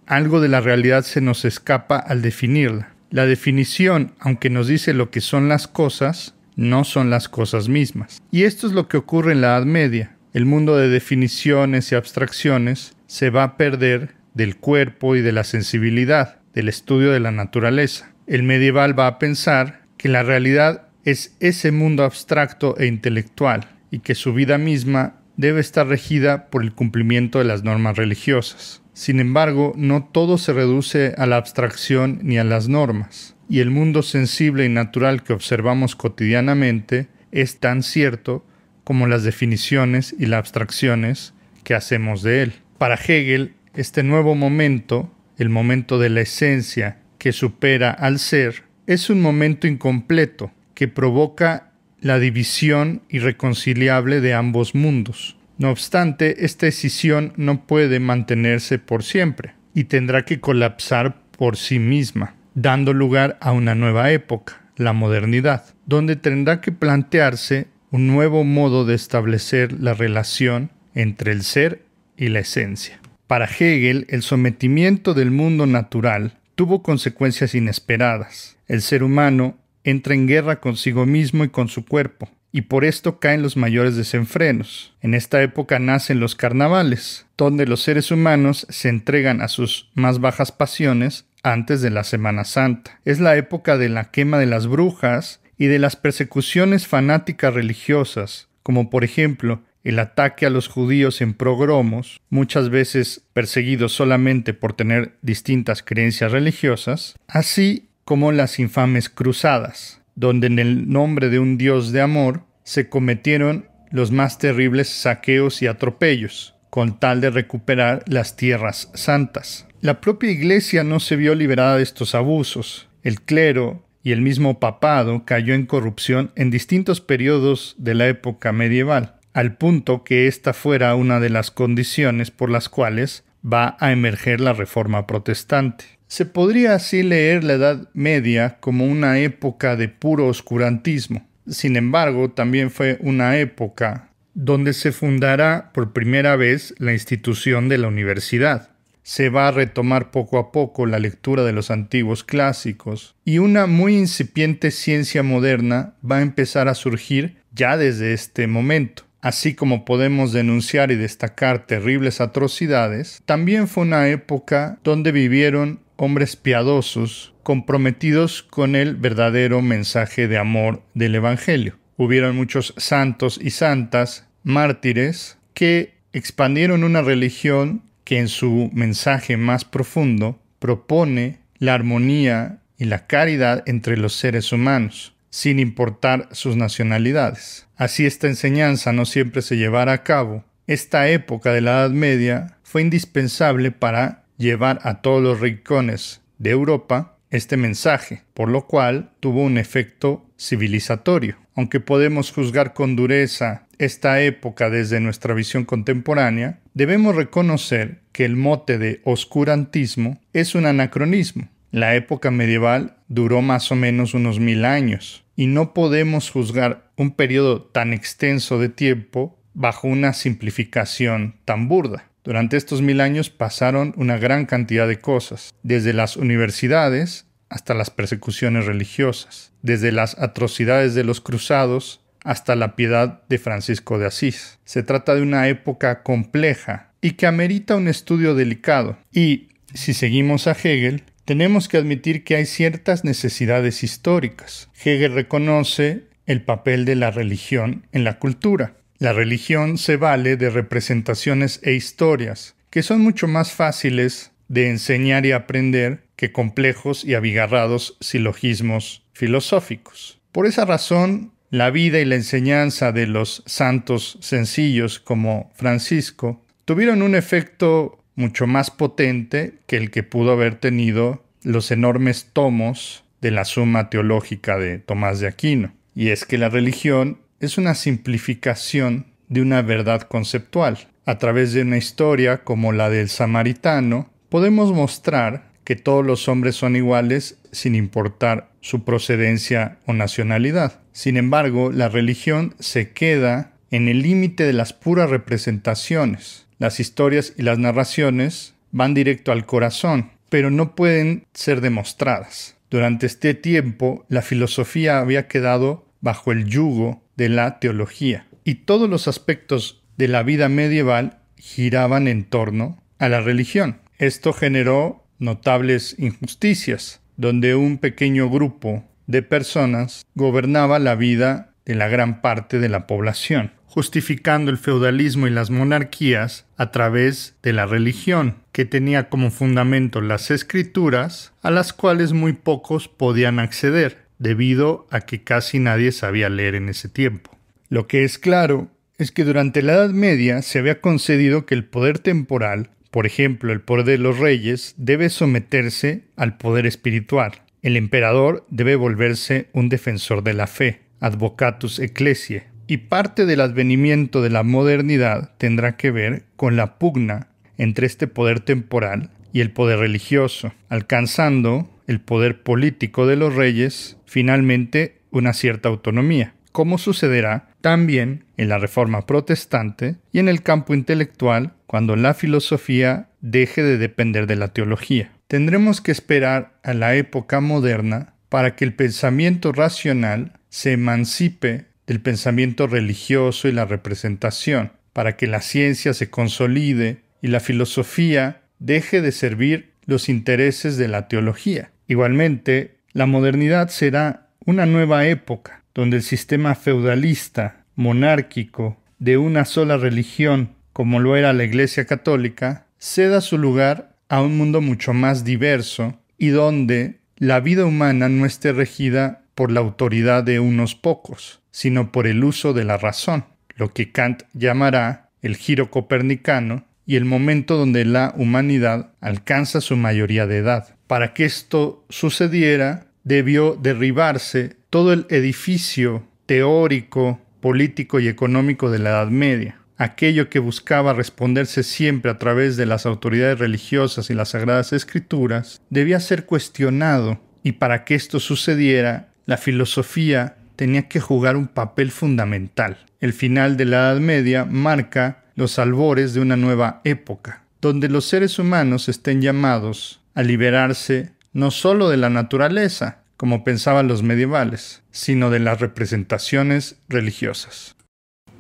Algo de la realidad se nos escapa al definirla. La definición, aunque nos dice lo que son las cosas, no son las cosas mismas. Y esto es lo que ocurre en la Edad Media. El mundo de definiciones y abstracciones se va a perder del cuerpo y de la sensibilidad, del estudio de la naturaleza. El medieval va a pensar que la realidad es ese mundo abstracto e intelectual y que su vida misma debe estar regida por el cumplimiento de las normas religiosas. Sin embargo, no todo se reduce a la abstracción ni a las normas, y el mundo sensible y natural que observamos cotidianamente es tan cierto como las definiciones y las abstracciones que hacemos de él. Para Hegel, este nuevo momento, el momento de la esencia que supera al ser, es un momento incompleto que provoca la división irreconciliable de ambos mundos. No obstante, esta escisión no puede mantenerse por siempre y tendrá que colapsar por sí misma, dando lugar a una nueva época, la modernidad, donde tendrá que plantearse un nuevo modo de establecer la relación entre el ser y la esencia. Para Hegel, el sometimiento del mundo natural tuvo consecuencias inesperadas. El ser humano entra en guerra consigo mismo y con su cuerpo, y por esto caen los mayores desenfrenos. En esta época nacen los carnavales, donde los seres humanos se entregan a sus más bajas pasiones antes de la Semana Santa. Es la época de la quema de las brujas y de las persecuciones fanáticas religiosas, como por ejemplo el ataque a los judíos en progromos, muchas veces perseguidos solamente por tener distintas creencias religiosas, así como las infames cruzadas, donde en el nombre de un Dios de amor se cometieron los más terribles saqueos y atropellos, con tal de recuperar las tierras santas. La propia iglesia no se vio liberada de estos abusos. El clero y el mismo papado cayó en corrupción en distintos periodos de la época medieval al punto que esta fuera una de las condiciones por las cuales va a emerger la Reforma Protestante. Se podría así leer la Edad Media como una época de puro oscurantismo. Sin embargo, también fue una época donde se fundará por primera vez la institución de la universidad. Se va a retomar poco a poco la lectura de los antiguos clásicos y una muy incipiente ciencia moderna va a empezar a surgir ya desde este momento. Así como podemos denunciar y destacar terribles atrocidades, también fue una época donde vivieron hombres piadosos comprometidos con el verdadero mensaje de amor del Evangelio. Hubieron muchos santos y santas, mártires, que expandieron una religión que en su mensaje más profundo propone la armonía y la caridad entre los seres humanos sin importar sus nacionalidades. Así esta enseñanza no siempre se llevara a cabo. Esta época de la Edad Media fue indispensable para llevar a todos los rincones de Europa este mensaje, por lo cual tuvo un efecto civilizatorio. Aunque podemos juzgar con dureza esta época desde nuestra visión contemporánea, debemos reconocer que el mote de oscurantismo es un anacronismo. La época medieval duró más o menos unos mil años, y no podemos juzgar un periodo tan extenso de tiempo bajo una simplificación tan burda. Durante estos mil años pasaron una gran cantidad de cosas, desde las universidades hasta las persecuciones religiosas, desde las atrocidades de los cruzados hasta la piedad de Francisco de Asís. Se trata de una época compleja y que amerita un estudio delicado. Y, si seguimos a Hegel, tenemos que admitir que hay ciertas necesidades históricas. Hegel reconoce el papel de la religión en la cultura. La religión se vale de representaciones e historias, que son mucho más fáciles de enseñar y aprender que complejos y abigarrados silogismos filosóficos. Por esa razón, la vida y la enseñanza de los santos sencillos como Francisco tuvieron un efecto mucho más potente que el que pudo haber tenido los enormes tomos de la suma teológica de Tomás de Aquino. Y es que la religión es una simplificación de una verdad conceptual. A través de una historia como la del samaritano, podemos mostrar que todos los hombres son iguales sin importar su procedencia o nacionalidad. Sin embargo, la religión se queda en el límite de las puras representaciones las historias y las narraciones van directo al corazón, pero no pueden ser demostradas. Durante este tiempo, la filosofía había quedado bajo el yugo de la teología, y todos los aspectos de la vida medieval giraban en torno a la religión. Esto generó notables injusticias, donde un pequeño grupo de personas gobernaba la vida de la gran parte de la población justificando el feudalismo y las monarquías a través de la religión, que tenía como fundamento las escrituras, a las cuales muy pocos podían acceder, debido a que casi nadie sabía leer en ese tiempo. Lo que es claro es que durante la Edad Media se había concedido que el poder temporal, por ejemplo el poder de los reyes, debe someterse al poder espiritual. El emperador debe volverse un defensor de la fe, advocatus ecclesiae, y parte del advenimiento de la modernidad tendrá que ver con la pugna entre este poder temporal y el poder religioso, alcanzando el poder político de los reyes, finalmente una cierta autonomía, como sucederá también en la Reforma protestante y en el campo intelectual cuando la filosofía deje de depender de la teología. Tendremos que esperar a la época moderna para que el pensamiento racional se emancipe del pensamiento religioso y la representación, para que la ciencia se consolide y la filosofía deje de servir los intereses de la teología. Igualmente, la modernidad será una nueva época, donde el sistema feudalista, monárquico, de una sola religión, como lo era la Iglesia Católica, ceda su lugar a un mundo mucho más diverso y donde la vida humana no esté regida por la autoridad de unos pocos, sino por el uso de la razón, lo que Kant llamará el giro copernicano y el momento donde la humanidad alcanza su mayoría de edad. Para que esto sucediera, debió derribarse todo el edificio teórico, político y económico de la Edad Media, aquello que buscaba responderse siempre a través de las autoridades religiosas y las sagradas escrituras, debía ser cuestionado y para que esto sucediera la filosofía tenía que jugar un papel fundamental. El final de la Edad Media marca los albores de una nueva época, donde los seres humanos estén llamados a liberarse no sólo de la naturaleza, como pensaban los medievales, sino de las representaciones religiosas.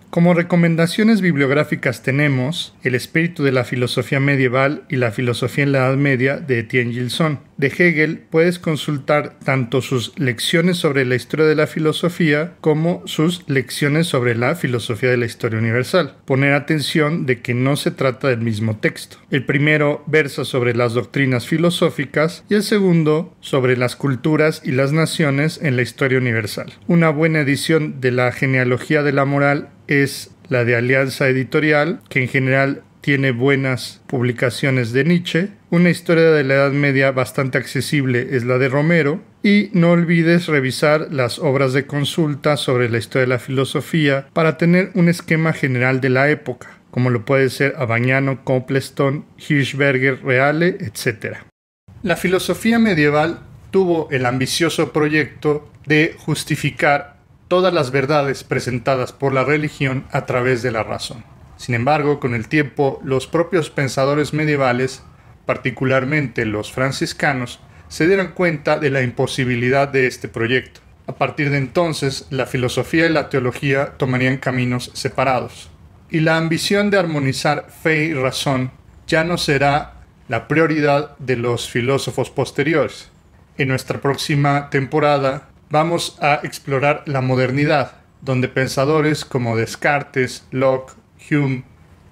Como recomendaciones bibliográficas tenemos El espíritu de la filosofía medieval y la filosofía en la Edad Media de Etienne Gilson, de Hegel puedes consultar tanto sus lecciones sobre la historia de la filosofía como sus lecciones sobre la filosofía de la historia universal. Poner atención de que no se trata del mismo texto. El primero versa sobre las doctrinas filosóficas y el segundo sobre las culturas y las naciones en la historia universal. Una buena edición de la genealogía de la moral es la de Alianza Editorial, que en general tiene buenas publicaciones de Nietzsche, una historia de la Edad Media bastante accesible es la de Romero, y no olvides revisar las obras de consulta sobre la historia de la filosofía para tener un esquema general de la época, como lo puede ser Abagnano, Copleston, Hirschberger, Reale, etc. La filosofía medieval tuvo el ambicioso proyecto de justificar todas las verdades presentadas por la religión a través de la razón. Sin embargo, con el tiempo, los propios pensadores medievales, particularmente los franciscanos, se dieron cuenta de la imposibilidad de este proyecto. A partir de entonces, la filosofía y la teología tomarían caminos separados, y la ambición de armonizar fe y razón ya no será la prioridad de los filósofos posteriores. En nuestra próxima temporada vamos a explorar la modernidad, donde pensadores como Descartes, Locke, Hume,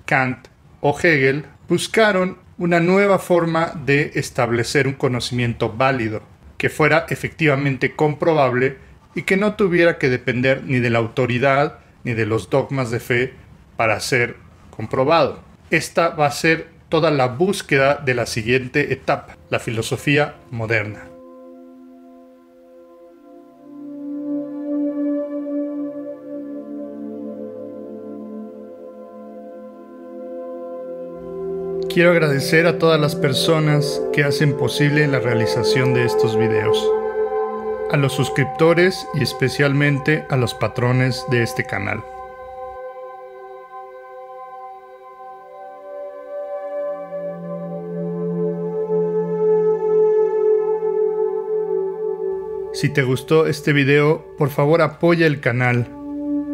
Kant o Hegel buscaron una nueva forma de establecer un conocimiento válido, que fuera efectivamente comprobable y que no tuviera que depender ni de la autoridad ni de los dogmas de fe para ser comprobado. Esta va a ser toda la búsqueda de la siguiente etapa, la filosofía moderna. Quiero agradecer a todas las personas que hacen posible la realización de estos videos, a los suscriptores y especialmente a los patrones de este canal. Si te gustó este video, por favor apoya el canal.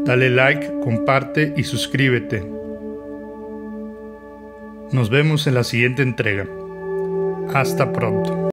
Dale like, comparte y suscríbete. Nos vemos en la siguiente entrega. Hasta pronto.